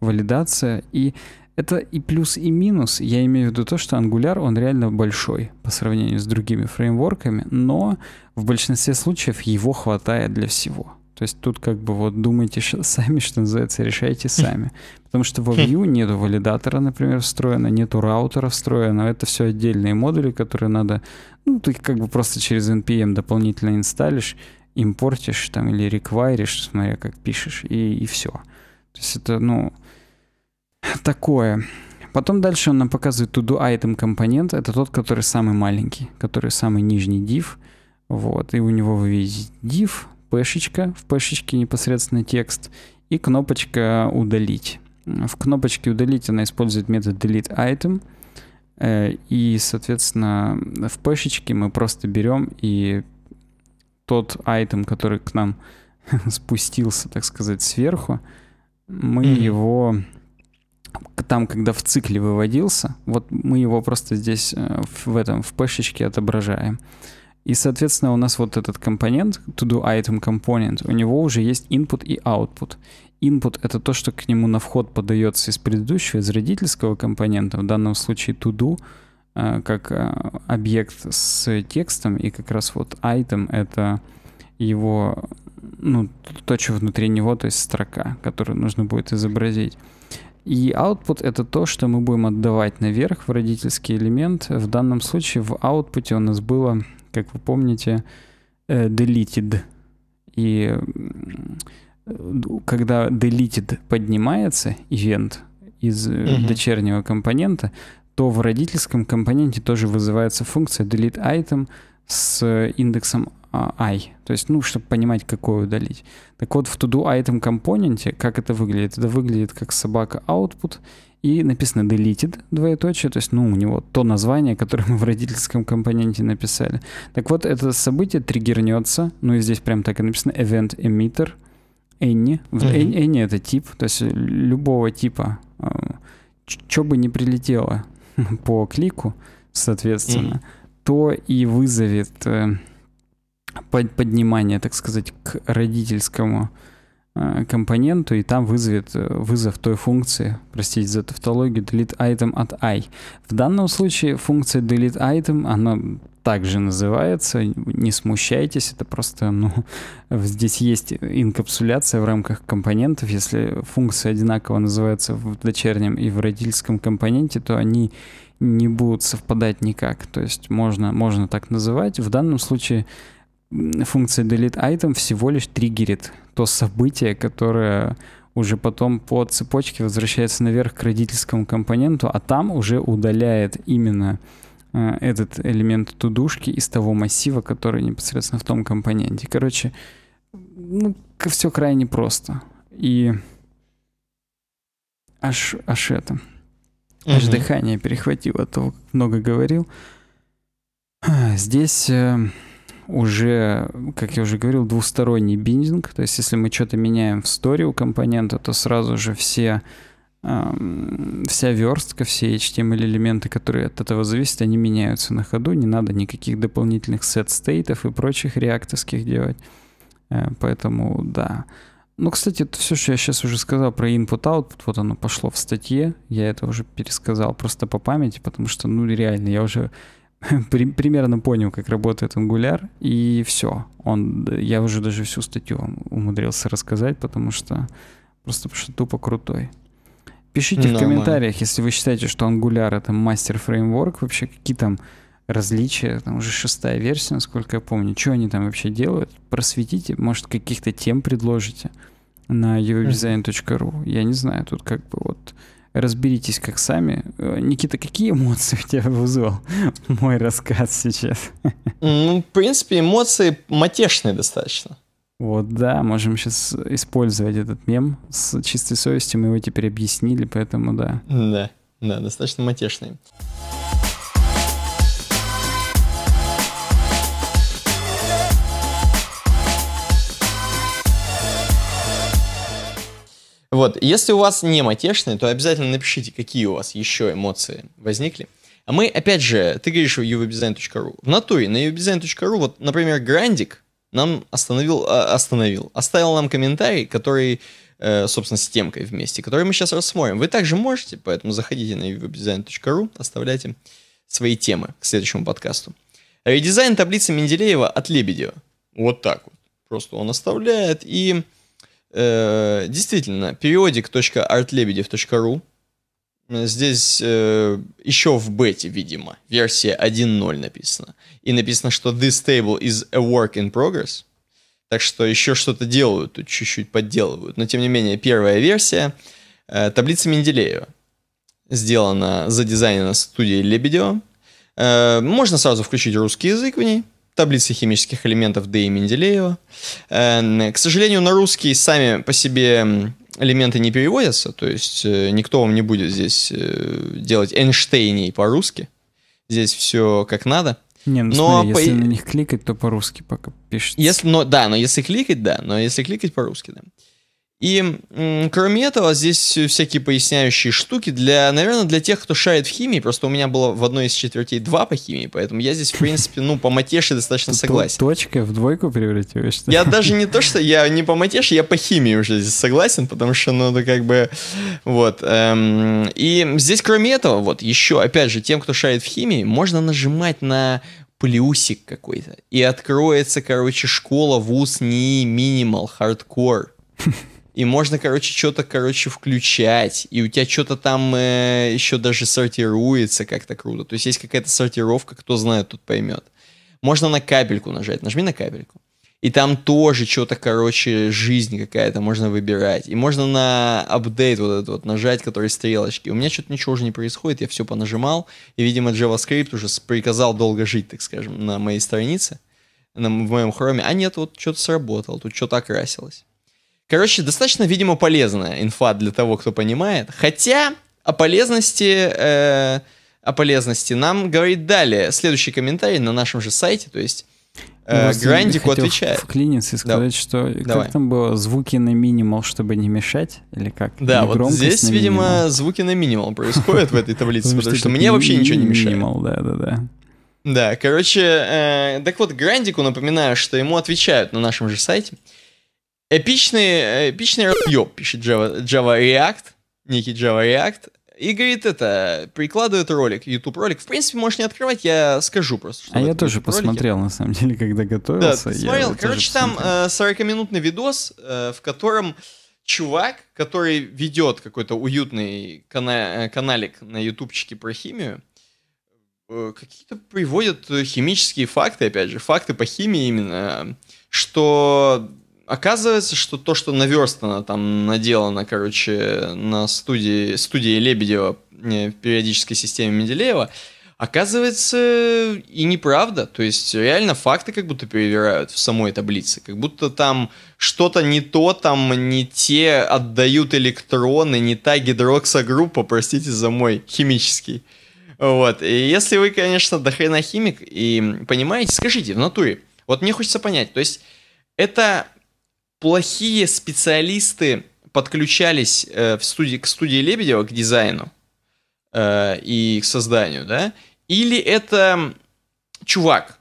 валидация, и это и плюс, и минус. Я имею в виду то, что Angular, он реально большой по сравнению с другими фреймворками, но в большинстве случаев его хватает для всего. То есть тут как бы вот думайте *laughs* сами, что называется, решайте сами. *laughs* Потому что во Vue нету валидатора, например, встроено, нету раутера встроено. Это все отдельные модули, которые надо... Ну, ты как бы просто через NPM дополнительно инсталишь, импортишь там или реквайришь, смотря как пишешь, и, и все. То есть это, ну, Такое. Потом дальше он нам показывает туду do item компонент. Это тот, который самый маленький, который самый нижний div. Вот, и у него вы видите div, пешечка, в пешечке непосредственно текст, и кнопочка «Удалить». В кнопочке «Удалить» она использует метод delete item, э, и, соответственно, в пешечке мы просто берем и тот item, который к нам *laughs* спустился, так сказать, сверху, мы mm-hmm. его там, когда в цикле выводился, вот мы его просто здесь э, в этом, в пешечке отображаем. И, соответственно, у нас вот этот компонент, to-do item component, у него уже есть input и output. Input — это то, что к нему на вход подается из предыдущего, из родительского компонента, в данном случае to-do, э, как э, объект с текстом, и как раз вот item — это его, ну, то, что внутри него, то есть строка, которую нужно будет изобразить. И output — это то, что мы будем отдавать наверх в родительский элемент. В данном случае в output у нас было, как вы помните, э, deleted. И когда deleted поднимается, ивент из угу. дочернего компонента, то в родительском компоненте тоже вызывается функция delete item с индексом I. А, то есть, ну, чтобы понимать, какое удалить. Так вот, в to-do item компоненте, как это выглядит? Это выглядит как собака output, и написано deleted, двоеточие, то есть, ну, у него то название, которое мы в родительском компоненте написали. Так вот, это событие триггернется, ну и здесь прям так и написано event emitter, any. Mm-hmm. Any это тип, то есть любого типа, а, что бы не прилетело *laughs* по клику, соответственно, mm-hmm. то и вызовет э, под поднимание, так сказать, к родительскому э, компоненту, и там вызовет э, вызов той функции, простите за тавтологию, delete item от i. В данном случае функция delete item, она также называется, не смущайтесь, это просто, ну, *laughs* здесь есть инкапсуляция в рамках компонентов, если функции одинаково называются в дочернем и в родительском компоненте, то они не будут совпадать никак, то есть можно, можно так называть. В данном случае функция delete item всего лишь триггерит то событие, которое уже потом по цепочке возвращается наверх к родительскому компоненту, а там уже удаляет именно э, этот элемент тудушки из того массива, который непосредственно в том компоненте. Короче, ну, все крайне просто. И аж, аж это. Аж mm-hmm. дыхание перехватило, то много говорил. *clears throat* Здесь... Э, уже, как я уже говорил, двусторонний биндинг. То есть, если мы что-то меняем в сторе у компонента, то сразу же все вся верстка, все HTML-элементы, эм которые от этого зависят, они меняются на ходу, не надо никаких дополнительных сет-стейтов и прочих реактовских делать. Э, поэтому да. Ну, кстати, это все, что я сейчас уже сказал про input-output, вот оно пошло в статье, я это уже пересказал просто по памяти, потому что, ну, реально, я уже *laughs* при, примерно понял, как работает Angular, и все. Он, я уже даже всю статью умудрился рассказать, потому что просто потому что тупо крутой. Пишите Нормально. в комментариях, если вы считаете, что Angular это мастер фреймворк, вообще какие там различия, там уже шестая версия, насколько я помню, что они там вообще делают, просветите, может каких-то тем предложите на uvdesign.ru, я не знаю, тут как бы вот разберитесь как сами. Э, Никита, какие эмоции у тебя вызвал *laughs* мой рассказ сейчас? *laughs* Ну, в принципе, эмоции матешные достаточно. Вот, да, можем сейчас использовать этот мем с чистой совестью, мы его теперь объяснили, поэтому да. Да, да, достаточно матешный. Вот, если у вас не матешные, то обязательно напишите, какие у вас еще эмоции возникли. А мы, опять же, ты говоришь в uvdesign.ru. В натуре на uvdesign.ru, вот, например, Грандик нам остановил, а, остановил, оставил нам комментарий, который, э, собственно, с темкой вместе, который мы сейчас рассмотрим. Вы также можете, поэтому заходите на uvdesign.ru, оставляйте свои темы к следующему подкасту. Редизайн таблицы Менделеева от Лебедева. Вот так вот. Просто он оставляет и Э, действительно, periodic.artlebedev.ru. Здесь э, еще в бете, видимо, версия 1.0 написана. И написано, что this table is a work in progress. Так что еще что-то делают, тут чуть-чуть подделывают. Но тем не менее, первая версия э, таблица Менделеева. Сделана, за задизайнена студии Лебедева. Э, можно сразу включить русский язык в ней таблицы химических элементов Д и Менделеева. К сожалению, на русский сами по себе элементы не переводятся, то есть э, никто вам не будет здесь э, делать Эйнштейней по-русски. Здесь все как надо. Не, ну но смотри, по... если на них кликать, то по-русски пока пишется. Если, но, да, но если кликать, да, но если кликать по-русски, да. И кроме этого, здесь всякие поясняющие штуки для, наверное, для тех, кто шарит в химии. Просто у меня было в одной из четвертей два по химии, поэтому я здесь, в принципе, ну, по матеше достаточно согласен. Точка в двойку превратилась, Я даже не то, что я не по матеше, я по химии уже здесь согласен, потому что, ну, это как бы, вот. Эм, и здесь, кроме этого, вот, еще, опять же, тем, кто шарит в химии, можно нажимать на плюсик какой-то. И откроется, короче, школа, вуз, не минимал, хардкор. *laughs* И можно, короче, что-то, короче, включать. И у тебя что-то там э, еще даже сортируется как-то круто. То есть есть какая-то сортировка, кто знает, тот поймет. Можно на капельку нажать. Нажми на капельку. И там тоже что-то, короче, жизнь какая-то можно выбирать. И можно на апдейт вот этот вот нажать, который стрелочки. У меня что-то ничего уже не происходит, я все понажимал. И, видимо, JavaScript уже приказал долго жить, так скажем, на моей странице, на, в моем хроме. А нет, вот что-то сработало, тут что-то окрасилось. Короче, достаточно, видимо, полезная инфа для того, кто понимает. Хотя о полезности, э, о полезности нам говорит далее. Следующий комментарий на нашем же сайте, то есть э, Грандику отвечает. Вклиниться и сказать, да. что Давай. как там было, звуки на минимал, чтобы не мешать, или как? Да, или вот здесь, видимо, звуки на минимал происходят в этой *laughs* таблице, потому что мне вообще ничего не мешает. Минимал, да, да, да. Да, короче, э, так вот, Грандику напоминаю, что ему отвечают на нашем же сайте. Эпичный, эпичный ёб, пишет Java, Java React, некий Java React, и говорит это, прикладывает ролик, YouTube ролик. В принципе, можешь не открывать, я скажу просто. А я тоже YouTube посмотрел, ролике. на самом деле, когда готовился. Да, ты смотрел. Короче, там э, 40-минутный видос, э, в котором чувак, который ведет какой-то уютный кана- э, каналик на ютубчике про химию, э, какие-то приводят э, химические факты, опять же, факты по химии именно, что Оказывается, что то, что наверстано, там наделано, короче, на студии, студии Лебедева в периодической системе Менделеева, оказывается и неправда. То есть реально факты как будто перевирают в самой таблице. Как будто там что-то не то, там не те отдают электроны, не та гидроксогруппа, простите за мой химический. Вот. И если вы, конечно, дохрена химик и понимаете, скажите в натуре. Вот мне хочется понять, то есть это плохие специалисты подключались э, в студии, к студии Лебедева, к дизайну э, и к созданию, да? Или это чувак,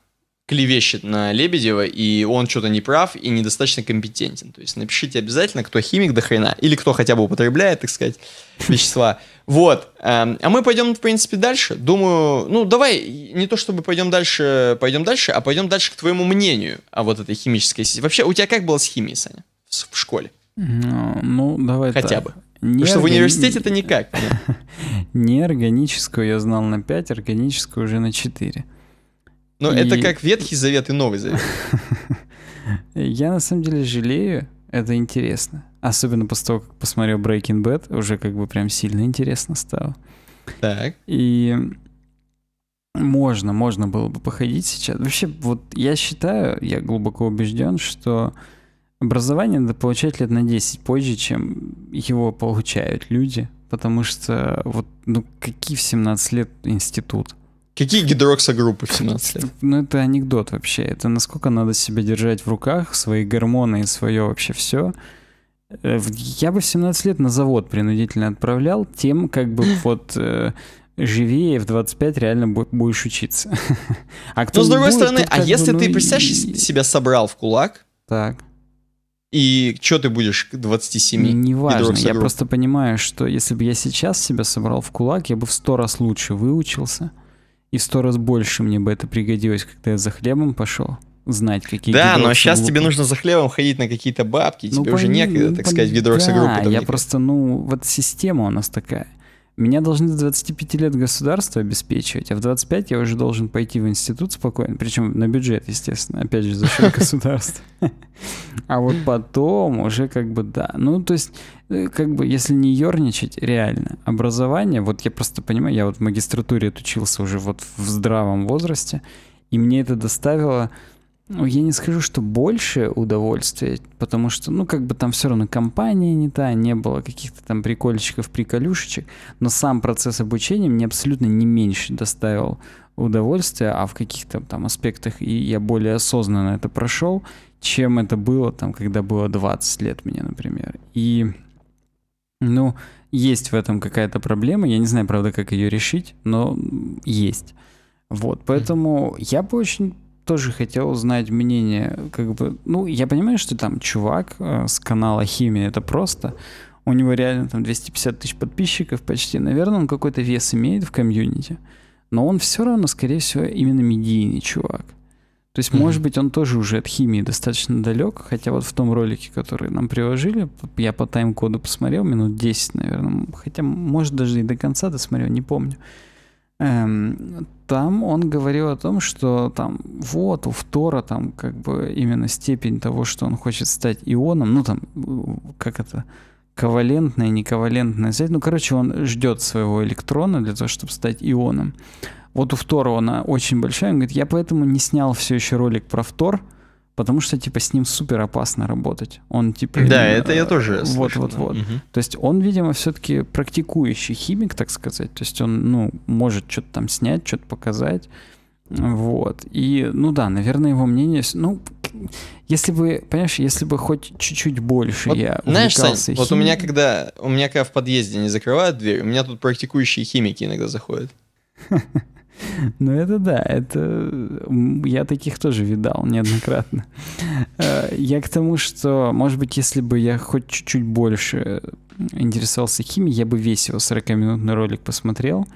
клевещет на Лебедева, и он что-то не прав и недостаточно компетентен. То есть напишите обязательно, кто химик до хрена, или кто хотя бы употребляет, так сказать, *laughs* вещества. Вот. Эм, а мы пойдем, в принципе, дальше. Думаю, ну, давай, не то чтобы пойдем дальше, пойдем дальше, а пойдем дальше к твоему мнению о вот этой химической сети. Вообще, у тебя как было с химией, Саня, в школе? Ну, ну, давай Хотя бы. Неоргани... Потому что в университете это никак. *laughs* Неорганическую я знал на 5, органическую уже на 4. Но и... это как Ветхий Завет и Новый Завет. *laughs* Я на самом деле жалею, это интересно. Особенно после того, как посмотрел Breaking Bad, уже как бы прям сильно интересно стало. Так. И можно, можно было бы походить сейчас. Вообще, вот я считаю, я глубоко убежден, что образование надо получать лет на 10 позже, чем его получают люди. Потому что вот, ну, какие в 17 лет институт? Какие гидроксогруппы в 17 лет? Ну, это анекдот вообще. Это насколько надо себя держать в руках, свои гормоны и свое вообще все. Э, я бы в 17 лет на завод принудительно отправлял, тем как бы *laughs* вот э, живее в 25 реально будешь учиться. *laughs* А кто Но ну, с другой будет, стороны, а если ну, ты, представляешь, и... себя собрал в кулак, так. И что ты будешь к 27? Не важно. я просто понимаю, что если бы я сейчас себя собрал в кулак, я бы в сто раз лучше выучился – и сто раз больше мне бы это пригодилось, когда я за хлебом пошел. Знать, какие Да, но сейчас глупые. тебе нужно за хлебом ходить на какие-то бабки, ну, тебе пон... уже некогда, так ну, сказать, ведро да, Я просто, ну, вот система у нас такая. Меня должны с 25 лет государство обеспечивать, а в 25 я уже должен пойти в институт спокойно, причем на бюджет, естественно, опять же, за счет *laughs* государства. А вот потом уже как бы да. Ну, то есть, э, как бы, если не ерничать, реально, образование, вот я просто понимаю, я вот в магистратуре отучился уже вот в здравом возрасте, и мне это доставило ну, я не скажу, что больше удовольствия, потому что, ну, как бы там все равно компания не та, не было каких-то там прикольчиков, приколюшечек, но сам процесс обучения мне абсолютно не меньше доставил удовольствия, а в каких-то там аспектах и я более осознанно это прошел, чем это было там, когда было 20 лет мне, например. И, ну, есть в этом какая-то проблема, я не знаю, правда, как ее решить, но есть. Вот, поэтому я бы очень тоже хотел узнать мнение, как бы, ну, я понимаю, что там чувак э, с канала Химия, это просто, у него реально там 250 тысяч подписчиков почти, наверное, он какой-то вес имеет в комьюнити, но он все равно, скорее всего, именно медийный чувак. То есть, mm-hmm. может быть, он тоже уже от химии достаточно далек, хотя вот в том ролике, который нам приложили, я по тайм-коду посмотрел, минут 10, наверное, хотя, может, даже и до конца досмотрел, не помню. Эм, там он говорил о том, что там вот у Тора там как бы именно степень того, что он хочет стать ионом, ну там э, как это ковалентная, нековалентная связь. Ну, короче, он ждет своего электрона для того, чтобы стать ионом. Вот у Втора она очень большая. Он говорит, я поэтому не снял все еще ролик про Втор, Потому что, типа, с ним супер опасно работать. Он, типа... Да, э, это я тоже Вот, слышал, вот, да. вот. Угу. То есть он, видимо, все-таки практикующий химик, так сказать. То есть он, ну, может что-то там снять, что-то показать. Вот. И, ну да, наверное, его мнение... Ну, если бы, понимаешь, если бы хоть чуть-чуть больше вот, я знаешь, Сань, химией... вот у меня когда, у меня когда в подъезде не закрывают дверь, у меня тут практикующие химики иногда заходят. *laughs* *laughs* Ну это да, это я таких тоже видал неоднократно. *laughs* Э, я к тому, что, может быть, если бы я хоть чуть-чуть больше интересовался химией, я бы весь его 40-минутный ролик посмотрел.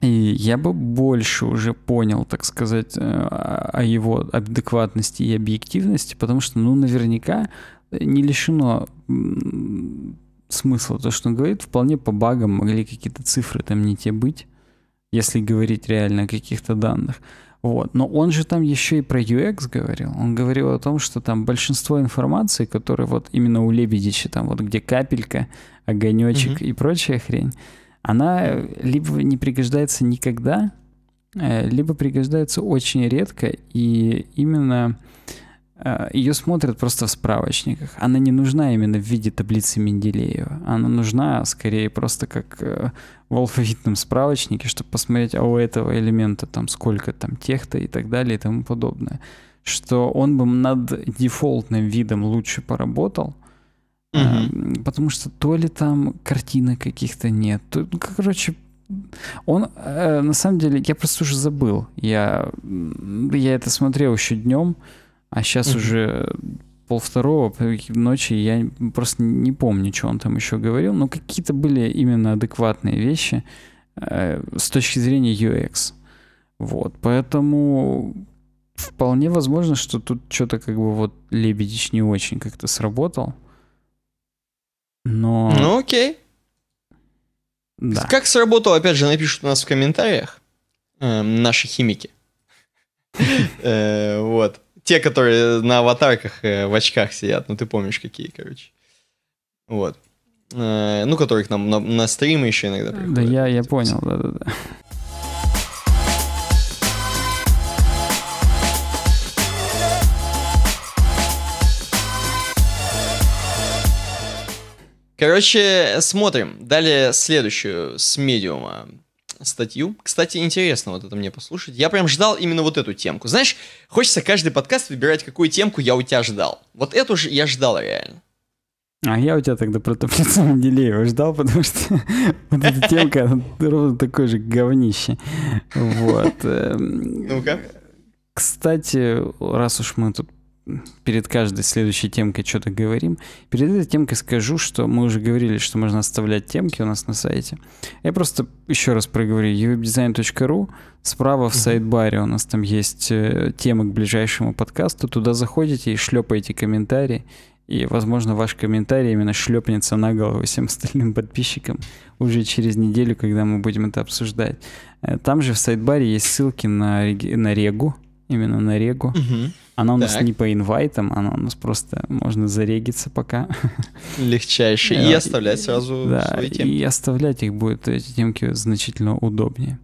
И я бы больше уже понял, так сказать, э, о его адекватности и объективности, потому что, ну, наверняка не лишено смысла то, что он говорит. Вполне по багам могли какие-то цифры там не те быть если говорить реально о каких-то данных. Вот. Но он же там еще и про UX говорил. Он говорил о том, что там большинство информации, которая вот именно у Лебедича, там вот где капелька, огонечек mm-hmm. и прочая хрень, она э, либо не пригождается никогда, э, либо пригождается очень редко. И именно Э, ее смотрят просто в справочниках. Она не нужна именно в виде таблицы Менделеева. Она нужна скорее просто как э, в алфавитном справочнике, чтобы посмотреть, а у этого элемента там сколько там тех-то и так далее и тому подобное. Что он бы над дефолтным видом лучше поработал, угу. потому что то ли там картинок каких-то нет, то, ну, короче, он, э, на самом деле, я просто уже забыл. Я, я это смотрел еще днем. А сейчас угу. уже полвторого ночи я просто не помню, что он там еще говорил, но какие-то были именно адекватные вещи э, с точки зрения UX. Вот, поэтому вполне возможно, что тут что-то как бы вот Лебедич не очень как-то сработал. Но... Ну окей. Да. Как сработал, опять же, напишут у нас в комментариях э, наши химики. *laughs* Э, вот те, которые на аватарках э, в очках сидят, ну ты помнишь какие, короче. Вот. Э, ну, которых нам на, на стримы еще иногда приходят. Да, я, я понял, да-да-да. Короче, смотрим. Далее следующую с медиума статью. Кстати, интересно вот это мне послушать. Я прям ждал именно вот эту темку. Знаешь, хочется каждый подкаст выбирать, какую темку я у тебя ждал. Вот эту же я ждал реально. А я у тебя тогда про таблицу *laughs* Менделеева ждал, потому что *laughs* вот эта темка, она ровно такое же говнище. Вот. Эм, Ну-ка. Кстати, раз уж мы тут перед каждой следующей темкой что-то говорим. Перед этой темкой скажу, что мы уже говорили, что можно оставлять темки у нас на сайте. Я просто еще раз проговорю. uwebdesign.ru Справа в сайт-баре у нас там есть э, темы к ближайшему подкасту. Туда заходите и шлепаете комментарии. И, возможно, ваш комментарий именно шлепнется на голову всем *laughs* остальным подписчикам уже через неделю, когда мы будем это обсуждать. Э, там же в сайт-баре есть ссылки на, на Регу, именно на регу. Угу. Она у нас так. не по инвайтам, она у нас просто можно зарегиться пока. *laughs* Легчайше. И оставлять сразу да, свои темки. И оставлять их будет, эти темки значительно удобнее.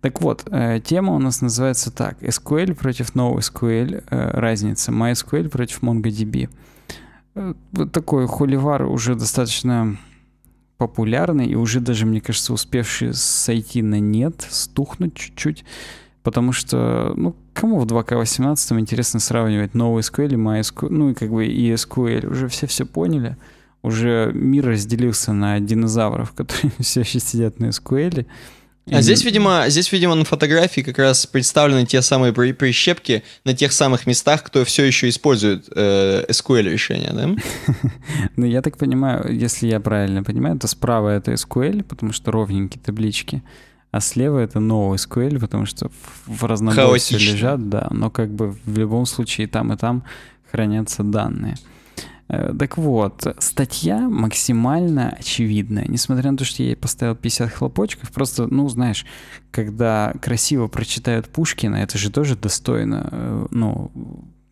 Так вот, э, тема у нас называется так. SQL против NoSQL. Э, разница. MySQL против MongoDB. Э, вот такой холивар уже достаточно популярный и уже даже, мне кажется, успевший сойти на нет, стухнуть чуть-чуть, потому что, ну, Кому в 2К18 интересно сравнивать NoSQL и MySQL, ну и как бы и SQL? Уже все все поняли. Уже мир разделился на динозавров, которые *laughs* все еще сидят на SQL. А здесь, видимо, здесь, видимо, на фотографии как раз представлены те самые при прищепки на тех самых местах, кто все еще использует э, SQL решения, да? *laughs* ну, я так понимаю, если я правильно понимаю, то справа это SQL, потому что ровненькие таблички а слева это новый SQL, потому что в разнобойстве лежат, да, но как бы в любом случае там и там хранятся данные. Э, так вот, статья максимально очевидная, несмотря на то, что я ей поставил 50 хлопочков, просто, ну, знаешь, когда красиво прочитают Пушкина, это же тоже достойно, э, ну,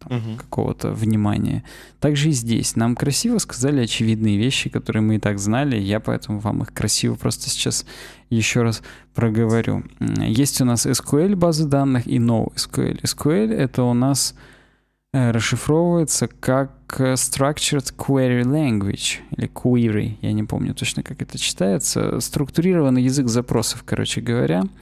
там, угу. какого-то внимания. Также и здесь. Нам красиво сказали очевидные вещи, которые мы и так знали, я поэтому вам их красиво просто сейчас еще раз проговорю. Есть у нас SQL базы данных и NoSQL. SQL — это у нас э, расшифровывается как э, Structured Query Language или Query, я не помню точно, как это читается. Структурированный язык запросов, короче говоря. —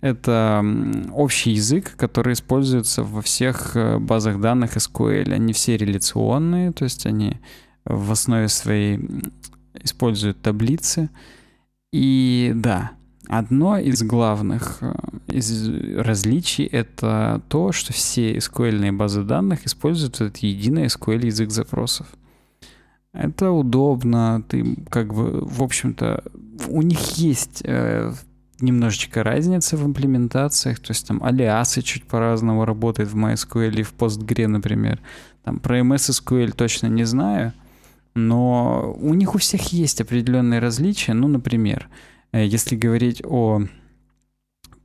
это общий язык, который используется во всех э, базах данных SQL. Они все реляционные, то есть они в основе своей используют таблицы. И да, одно из главных э, из различий — это то, что все SQL базы данных используют этот единый SQL язык запросов. Это удобно, ты как бы, в общем-то, у них есть э, немножечко разница в имплементациях, то есть там алиасы чуть по-разному работают в MySQL и в Postgre, например. Там про MS SQL точно не знаю, но у них у всех есть определенные различия. Ну, например, э, если говорить о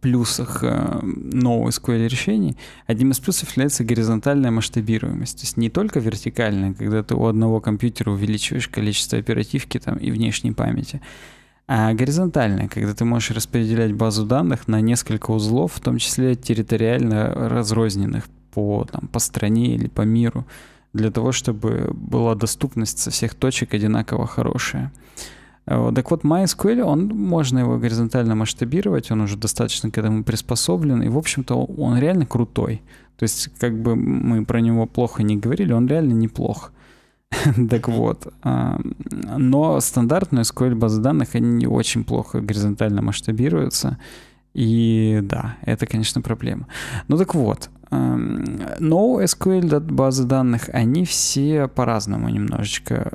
плюсах э, нового SQL решений, одним из плюсов является горизонтальная масштабируемость. То есть не только вертикальная, когда ты у одного компьютера увеличиваешь количество оперативки там, и внешней памяти, а горизонтальная, когда ты можешь распределять базу данных на несколько узлов, в том числе территориально разрозненных по, там, по стране или по миру, для того, чтобы была доступность со всех точек одинаково хорошая. Так вот, MySQL, он, можно его горизонтально масштабировать, он уже достаточно к этому приспособлен, и, в общем-то, он реально крутой. То есть, как бы мы про него плохо не говорили, он реально неплох. *laughs* так вот. А, но стандартные SQL базы данных, они не очень плохо горизонтально масштабируются. И да, это, конечно, проблема. Ну так вот, но SQL базы данных, они все по-разному немножечко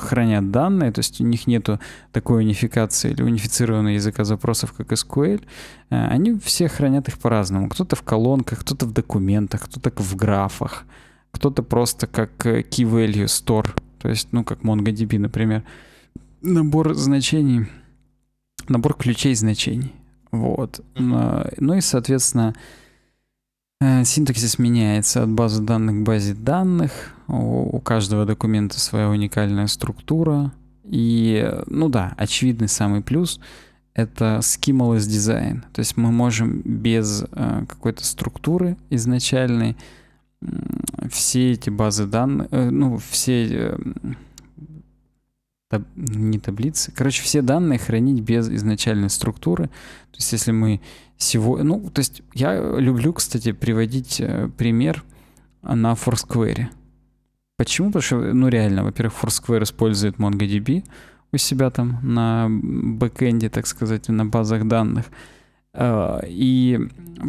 хранят данные, то есть у них нету такой унификации или унифицированного языка запросов, как SQL. А, они все хранят их по-разному. Кто-то в колонках, кто-то в документах, кто-то в графах кто-то просто как э, key value store, то есть, ну, как MongoDB, например. Набор значений, набор ключей значений. Вот. А, ну и, соответственно, э, синтаксис меняется от базы данных к базе данных. У каждого документа своя уникальная структура. И, ну да, очевидный самый плюс — это schemaless дизайн. То есть мы можем без э, какой-то структуры изначальной все эти базы данных, э, ну, все э, таб, не таблицы, короче, все данные хранить без изначальной структуры. То есть, если мы сегодня, ну, то есть, я люблю, кстати, приводить э, пример на Foursquare. Почему? Потому что, ну, реально, во-первых, Foursquare использует MongoDB у себя там на бэкэнде, так сказать, на базах данных. Э, и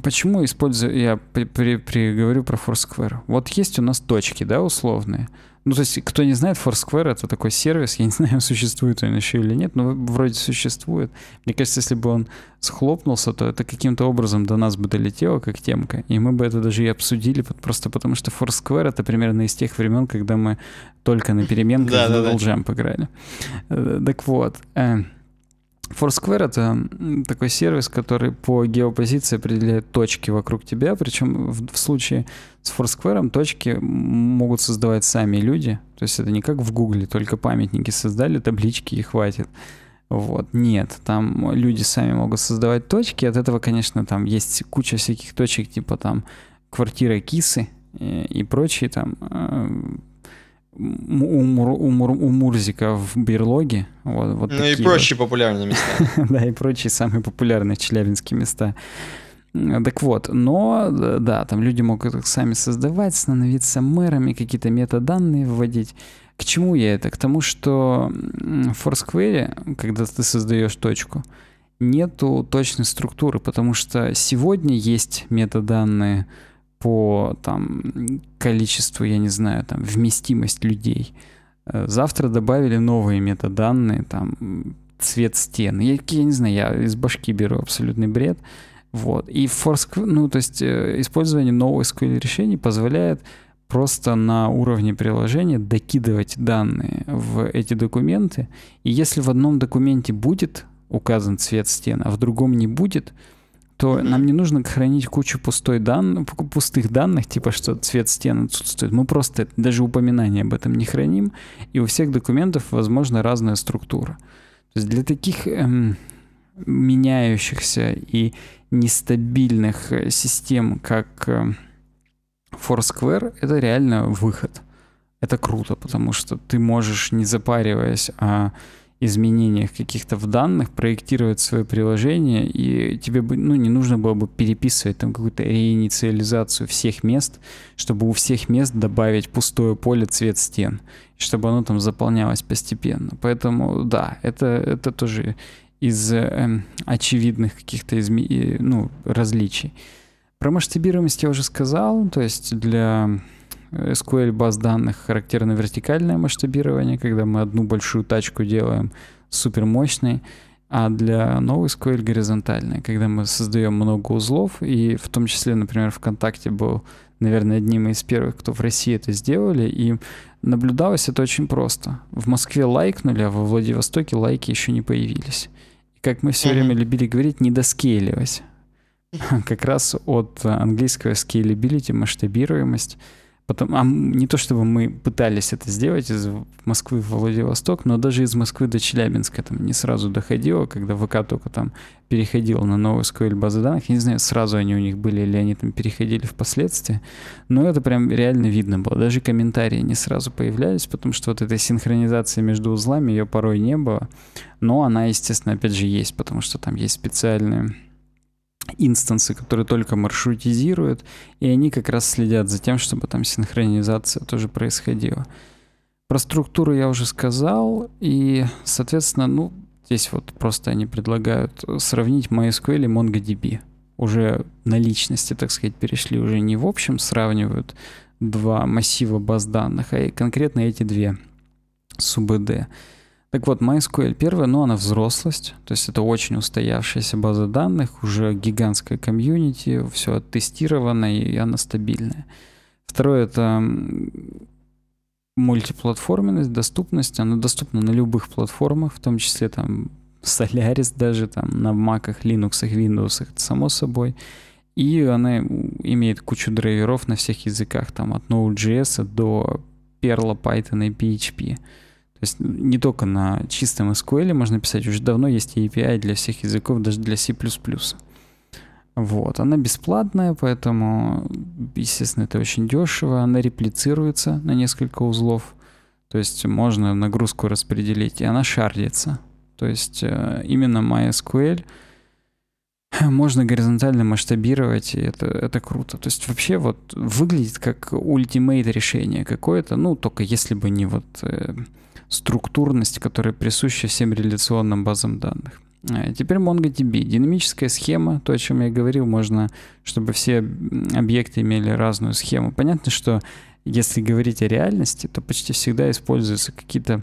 почему использую, я при, при, при говорю про Foursquare. Вот есть у нас точки, да, условные. Ну, то есть, кто не знает, Foursquare — это такой сервис, я не *laughs* знаю, существует он еще или нет, но вроде существует. Мне кажется, если бы он схлопнулся, то это каким-то образом до нас бы долетело, как темка, и мы бы это даже и обсудили, просто потому что Foursquare — это примерно из тех времен, когда мы только на переменках в Double Jump играли. Так вот, э, Foursquare — это такой сервис, который по геопозиции определяет точки вокруг тебя, причем в, в случае с Foursquare точки могут создавать сами люди, то есть это не как в Гугле, только памятники создали, таблички и хватит. Вот, нет, там люди сами могут создавать точки, от этого, конечно, там есть куча всяких точек, типа там квартира кисы и, э, и прочие там э, у, Мур, у, Мур, у Мурзика в берлоге. Вот, вот ну и прочие вот. популярные места. *laughs* да, и прочие самые популярные челябинские места. Так вот, но да, там люди могут их сами создавать, становиться мэрами, какие-то метаданные вводить. К чему я это? К тому, что в Foursquare, когда ты создаешь точку, нету точной структуры, потому что сегодня есть метаданные, по там, количеству, я не знаю, там, вместимость людей. Э, завтра добавили новые метаданные, там, цвет стен. Я, я не знаю, я из башки беру абсолютный бред. Вот. И Foursquare, ну, то есть э, использование новых SQL решений позволяет просто на уровне приложения докидывать данные в эти документы. И если в одном документе будет указан цвет стен, а в другом не будет, то mm-hmm. нам не нужно хранить кучу пустой дан... пустых данных, типа что цвет стен отсутствует. Мы просто даже упоминания об этом не храним, и у всех документов, возможно, разная структура. То есть для таких эм, меняющихся и нестабильных э, систем, как э, Foursquare, это реально выход. Это круто, потому что ты можешь, не запариваясь, а изменениях каких-то в данных, проектировать свое приложение, и тебе бы, ну, не нужно было бы переписывать там какую-то реинициализацию всех мест, чтобы у всех мест добавить пустое поле цвет стен, чтобы оно там заполнялось постепенно. Поэтому, да, это, это тоже из э, очевидных каких-то изме... Э, ну, различий. Про масштабируемость я уже сказал, то есть для SQL баз данных характерно вертикальное масштабирование, когда мы одну большую тачку делаем супер мощной, а для новой SQL горизонтальное, когда мы создаем много узлов, и в том числе, например, ВКонтакте был, наверное, одним из первых, кто в России это сделали, и наблюдалось это очень просто. В Москве лайкнули, а во Владивостоке лайки еще не появились. И как мы все время любили говорить, не доскейлилось. *laughs* Как раз от английского scalability, масштабируемость — Потом, а не то чтобы мы пытались это сделать из Москвы в Владивосток, но даже из Москвы до Челябинска там не сразу доходило, когда ВК только там переходил на новую SQL базу данных. Я не знаю, сразу они у них были или они там переходили впоследствии, но это прям реально видно было. Даже комментарии не сразу появлялись, потому что вот этой синхронизации между узлами ее порой не было, но она, естественно, опять же есть, потому что там есть специальные инстансы, которые только маршрутизируют, и они как раз следят за тем, чтобы там синхронизация тоже происходила. Про структуру я уже сказал, и, соответственно, ну, здесь вот просто они предлагают сравнить MySQL и MongoDB. Уже на личности, так сказать, перешли, уже не в общем сравнивают два массива баз данных, а конкретно эти две с так вот, MySQL 1, ну, она взрослость, то есть это очень устоявшаяся база данных, уже гигантская комьюнити, все оттестировано и она стабильная. Второе — это мультиплатформенность, доступность. Она доступна на любых платформах, в том числе там Solaris даже, там на Mac, Linux, Windows, это само собой. И она имеет кучу драйверов на всех языках, там от Node.js до Perl, Python и PHP. То есть не только на чистом SQL можно писать, уже давно есть API для всех языков, даже для C++. Вот, она бесплатная, поэтому, естественно, это очень дешево. Она реплицируется на несколько узлов, то есть можно нагрузку распределить, и она шардится. То есть э, именно MySQL можно горизонтально масштабировать, и это, это круто. То есть вообще вот выглядит как ультимейт решение какое-то, ну только если бы не вот э, структурность, которая присуща всем реляционным базам данных. Э, теперь MongoDB. Динамическая схема, то, о чем я говорил, можно, чтобы все объекты имели разную схему. Понятно, что если говорить о реальности, то почти всегда используются какие-то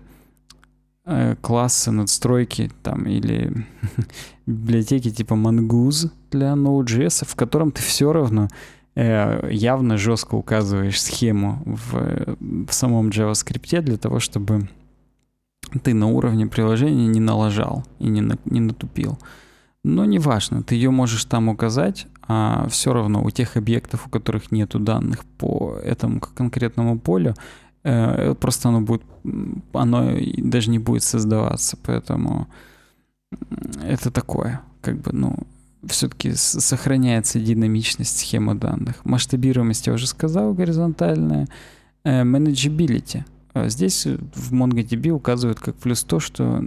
э, классы, надстройки там или *laughs* библиотеки типа Mongoose для Node.js, в котором ты все равно э, явно жестко указываешь схему в, в самом JavaScript для того, чтобы ты на уровне приложения не налажал и не, на, не натупил. Но неважно, ты ее можешь там указать, а все равно у тех объектов, у которых нету данных по этому конкретному полю, э, э, просто оно будет, оно даже не будет создаваться, поэтому это такое, как бы, ну, все-таки сохраняется динамичность схемы данных. Масштабируемость я уже сказал, горизонтальная. Менеджибилити. Э, а здесь э, в MongoDB указывают как плюс то, что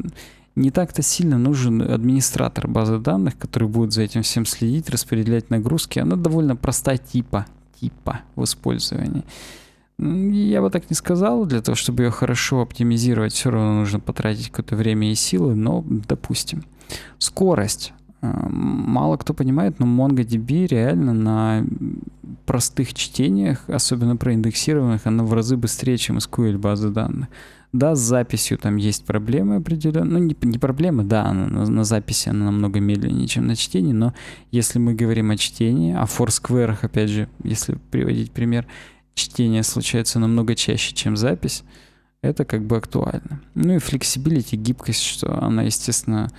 не так-то сильно нужен администратор базы данных, который будет за этим всем следить, распределять нагрузки. Она довольно простая типа, типа в использовании. Я бы так не сказал, для того, чтобы ее хорошо оптимизировать, все равно нужно потратить какое-то время и силы, но допустим. Скорость. Э, мало кто понимает, но MongoDB реально на простых чтениях, особенно проиндексированных, она в разы быстрее, чем SQL базы данных. Да, с записью там есть проблемы определенные. Ну, не, не проблемы, да, на, на записи она намного медленнее, чем на чтении, но если мы говорим о чтении, о Foursquare, опять же, если приводить пример, чтение случается намного чаще, чем запись, это как бы актуально. Ну и флексибилити, гибкость, что она, естественно,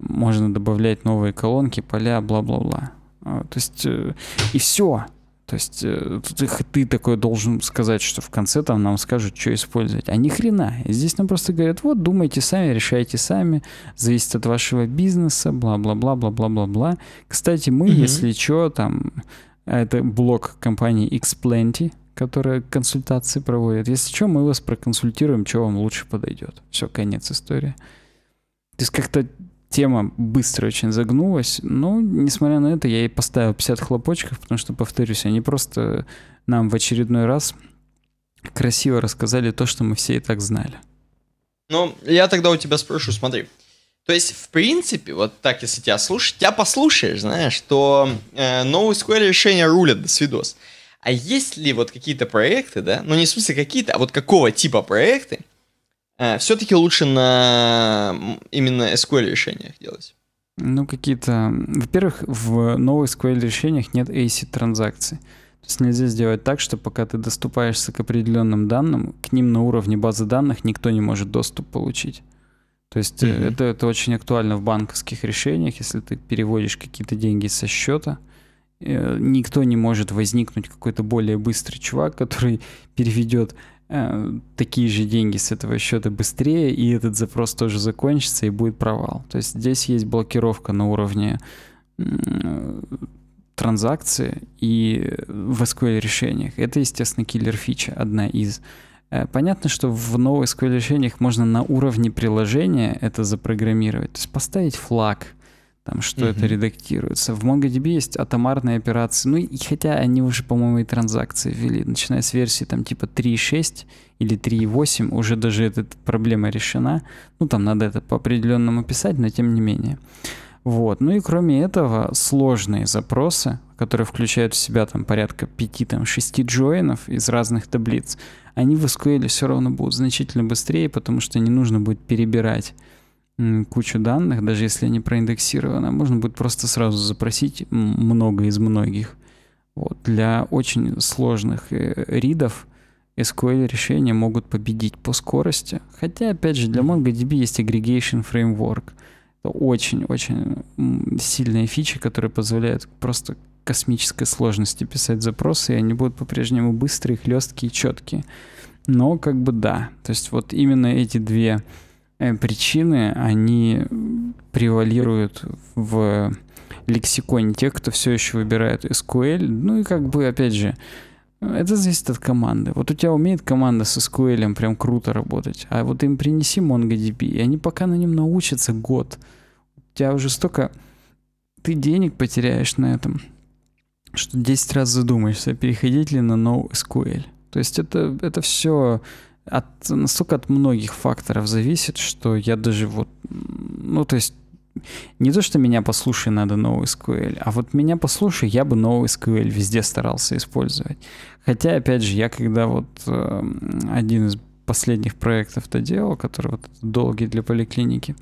можно добавлять новые колонки, поля, бла-бла-бла. А, то есть, э, и все. То есть, э, ты, ты такой должен сказать, что в конце там нам скажут, что использовать. А ни хрена. Здесь нам просто говорят, вот, думайте сами, решайте сами, зависит от вашего бизнеса, бла-бла-бла-бла-бла-бла-бла. Кстати, мы, mm если что, там, а, это блок компании Xplenty, которая консультации проводит. Если что, мы вас проконсультируем, что вам лучше подойдет. Все, конец истории. То есть как-то Тема быстро очень загнулась, но, несмотря на это, я ей поставил 50 хлопочков, потому что, повторюсь, они просто нам в очередной раз красиво рассказали то, что мы все и так знали. Ну, я тогда у тебя спрошу, смотри. То есть, в принципе, вот так, если тебя слушать, тебя послушаешь, знаешь, то э, NoSQL решения рулят, до свидос. А есть ли вот какие-то проекты, да, ну не в смысле какие-то, а вот какого типа проекты, Э, все-таки лучше на именно SQL решениях делать? Ну, какие-то... Во-первых, в новых SQL решениях нет AC транзакций. То есть нельзя сделать так, что пока ты доступаешься к определенным данным, к ним на уровне базы данных никто не может доступ получить. То есть mm-hmm. это, это очень актуально в банковских решениях, если ты переводишь какие-то деньги со счета, э, никто не может возникнуть какой-то более быстрый чувак, который *laughs* переведет Э, такие же деньги с этого счета быстрее, и этот запрос тоже закончится, и будет провал. То есть здесь есть блокировка на уровне транзакции и в SQL решениях. Это, естественно, киллер фича, одна из. Э, понятно, что в новых SQL решениях можно на уровне приложения это запрограммировать, то есть поставить флаг – там что mm-hmm. это редактируется. В MongoDB есть атомарные операции, ну и хотя они уже, по-моему, и транзакции ввели, начиная с версии там типа 3.6 или 3.8, уже даже эта проблема решена. Ну там надо это по определенному писать, но тем не менее. Вот. Ну и кроме этого, сложные запросы, которые включают в себя там порядка 5-6 джойнов из разных таблиц, они в SQL все равно будут значительно быстрее, потому что не нужно будет перебирать кучу данных, даже если они проиндексированы, можно будет просто сразу запросить много из многих. Вот. Для очень сложных э, ридов SQL решения могут победить по скорости. Хотя, опять же, для MongoDB есть aggregation framework. Это очень-очень сильная фича, которая позволяет просто космической сложности писать запросы, и они будут по-прежнему быстрые, хлесткие, четкие. Но как бы да, то есть вот именно эти две Э, причины, они превалируют в лексиконе тех, кто все еще выбирает SQL. Ну и как бы, опять же, это зависит от команды. Вот у тебя умеет команда с SQL прям круто работать, а вот им принеси MongoDB, и они пока на нем научатся год. У тебя уже столько... Ты денег потеряешь на этом, что 10 раз задумаешься, переходить ли на SQL. То есть это, это все от, настолько от многих факторов зависит, что я даже вот, ну то есть не то, что меня послушай, надо новый SQL, а вот меня послушай, я бы новый SQL везде старался использовать. Хотя, опять же, я когда вот э, один из последних проектов-то делал, который вот долгий для поликлиники,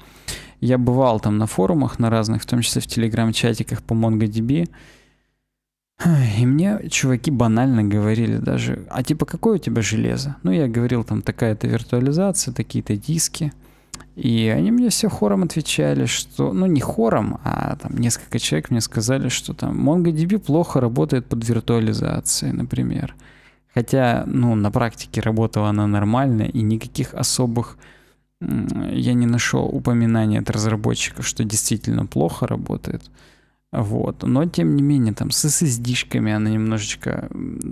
я бывал там на форумах на разных, в том числе в телеграм-чатиках по MongoDB, и мне чуваки банально говорили даже, а типа какое у тебя железо? Ну я говорил там такая-то виртуализация, такие-то диски. И они мне все хором отвечали, что, ну не хором, а там несколько человек мне сказали, что там MongoDB плохо работает под виртуализацией, например. Хотя, ну, на практике работала она нормально, и никаких особых я не нашел упоминаний от разработчиков, что действительно плохо работает. Вот. Но тем не менее, там с SSD-шками она немножечко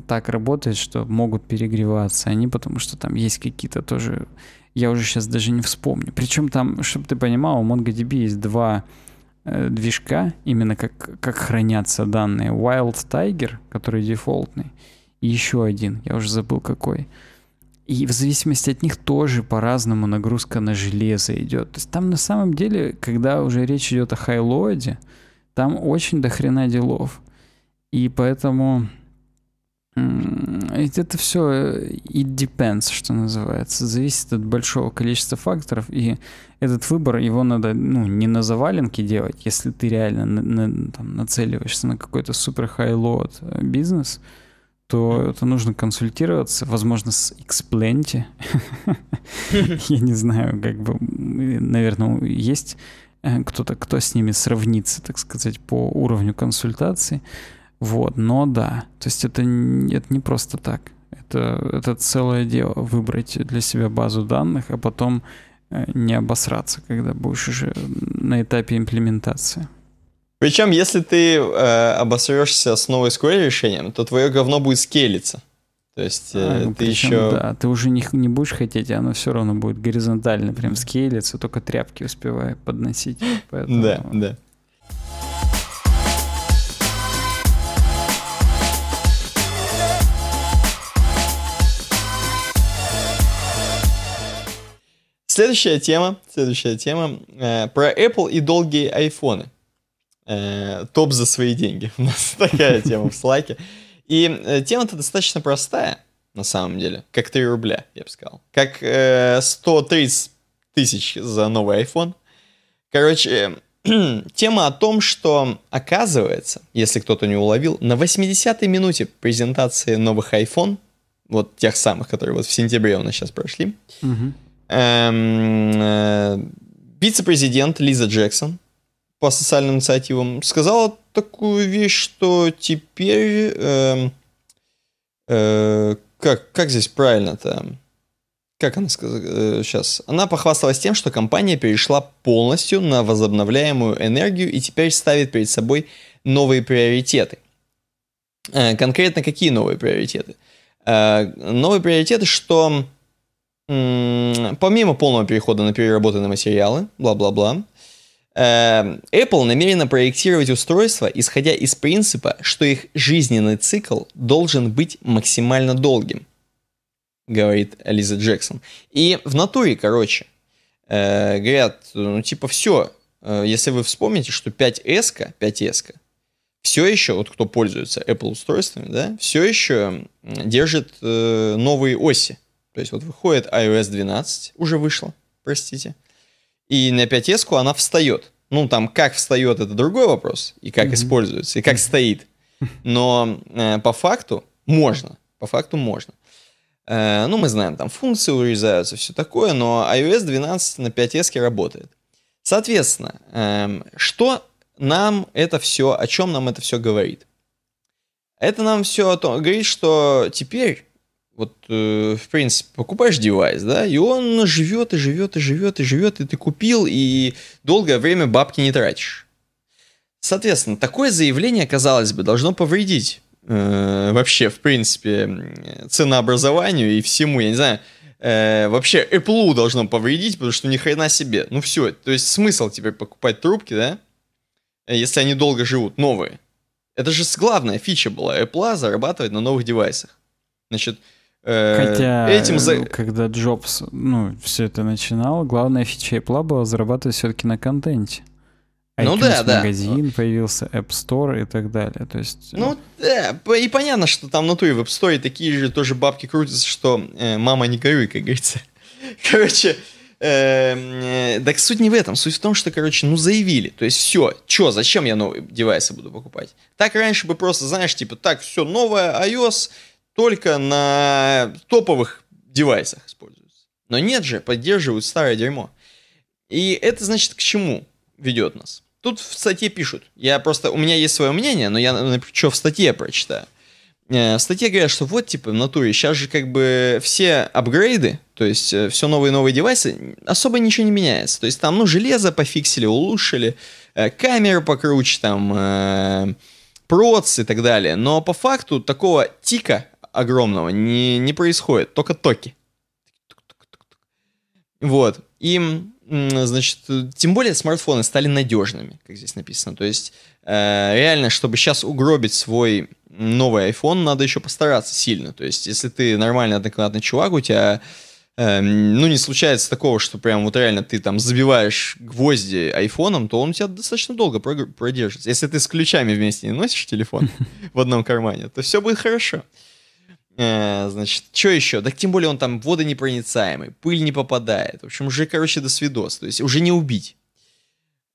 так работает, что могут перегреваться они, потому что там есть какие-то тоже... Я уже сейчас даже не вспомню. Причем там, чтобы ты понимал, у MongoDB есть два э, движка, именно как, как хранятся данные. Wild Tiger, который дефолтный, и еще один, я уже забыл какой. И в зависимости от них тоже по-разному нагрузка на железо идет. То есть там на самом деле, когда уже речь идет о хайлоде, load там очень дохрена делов. И поэтому это все э, it depends, что называется. Зависит от большого количества факторов, и этот выбор, его надо ну, не на заваленке делать, если ты реально на, на, там, нацеливаешься на какой-то супер хайлоуд э, бизнес, то это нужно консультироваться, возможно, с Explenty, *laughs* Я не знаю, как бы, наверное, есть *laughs* кто-то, кто с ними сравнится, так сказать, по уровню консультации. Вот, но да, то есть это, это не просто так. Это, это целое дело выбрать для себя базу данных, а потом э, не обосраться, когда будешь уже на этапе имплементации. Причем, если ты э, обосрешься с новой SQL решением, то твое говно будет скелиться. То есть а, э, ну, ты причем, еще... Да, ты уже не, не будешь хотеть, оно все равно будет горизонтально прям скейлиться, только тряпки успевай подносить. *laughs* Поэтому... Да, да. Следующая тема, следующая тема э, про Apple и долгие айфоны. Э, топ за свои деньги. *laughs* У нас такая тема в слайке. И э, тема-то достаточно простая, на самом деле. Как 3 рубля, я бы сказал. Как э, 130 тысяч за новый iPhone. Короче, э, *clears throat* тема о том, что оказывается, если кто-то не уловил, на 80-й минуте презентации новых iPhone, вот тех самых, которые вот в сентябре у нас сейчас прошли, угу. э, вице-президент Лиза Джексон по социальным инициативам, сказала такую вещь, что теперь... Э, э, как, как здесь правильно-то? Как она сказала сейчас? Э, она похвасталась тем, что компания перешла полностью на возобновляемую энергию и теперь ставит перед собой новые приоритеты. Э, конкретно какие новые приоритеты? Э, новые приоритеты, что помимо полного перехода на переработанные материалы, бла-бла-бла, Эм, Apple намерена проектировать устройства, исходя из принципа, что их жизненный цикл должен быть максимально долгим, говорит Лиза Джексон. И в натуре, короче, э, говорят, ну типа все, э, если вы вспомните, что 5S, 5S, все еще, вот кто пользуется Apple устройствами, да, все еще держит э, новые оси. То есть вот выходит iOS 12, уже вышло, простите, и на 5С она встает. Ну, там, как встает, это другой вопрос, и как mm-hmm. используется, и как стоит. Но э, по факту можно, по факту можно. Э, ну, мы знаем, там функции урезаются, все такое, но iOS 12 на 5S работает. Соответственно, э, что нам это все, о чем нам это все говорит? Это нам все о том, говорит, что теперь вот, э, в принципе, покупаешь девайс, да, и он живет, и живет, и живет, и живет, и ты купил, и долгое время бабки не тратишь. Соответственно, такое заявление, казалось бы, должно повредить э, вообще, в принципе, ценообразованию и всему, я не знаю, э, вообще Apple должно повредить, потому что ни хрена себе. Ну все, то есть смысл теперь покупать трубки, да, если они долго живут, новые. Это же главная фича была Apple зарабатывать на новых девайсах. Значит, э, Хотя, этим за... когда Джобс, ну, все это начинал, главная фича Apple была зарабатывать все-таки на контенте. Ну ITunes ну да, да. магазин появился, App Store и так далее. То есть, ну, ну да, и понятно, что там на и в App Store такие же тоже бабки крутятся, что э, мама не горюй, как говорится. *laughs* Короче, э, э, так суть не в этом. Суть в том, что, короче, ну заявили. То есть все, чё, зачем я новые девайсы буду покупать? Так раньше бы просто, знаешь, типа, так, все, новое iOS, только на топовых девайсах используется. Но нет же, поддерживают старое дерьмо. И это значит к чему ведет нас? Тут в статье пишут. Я просто, у меня есть свое мнение, но я что в статье прочитаю. Э, в статье говорят, что вот, типа, в натуре, сейчас же как бы все апгрейды, то есть э, все новые новые девайсы, особо ничего не меняется. То есть там, ну, железо пофиксили, улучшили, э, камеры покруче, там, проц и так далее. Но по факту такого тика огромного не, не происходит, только токи. Вот. И, значит, тем более смартфоны стали надежными, как здесь написано. То есть, э, реально, чтобы сейчас угробить свой новый iPhone, надо еще постараться сильно. То есть, если ты нормальный, адекватный чувак, у тебя э, ну, не случается такого, что прям вот реально ты там забиваешь гвозди айфоном, то он у тебя достаточно долго продержится. Если ты с ключами вместе не носишь телефон *laughs* в одном кармане, то все будет хорошо. Э, значит, что еще? Так тем более он там водонепроницаемый, пыль не попадает. В общем, уже, короче, до свидос. То есть уже не убить.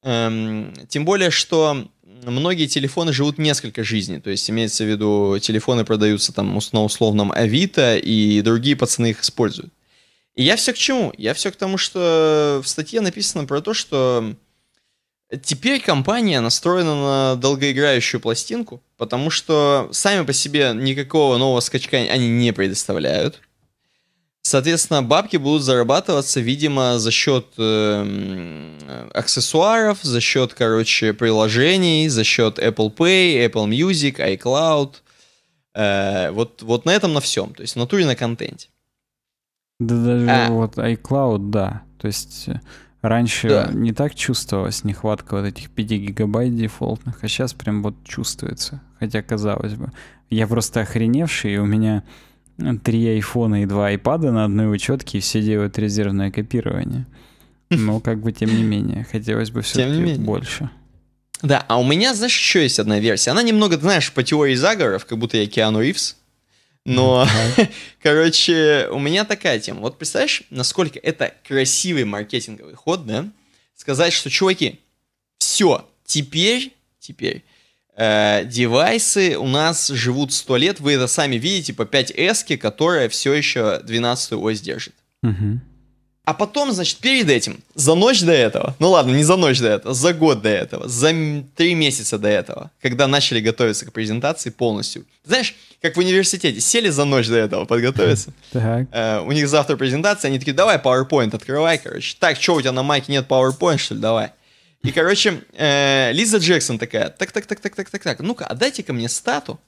Эм, тем более, что многие телефоны живут несколько жизней. То есть имеется в виду, телефоны продаются там на условном Авито, и другие пацаны их используют. И я все к чему? Я все к тому, что в статье написано про то, что Теперь компания настроена на долгоиграющую пластинку, потому что сами по себе никакого нового скачка они не предоставляют. Соответственно, бабки будут зарабатываться, видимо, за счет э, аксессуаров, за счет, короче, приложений, за счет Apple Pay, Apple Music, iCloud. Э, вот, вот на этом на всем, то есть в натуре на контенте. Да даже а. вот iCloud, да. То есть э, Раньше да. не так чувствовалась нехватка вот этих 5 гигабайт дефолтных, а сейчас прям вот чувствуется. Хотя, казалось бы, я просто охреневший, и у меня три айфона и два айпада на одной учетке, и все делают резервное копирование. *laughs* Но как бы тем не менее, хотелось бы все-таки больше. Да, а у меня, знаешь, еще есть одна версия. Она немного, знаешь, по теории заговоров, как будто я Киану Ривз. Но, mm-hmm. *laughs* короче, у меня такая тема. Вот представляешь, насколько это красивый маркетинговый ход, да? Сказать, что, чуваки, все, теперь, теперь э, девайсы у нас живут сто лет. Вы это сами видите по 5S, которая все еще 12 ось держит. Mm-hmm. А потом, значит, перед этим, за ночь до этого, ну ладно, не за ночь до этого, за год до этого, за три месяца до этого, когда начали готовиться к презентации полностью. Знаешь, как в университете, сели за ночь до этого подготовиться. *laughs* Так. Э, у них завтра презентация, они такие, давай PowerPoint открывай, короче. Так, что у тебя на майке нет PowerPoint, что ли, давай. И, короче, э, Лиза Джексон такая, так-так-так-так-так-так-так, ну-ка, отдайте-ка а мне стату,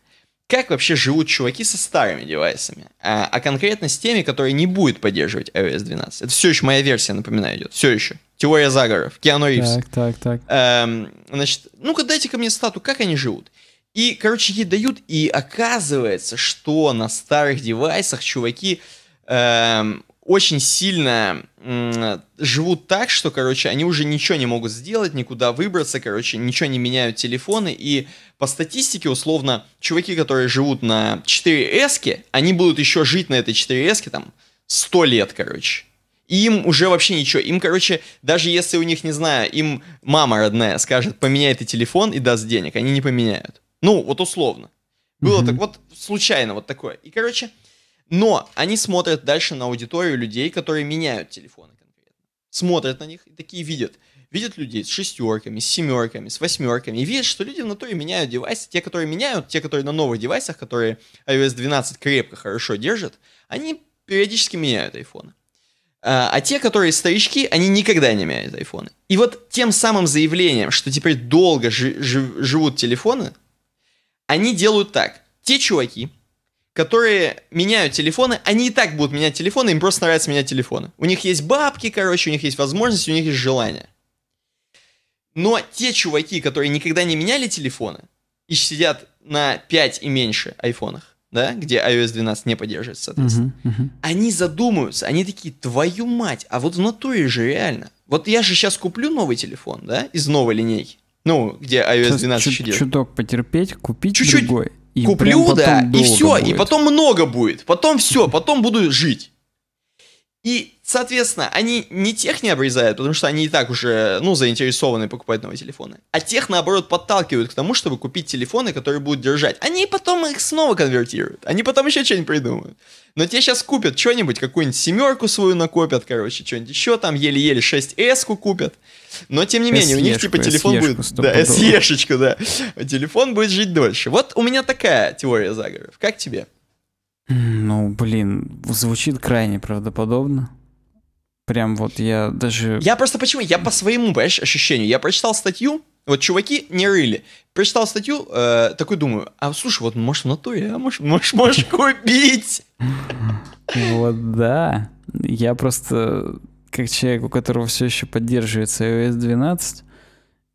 как вообще живут чуваки со старыми девайсами, а, а конкретно с теми, которые не будут поддерживать iOS 12. Это все еще моя версия, напоминаю, идет. Все еще. Теория заговоров. Киану Ривз. Так, так, так. Эм, значит, ну-ка дайте-ка мне стату, как они живут. И, короче, ей дают, и оказывается, что на старых девайсах чуваки эм, очень сильно живут так, что, короче, они уже ничего не могут сделать, никуда выбраться, короче, ничего не меняют телефоны. И по статистике, условно, чуваки, которые живут на 4S, они будут еще жить на этой 4S там 100 лет, короче. Им уже вообще ничего. Им, короче, даже если у них, не знаю, им мама родная скажет, поменяй ты телефон и даст денег, они не поменяют. Ну, вот условно. Было mm-hmm. так вот случайно вот такое. И, короче, но они смотрят дальше на аудиторию людей, которые меняют телефоны конкретно. Смотрят на них и такие видят. Видят людей с шестерками, с семерками, с восьмерками. И видят, что люди в натуре меняют девайсы. Те, которые меняют, те, которые на новых девайсах, которые iOS 12 крепко, хорошо держат, они периодически меняют айфоны. А, а те, которые старички, они никогда не меняют айфоны. И вот тем самым заявлением, что теперь долго жи- жи- живут телефоны, они делают так. Те чуваки, которые меняют телефоны, они и так будут менять телефоны, им просто нравится менять телефоны. У них есть бабки, короче, у них есть возможность, у них есть желание. Но те чуваки, которые никогда не меняли телефоны и сидят на 5 и меньше айфонах, да, где iOS 12 не поддерживается, соответственно, uh-huh, uh-huh. они задумаются, они такие, твою мать, а вот в натуре же реально. Вот я же сейчас куплю новый телефон, да, из новой линейки, ну, где iOS 12 еще чуть Чуток потерпеть, купить Чуть-чуть, другой. И Куплю, да, и все, будет. и потом много будет. Потом все, потом буду жить. И, соответственно, они не тех не обрезают, потому что они и так уже, ну, заинтересованы покупать новые телефоны, а тех, наоборот, подталкивают к тому, чтобы купить телефоны, которые будут держать. Они потом их снова конвертируют, они потом еще что-нибудь придумают. Но те сейчас купят что-нибудь, какую-нибудь семерку свою накопят, короче, что-нибудь еще там, еле-еле 6S-ку купят. Но, тем не менее, у них, типа, телефон будет... Да, SE-шечку, да. Телефон будет жить дольше. Вот у меня такая теория заговоров. Как тебе? Ну, блин, звучит крайне правдоподобно. Прям вот я даже... Я просто почему? Я по своему, понимаешь, ощущению. Я прочитал статью, вот чуваки не рыли. Прочитал статью, э, такой думаю, а слушай, вот можешь в натуре, а можешь, можешь, можешь купить. Вот да. Я просто, как человек, у которого все еще поддерживается iOS 12,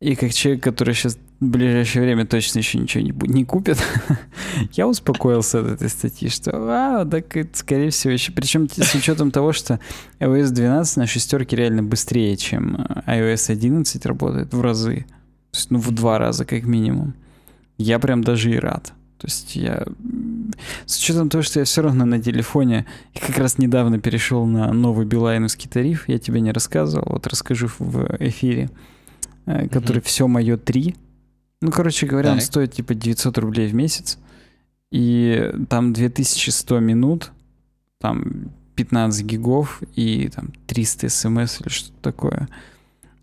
и как человек, который сейчас в ближайшее время точно еще ничего не, не купят. *laughs* Я успокоился от этой статьи, что, а, так это, скорее всего, еще... Причем с учетом того, что iOS 12 на шестерке реально быстрее, чем э, iOS 11 работает в разы. То есть, ну, в два раза как минимум. Я прям даже и рад. То есть я... С учетом того, что я все равно на телефоне как раз недавно перешел на новый билайновский тариф, я тебе не рассказывал, вот расскажу в эфире, э, который mm-hmm. все мое 3, ну, короче говоря, так. он стоит типа 900 рублей в месяц. И там 2100 минут, там 15 гигов и там 300 смс эм или что-то такое.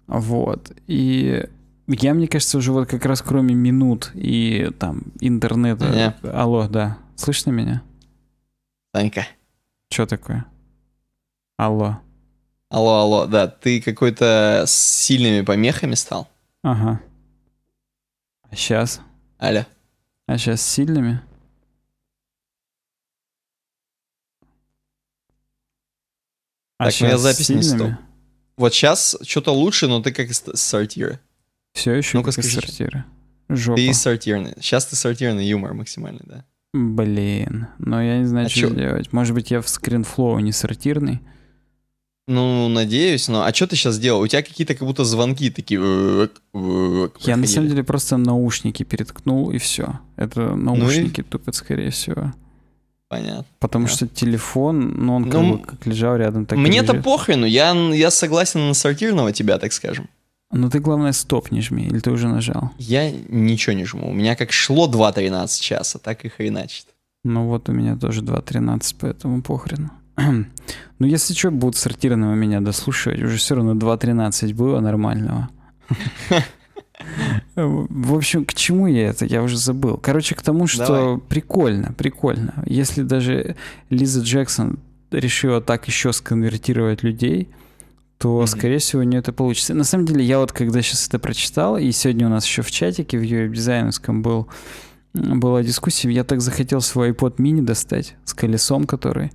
Вот. И я, мне кажется, уже вот как раз кроме минут и там интернета... Меня. Алло, да. Слышно меня? Танька. Что такое? Алло. Алло, алло, да. Ты какой-то с сильными помехами стал? Ага. Сейчас. Алло. А сейчас с сильными? А так, у меня запись сильными? не стоп. Вот сейчас что-то лучше, но ты как из сортира. Все еще ну как из сортира. Жопа. Ты сортирный. Сейчас ты сортирный юмор максимальный, да. Блин, но я не знаю, а что чё? делать. Может быть, я в скринфлоу не сортирный? Ну, надеюсь, но... А что ты сейчас делал? У тебя какие-то как будто звонки такие... Э, э, э, я на самом деле просто наушники переткнул, и все. Это наушники ну и... тупят, скорее всего. Понятно. Потому понятно. что телефон, ну, он ну, как бы как лежал рядом, так Мне-то похрену, я, я согласен на сортирного тебя, так скажем. Ну ты, главное, стоп не жми, или ты уже нажал? Я ничего не жму. У меня как шло 2.13 часа, так и хреначит. Ну вот у меня тоже 2.13, поэтому похрену. Ну, если что, будут сортированного меня дослушивать. Уже все равно 2.13 было нормального. В общем, к чему я это? Я уже забыл. Короче, к тому, что Давай. прикольно, прикольно. Если даже Лиза Джексон решила так еще сконвертировать людей, то, mm-hmm. скорее всего, у нее это получится. На самом деле, я вот когда сейчас это прочитал, и сегодня у нас еще в чатике в ее дизайнерском был, была дискуссия, я так захотел свой iPod mini достать с колесом, который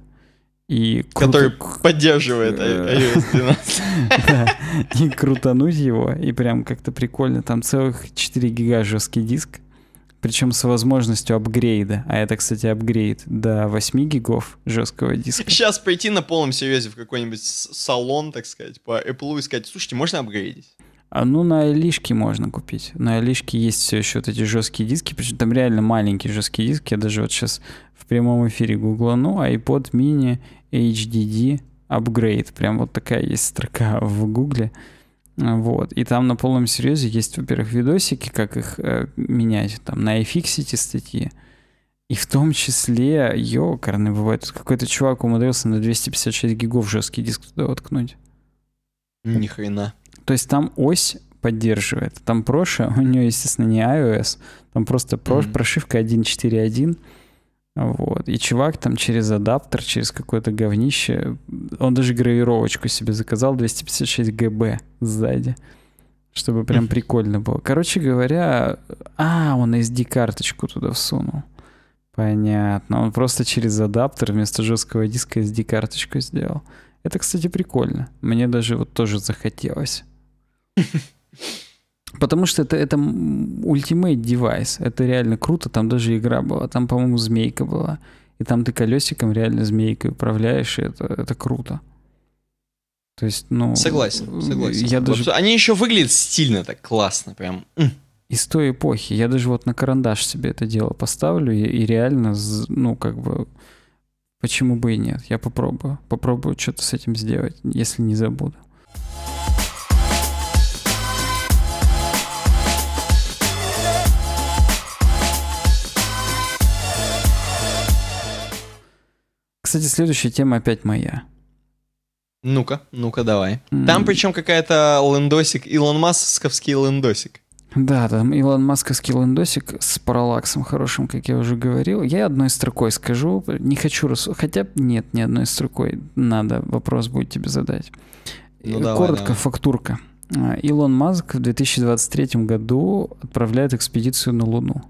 и Который поддерживает э, а- iOS 12. *laughs* И крутануть его, и прям как-то прикольно. Там целых 4 гига жесткий диск, причем с возможностью апгрейда. А это, кстати, апгрейд до 8 гигов жесткого диска. Сейчас прийти на полном серьезе в какой-нибудь салон, так сказать, по Apple и сказать, слушайте, можно апгрейдить? А ну, на Алишке можно купить. На Алишке есть все еще вот эти жесткие диски, причем там реально маленькие жесткие диски. Я даже вот сейчас в прямом эфире гугла, ну, iPod mini HDD Upgrade. Прям вот такая есть строка в Гугле. Вот. И там на полном серьезе есть, во-первых, видосики, как их э, менять. Там на iFixity статьи. И в том числе, ёкарный бывает, тут какой-то чувак умудрился на 256 гигов жесткий диск туда воткнуть. Ни хрена. То есть там ось поддерживает. Там проша, *laughs* у нее, естественно, не iOS, там просто mm-hmm. прошивка 1.4.1, вот. И чувак там через адаптер, через какое-то говнище, он даже гравировочку себе заказал 256 ГБ сзади, чтобы прям прикольно было. Короче говоря, а, он SD-карточку туда всунул. Понятно. Он просто через адаптер вместо жесткого диска SD-карточку сделал. Это, кстати, прикольно. Мне даже вот тоже захотелось. *laughs* Потому что это, это ультимейт девайс. Это реально круто. Там даже игра была. Там, по-моему, змейка была. И там ты колесиком реально змейкой управляешь. И это, это круто. То есть, ну... Согласен, э, согласен. Я даже... Они еще выглядят стильно так, классно, прям. Из той эпохи. Я даже вот на карандаш себе это дело поставлю и, и реально, ну, как бы... Почему бы и нет? Я попробую. Попробую что-то с этим сделать, если не забуду. кстати, следующая тема опять моя. Ну-ка, ну-ка, давай. Там причем какая-то лендосик, Илон Масковский лендосик. Да, там Илон Масковский лендосик с параллаксом хорошим, как я уже говорил. Я одной строкой скажу, не хочу раз... Хотя нет, ни одной строкой, надо, вопрос будет тебе задать. Э, ну, давай, давай. фактурка. А, Илон Маск в 2023 году отправляет экспедицию на Луну.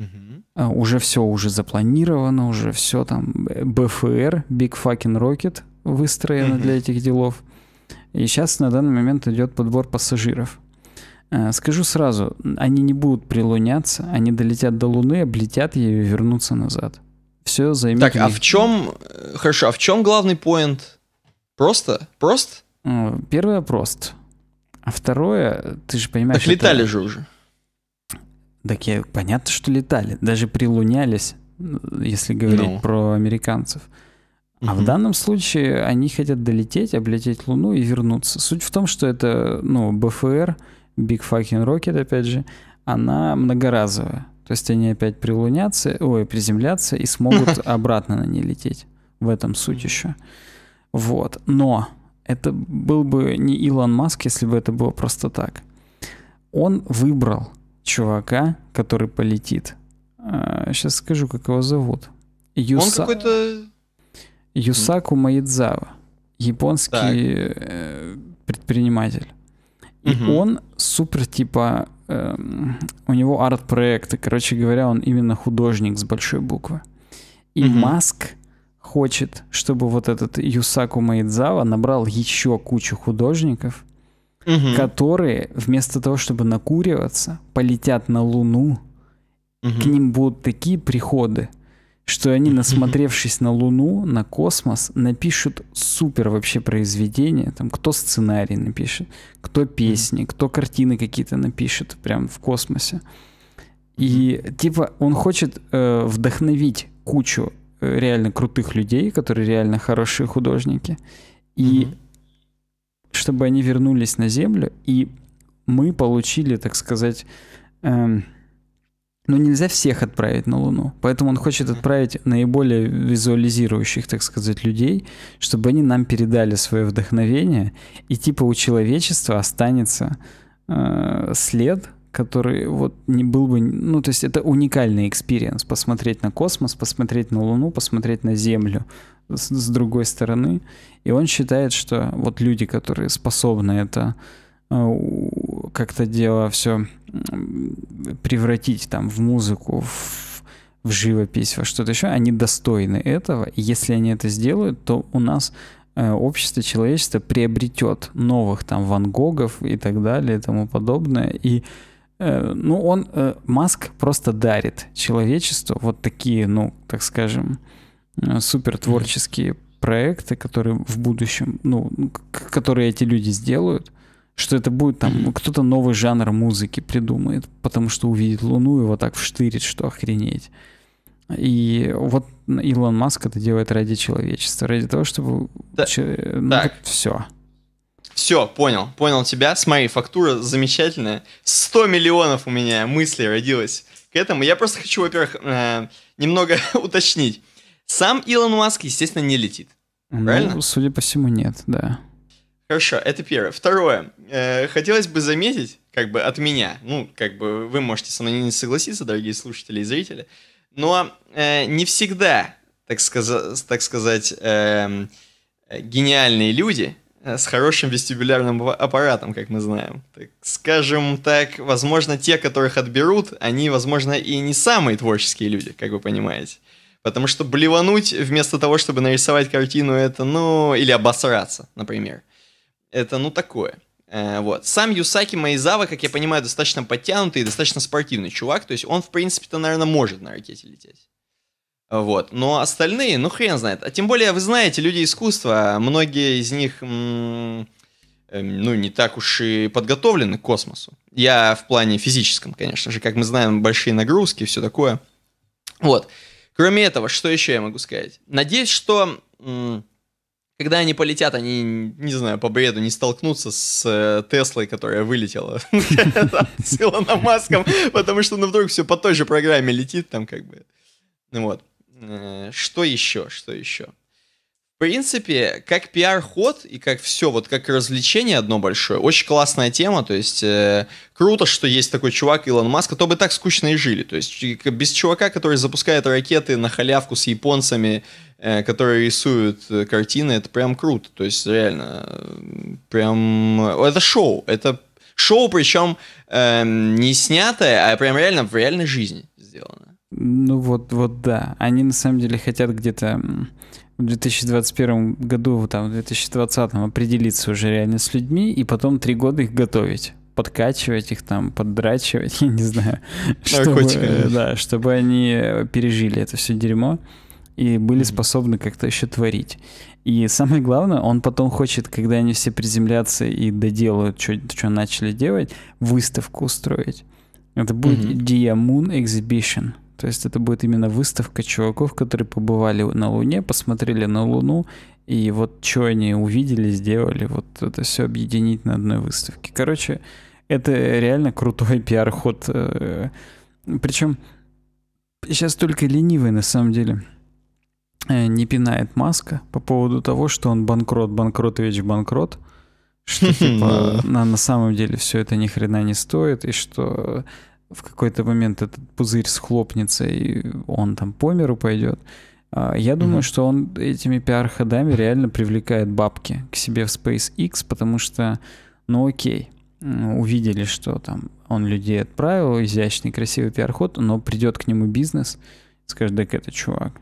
Угу. А, уже все уже запланировано, уже все там э, БФР, Big Fucking Rocket выстроено mm-hmm. для этих делов. И сейчас на данный момент идет подбор пассажиров. А, скажу сразу, они не будут прилуняться, они долетят до Луны, облетят ее и вернутся назад. Все займет. Так, а в чем, э, хорошо, а в чем главный поинт? Просто, прост? Первое прост. А второе, ты же понимаешь... Так летали это... же уже. Так я, понятно, что летали, даже прилунялись, э, если говорить ну. про американцев. А угу. в данном случае они хотят долететь, облететь Луну и вернуться. Суть в том, что это, ну, БФР, Big Fucking Rocket, опять же, она многоразовая. То есть они опять прилунятся, ой, приземлятся и смогут *laughs* обратно на ней лететь. В этом суть еще. Вот. Но это был бы не Илон Маск, если бы это было просто так. Он выбрал чувака, который полетит. А, сейчас скажу, как его зовут. Юса... Он какой-то... Юсаку Маидзава. Японский так. Э, предприниматель. И угу. он супер, типа, э, у него арт-проекты. Короче говоря, он именно художник с большой буквы. И угу. Маск хочет, чтобы вот этот Юсаку Маидзава набрал еще кучу художников угу. которые вместо того, чтобы накуриваться, полетят на Луну. Угу. К ним будут такие приходы, что они, насмотревшись на Луну, на космос, напишут супер вообще произведение. Там кто сценарий напишет, кто песни, кто картины какие-то напишет прям в космосе. И типа он хочет э, вдохновить кучу э, реально крутых людей, которые реально хорошие художники, и mm чтобы они вернулись на Землю, и мы получили, так сказать, эм, ну нельзя всех отправить на Луну, поэтому он хочет отправить наиболее визуализирующих, так сказать, людей, чтобы они нам передали свое вдохновение, и типа у человечества останется э, след, который вот не был бы, ну то есть это уникальный экспириенс, посмотреть на космос, посмотреть на Луну, посмотреть на Землю, с, с другой стороны. И он считает, что вот люди, которые способны это э, как-то дело все превратить там в музыку, в, в живопись, во что-то еще, они достойны этого. И если они это сделают, то у нас э, общество, человечество приобретет новых там Ван Гогов и так далее и тому подобное. И э, ну, он, Маск просто дарит человечеству вот такие, ну, так скажем, Э, супер творческие проекты, которые в будущем, ну, которые эти люди сделают, что это будет там, кто-то новый жанр музыки придумает, потому что увидит Луну и вот так вштырит, что охренеть. И вот Илон Маск это делает ради человечества, ради того, чтобы... Да, че... Ну, так. Вот все. Все, понял, понял тебя. с моей фактура замечательная. 100 миллионов у меня мыслей родилось к этому. Я просто хочу, во-первых, э, немного *laughs* уточнить. Сам Илон Маск, естественно, не летит. Ну, правильно? судя по всему, нет, да. Хорошо, это первое. Второе. Э, хотелось бы заметить, как бы от меня, ну, как бы вы можете со мной не согласиться, дорогие слушатели и зрители, но э, не всегда, так, сказа так сказать, э, гениальные люди э, с хорошим вестибулярным аппаратом, как мы знаем. Так, скажем так, возможно, те, которых отберут, они, возможно, и не самые творческие люди, как вы понимаете. Потому что блевануть вместо того, чтобы нарисовать картину, это, ну, или обосраться, например. Это, ну, такое. Э, вот. Сам Юсаки Майзава, как я понимаю, достаточно подтянутый и достаточно спортивный чувак. То есть он, в принципе-то, наверное, может на ракете лететь. Вот. Но остальные, ну хрен знает. А тем более, вы знаете, люди искусства, многие из них, эм, ну, не так уж и подготовлены к космосу. Я в плане физическом, конечно же, как мы знаем, большие нагрузки и все такое. Вот. Кроме этого, что еще я могу сказать? Надеюсь, что когда они полетят, они, не знаю, по бреду не столкнутся с э, Теслой, которая вылетела *laughs* с на Маском, потому что, ну, вдруг все по той же программе летит там, как бы. Ну вот. Э, что еще? Что еще? принципе, как пиар-ход и как все, вот как развлечение одно большое, очень классная тема, то есть э, круто, что есть такой чувак Илон Маск, а то бы так скучно и жили, то есть без чувака, который запускает ракеты на халявку с японцами, э, которые рисуют э, картины, это прям круто, то есть реально, э, прям, э, это шоу, это шоу, причем э, эм, не снятое, а прям реально в реальной жизни сделано. Ну вот, вот да. Они на самом деле хотят где-то в 2021 году, там, в 2020 определиться уже реально с людьми и потом три года их готовить подкачивать их там, поддрачивать, *laughs* я не знаю, *laughs* чтобы, э, да, чтобы они пережили это все дерьмо и были способны как-то еще творить. И самое главное, он потом хочет, когда они все приземлятся и доделают, что, что начали делать, выставку устроить. Это будет mm-hmm. Diamond Exhibition. То есть это будет именно выставка чуваков, которые побывали на Луне, посмотрели на Луну, и вот что они увидели, сделали, вот это все объединить на одной выставке. Короче, это реально крутой пиар-ход. Э, Причем сейчас только ленивый на самом деле э, не пинает Маска по поводу того, что он банкрот, банкрот, банкротович, банкрот. Что *laughs* типа на, на самом деле все это ни хрена не стоит, и что в какой-то момент этот пузырь схлопнется, и он там по миру пойдет. А, я думаю, mm-hmm. что он этими пиар-ходами реально привлекает бабки к себе в SpaceX, потому что, ну окей, увидели, что там он людей отправил, изящный, красивый пиар-ход, но придет к нему бизнес, скажет, так это чувак,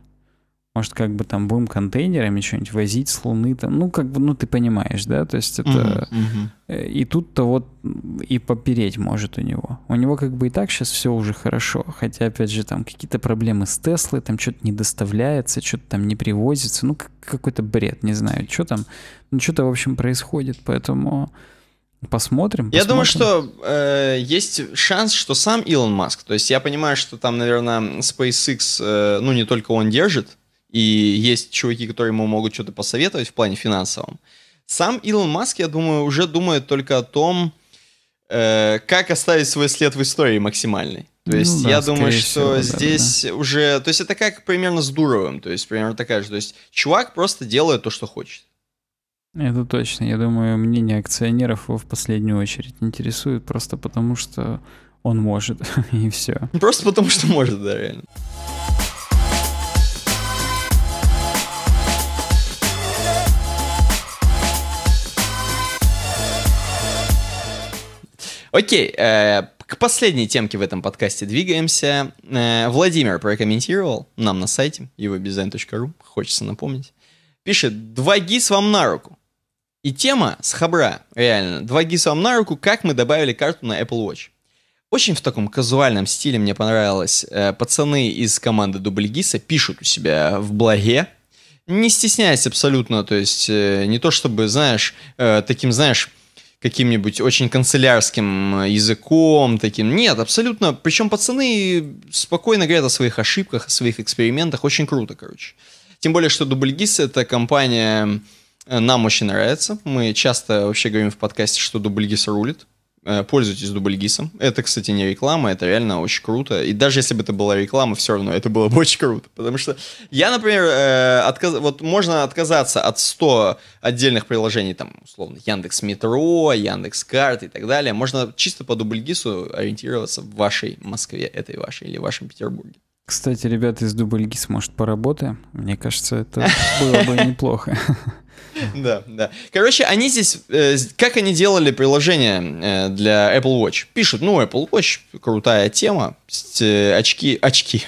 может, как бы там будем контейнерами что-нибудь возить с Луны там. Ну, как бы, ну, ты понимаешь, да? То есть это... Угу, угу. И тут-то вот и попереть может у него. У него как бы и так сейчас все уже хорошо. Хотя, опять же, там какие-то проблемы с Теслой, там что-то не доставляется, что-то там не привозится. Ну, какой-то бред, не знаю, что там. Ну, что-то, в общем, происходит, поэтому... Посмотрим, посмотрим. Я думаю, что э, есть шанс, что сам Илон Маск, то есть я понимаю, что там, наверное, SpaceX, э, ну не только он держит, и есть чуваки, которые ему могут что-то посоветовать в плане финансовом. Сам Илон Маск, я думаю, уже думает только о том, э, как оставить свой след в истории максимальный. То ну есть ну, да, я думаю, что всего, здесь да, да. уже... То есть это как примерно с Дуровым. То есть примерно такая же. То есть чувак просто делает то, что хочет. Это точно. Я думаю, мнение акционеров его в последнюю очередь интересует просто потому, что он может, *laughs* и все. Просто потому, что может, да, реально. Окей, э, к последней темке в этом подкасте двигаемся. Э, Владимир прокомментировал нам на сайте его хочется напомнить. Пишет, два гис вам на руку. И тема с хабра, реально. Два гиса вам на руку, как мы добавили карту на Apple Watch. Очень в таком казуальном стиле мне понравилось. Э, пацаны из команды Дубльгиса пишут у себя в блоге. Не стесняясь абсолютно, то есть э, не то чтобы, знаешь, э, таким, знаешь, каким-нибудь очень канцелярским э, языком таким. Нет, абсолютно. Причем пацаны спокойно говорят о своих ошибках, о своих экспериментах. Очень круто, короче. Тем более, что Дубльгис — это компания... Э, нам очень нравится. Мы часто вообще говорим в подкасте, что Дубльгис рулит. Э, пользуйтесь дубльгисом. Это, кстати, не реклама, это реально очень круто. И даже если бы это была реклама, все равно это было бы очень круто. Потому что я, например, э, отказ... вот можно отказаться от 100 отдельных приложений, там, условно, Яндекс Метро, Яндекс Карт и так далее. Можно чисто по дубльгису ориентироваться в вашей Москве, этой вашей, или в вашем Петербурге. Кстати, ребята из Дубльгис, может, поработаем? Мне кажется, это было бы неплохо. *laughs* *laughs* Да, да. Короче, они здесь, э, как они делали приложение э, для Apple Watch? Пишут, ну, Apple Watch крутая тема, э, очки, очки,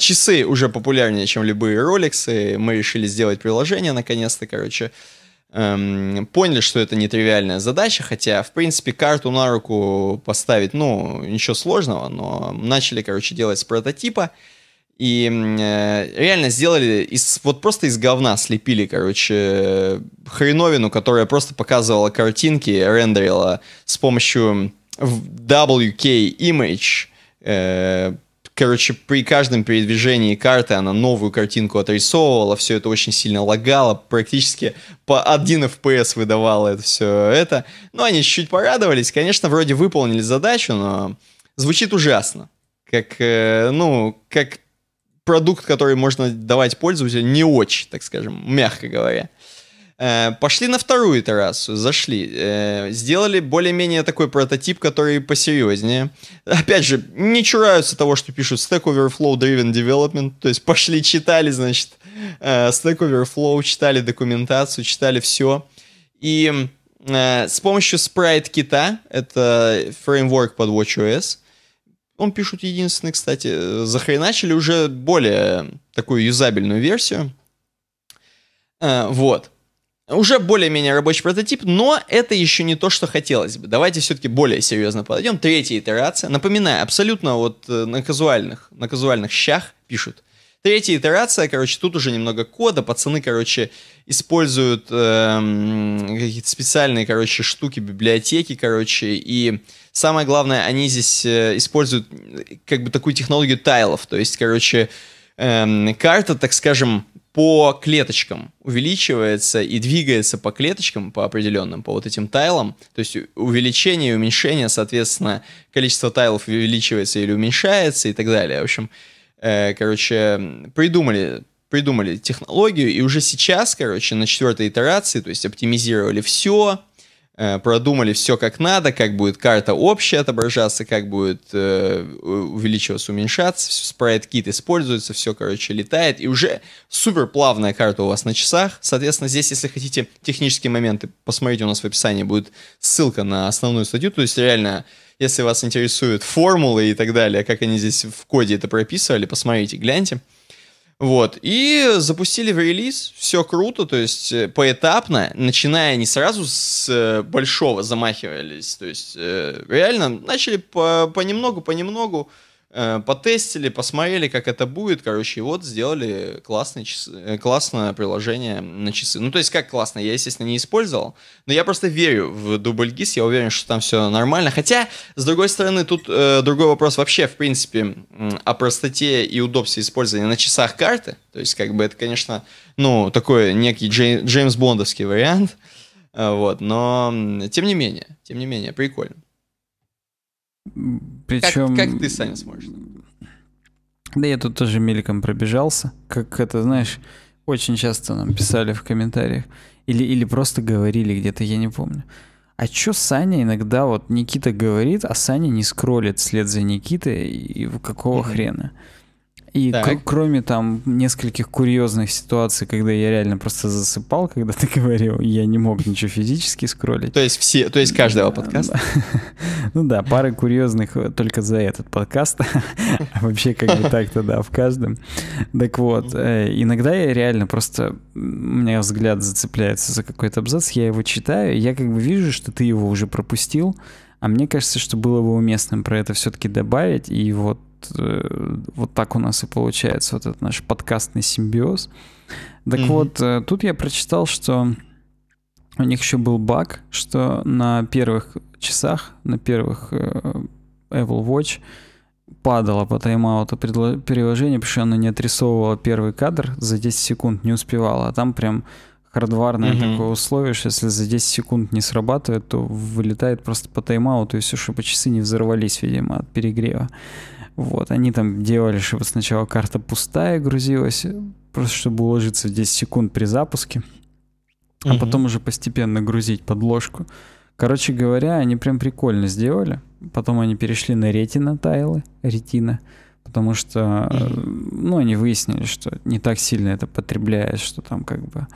*laughs* часы уже популярнее, чем любые роликсы, мы решили сделать приложение, наконец-то, короче. Эм, поняли, что это нетривиальная задача, хотя, в принципе, карту на руку поставить, ну, ничего сложного, но начали, короче, делать с прототипа. И э, реально сделали, из, вот просто из говна слепили, короче, хреновину, которая просто показывала картинки, рендерила с помощью WK Image. Э, короче, при каждом передвижении карты она новую картинку отрисовывала, все это очень сильно лагало, практически по 1 FPS выдавала это все это. Но ну, они чуть-чуть порадовались, конечно, вроде выполнили задачу, но звучит ужасно. Как, э, ну, как продукт, который можно давать пользователю, не очень, так скажем, мягко говоря. Э, пошли на вторую террасу, зашли, э, сделали более-менее такой прототип, который посерьезнее. Опять же, не чураются того, что пишут Stack Overflow Driven Development, то есть пошли, читали, значит, э, Stack Overflow, читали документацию, читали все. И с помощью sprite кита это фреймворк под WatchOS, он пишут единственный, кстати, э, захреначили уже более такую юзабельную версию. А, вот. Уже более-менее рабочий прототип, но это еще не то, что хотелось бы. Давайте все-таки более серьезно подойдем. Третья итерация. Напоминаю, абсолютно вот э, на казуальных, на казуальных щах пишут. Третья итерация, короче, тут уже немного кода. Пацаны, короче, используют эм, какие-то специальные, короче, штуки, библиотеки, короче. И самое главное, они здесь э, используют э, как бы такую технологию тайлов. То есть, короче, эм, карта, так скажем, по клеточкам увеличивается и двигается по клеточкам, по определенным, по вот этим тайлам. То есть увеличение и уменьшение, соответственно, количество тайлов увеличивается или уменьшается и так далее. В общем, Э, короче, придумали придумали технологию, и уже сейчас, короче, на четвертой итерации, то есть оптимизировали все, э, продумали все как надо, как будет карта общая отображаться, как будет э, увеличиваться, уменьшаться, спрайт-кит используется, все, короче, летает, и уже супер плавная карта у вас на часах. Соответственно, здесь, если хотите технические моменты, посмотреть, у нас в описании, будет ссылка на основную статью, то есть реально если вас интересуют формулы и так далее, как они здесь в коде это прописывали, посмотрите, гляньте. Вот, и запустили в релиз, все круто, то есть э, поэтапно, начиная не сразу с э, большого замахивались, то есть э, реально начали по, понемногу, понемногу, Э, потестили, посмотрели, как это будет, короче, и вот сделали классный час, э, классное приложение на часы. Ну, то есть, как классно, я, естественно, не использовал, но я просто верю в дубль я уверен, что там все нормально. Хотя, с другой стороны, тут э, другой вопрос вообще, в принципе, о простоте и удобстве использования на часах карты. То есть, как бы, это, конечно, ну, такой некий Джей, Джеймс Бондовский вариант, *laughs* вот, но, тем не менее, тем не менее, прикольно. Причем... Как, как ты, Саня, сможешь? Да я тут тоже меликом пробежался. Как это, знаешь, очень часто нам писали в комментариях. Или, или просто говорили где-то, я не помню. А чё Саня иногда, вот Никита говорит, а Саня не скроллит вслед за Никитой, и какого mm-hmm. хрена? И кр- кроме там нескольких курьезных ситуаций, когда я реально просто засыпал, *laughs* когда ты говорил, я не мог ничего физически скроллить. То есть все, то есть каждого подкаста? *laughs* Ну да, пары курьезных э, только за этот подкаст. *laughs* А вообще как бы так-то, да, в каждом. Так вот, э, иногда я реально просто, у меня взгляд зацепляется за какой-то абзац, я его читаю, я как бы вижу, что ты его уже пропустил, а мне кажется, что было бы уместным про это все-таки добавить, и вот вот, так у нас и получается вот этот наш подкастный симбиоз. Так mm-hmm. вот, э, тут я прочитал, что у них еще был баг, что на первых часах, на первых э, Apple Watch падало по тайм-ауту приложение, потому что оно не отрисовывало первый кадр за 10 секунд, не успевало, а там прям хардварное mm-hmm. такое условие, что если за 10 секунд не срабатывает, то вылетает просто по тайм-ауту, и все, чтобы часы не взорвались, видимо, от перегрева. Вот, они там делали, чтобы сначала карта пустая грузилась, просто чтобы уложиться в 10 секунд при запуске, а угу. потом уже постепенно грузить подложку. Короче говоря, они прям прикольно сделали. Потом они перешли на ретина тайлы, ретина, потому что, ну, они выяснили, что не так сильно это потребляет, что там как бы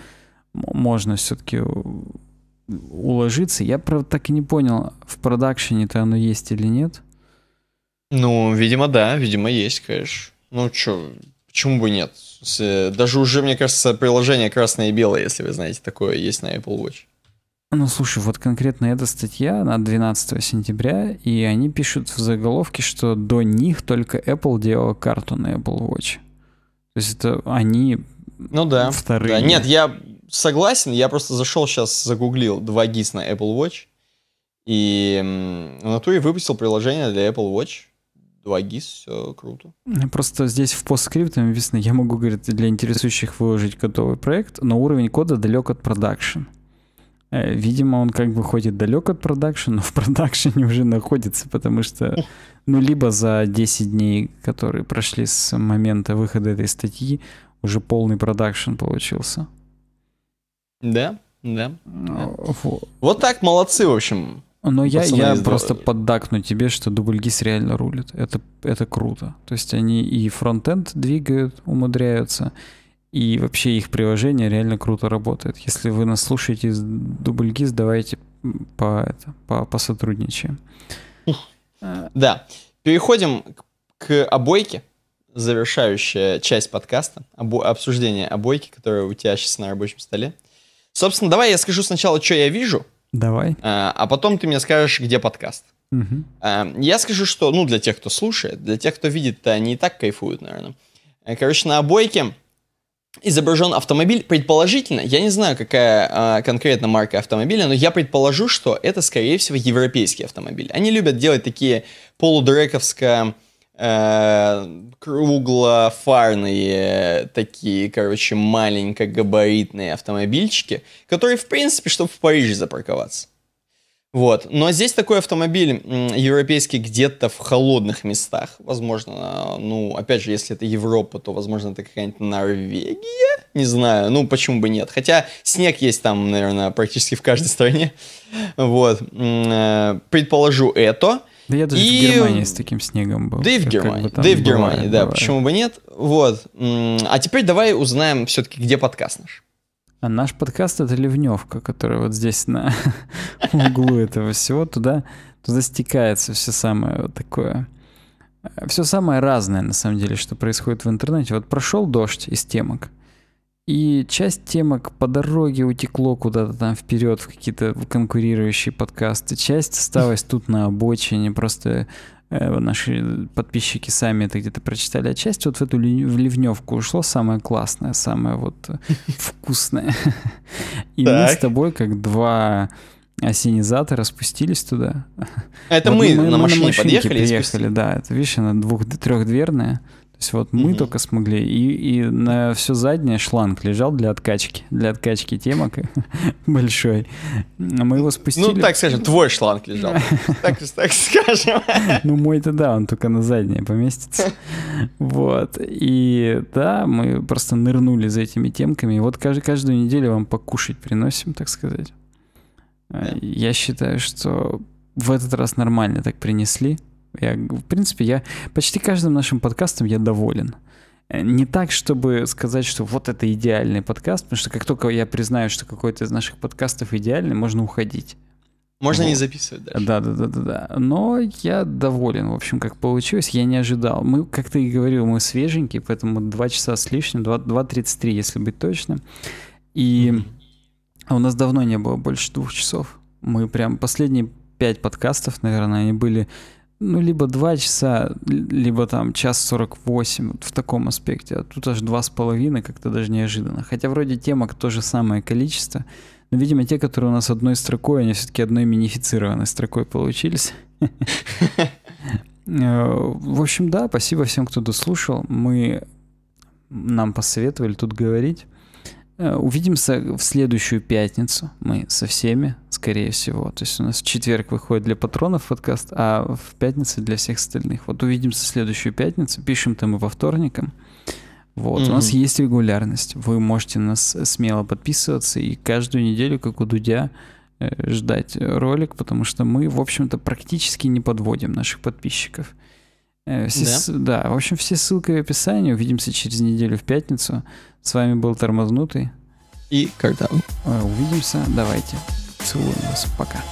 можно все-таки уложиться. Я, правда, так и не понял, в продакшене-то оно есть или нет. Ну, видимо, да, видимо, есть, конечно. Ну, чё, почему бы нет? Э, даже уже, мне кажется, приложение красное и белое, если вы знаете, такое есть на Apple Watch. Ну, слушай, вот конкретно эта статья на 12 сентября, и они пишут в заголовке, что до них только Apple делала карту на Apple Watch. То есть это они ну да, вторые. Да. Нет, я согласен, я просто зашел сейчас, загуглил 2GIS на Apple Watch, и на то и выпустил приложение для Apple Watch, 2GIS, все круто. Просто здесь в постскрипте, написано, я могу, говорит, для интересующих выложить готовый проект, но уровень кода далек от продакшн. Э, видимо, он как бы ходит далек от продакшн, но в продакшене *laughs* уже находится, потому что, ну, либо за 10 дней, которые прошли с момента выхода этой статьи, уже полный продакшн получился. Да, да. Вот. вот так, молодцы, в общем. Но ну, я, я просто поддакну тебе, что дубльгис реально рулит. Это, это круто. То есть они и фронтенд двигают, умудряются, и вообще их приложение реально круто работает. Если вы нас слушаете из дубльгис, давайте по, это, по, посотрудничаем. *laughs* Да. Переходим к обойке, завершающая часть подкаста, обо обсуждение обойки, которая у тебя сейчас на рабочем столе. Собственно, давай я скажу сначала, что я вижу, Давай. А, а, потом ты мне скажешь, где подкаст. Угу. я скажу, что, ну, для тех, кто слушает, для тех, кто видит, то они и так кайфуют, наверное. Э, короче, на обойке изображен автомобиль. Предположительно, я не знаю, какая а, конкретно марка автомобиля, но я предположу, что это, скорее всего, европейский автомобиль. Они любят делать такие полудрековско Э, круглофарные такие, короче, маленько габаритные автомобильчики, которые, в принципе, чтобы в Париже запарковаться. Вот. Но здесь такой автомобиль европейский где-то в холодных местах. Возможно, ну, опять же, если это Европа, то, возможно, это какая-нибудь Норвегия. Не знаю, ну, почему бы нет. Хотя снег есть там, наверное, практически в каждой стране. Вот. Э, предположу это. Да я даже и... в Германии с таким снегом был. Да и в Германии, как бы да и в Германии, бывает, да, бывает. почему бы нет. Вот. А теперь давай узнаем все-таки, где подкаст наш. А наш подкаст — это ливневка, которая вот здесь на *laughs* углу этого всего, туда, туда стекается все самое вот такое. Э, все самое разное, на самом деле, что происходит в интернете. Вот прошел дождь из темок, и часть темок по дороге утекло куда-то там вперед в какие-то конкурирующие подкасты. Часть осталась тут на обочине, просто э, наши подписчики сами это где-то прочитали, а часть вот в эту в ливневку ушло самое классное, самое вот э, *laughs* вкусное. И мы с тобой как два осенизатора спустились туда. Это мы на машине подъехали. Приехали, да. Это видишь, она двух трехдверная есть вот мы mm-hmm. только смогли. И, и на все заднее шланг лежал для откачки. Для откачки темок *laughs* большой. Мы его спустили. Ну, так скажем, твой шланг лежал. *laughs* так, так скажем. ну, мой-то да, он только на заднее поместится. вот. И да, мы просто нырнули за этими темками. И вот каждый, каждую неделю вам покушать приносим, так сказать. Yeah. Э, я считаю, что в этот раз нормально так принесли. Я, в принципе, я почти каждым нашим подкастом я доволен. Э, не так, чтобы сказать, что вот это идеальный подкаст, потому что как только я признаю, что какой-то из наших подкастов идеальный, можно уходить. Можно вот. не записывать дальше. Да, да, да, да, да. Но я доволен, в общем, как получилось. Я не ожидал. Мы, как ты и говорил, мы свеженькие, поэтому 2 часа с лишним, 2, 2.33, если быть точным. И mm-hmm. у нас давно не было больше двух часов. Мы прям последние пять подкастов, наверное, они были ну, либо 2 часа, либо там час 48, вот в таком аспекте. А тут аж два с половиной, как-то даже неожиданно. Хотя вроде темок то же самое количество, но, видимо, те, которые у нас одной строкой, они все-таки одной минифицированной строкой получились. *laughs* Э, в общем, да, спасибо всем, кто дослушал. Мы нам посоветовали тут говорить. Э, увидимся в следующую пятницу. Мы со всеми, скорее всего. То есть у нас в четверг выходит для патронов подкаст, а в пятницу для всех остальных. Вот увидимся в следующую пятницу. Пишем там и во вторникам. Вот, mm-hmm. у нас есть регулярность. Вы можете нас смело подписываться и каждую неделю, как у Дудя, э, ждать ролик, потому что мы, в общем-то, практически не подводим наших подписчиков. Э, все, да? С... да, в общем, все ссылки в описании. Увидимся через неделю в пятницу. С вами был Тормознутый. И когда? Э, увидимся. Давайте. Целую вас. Пока.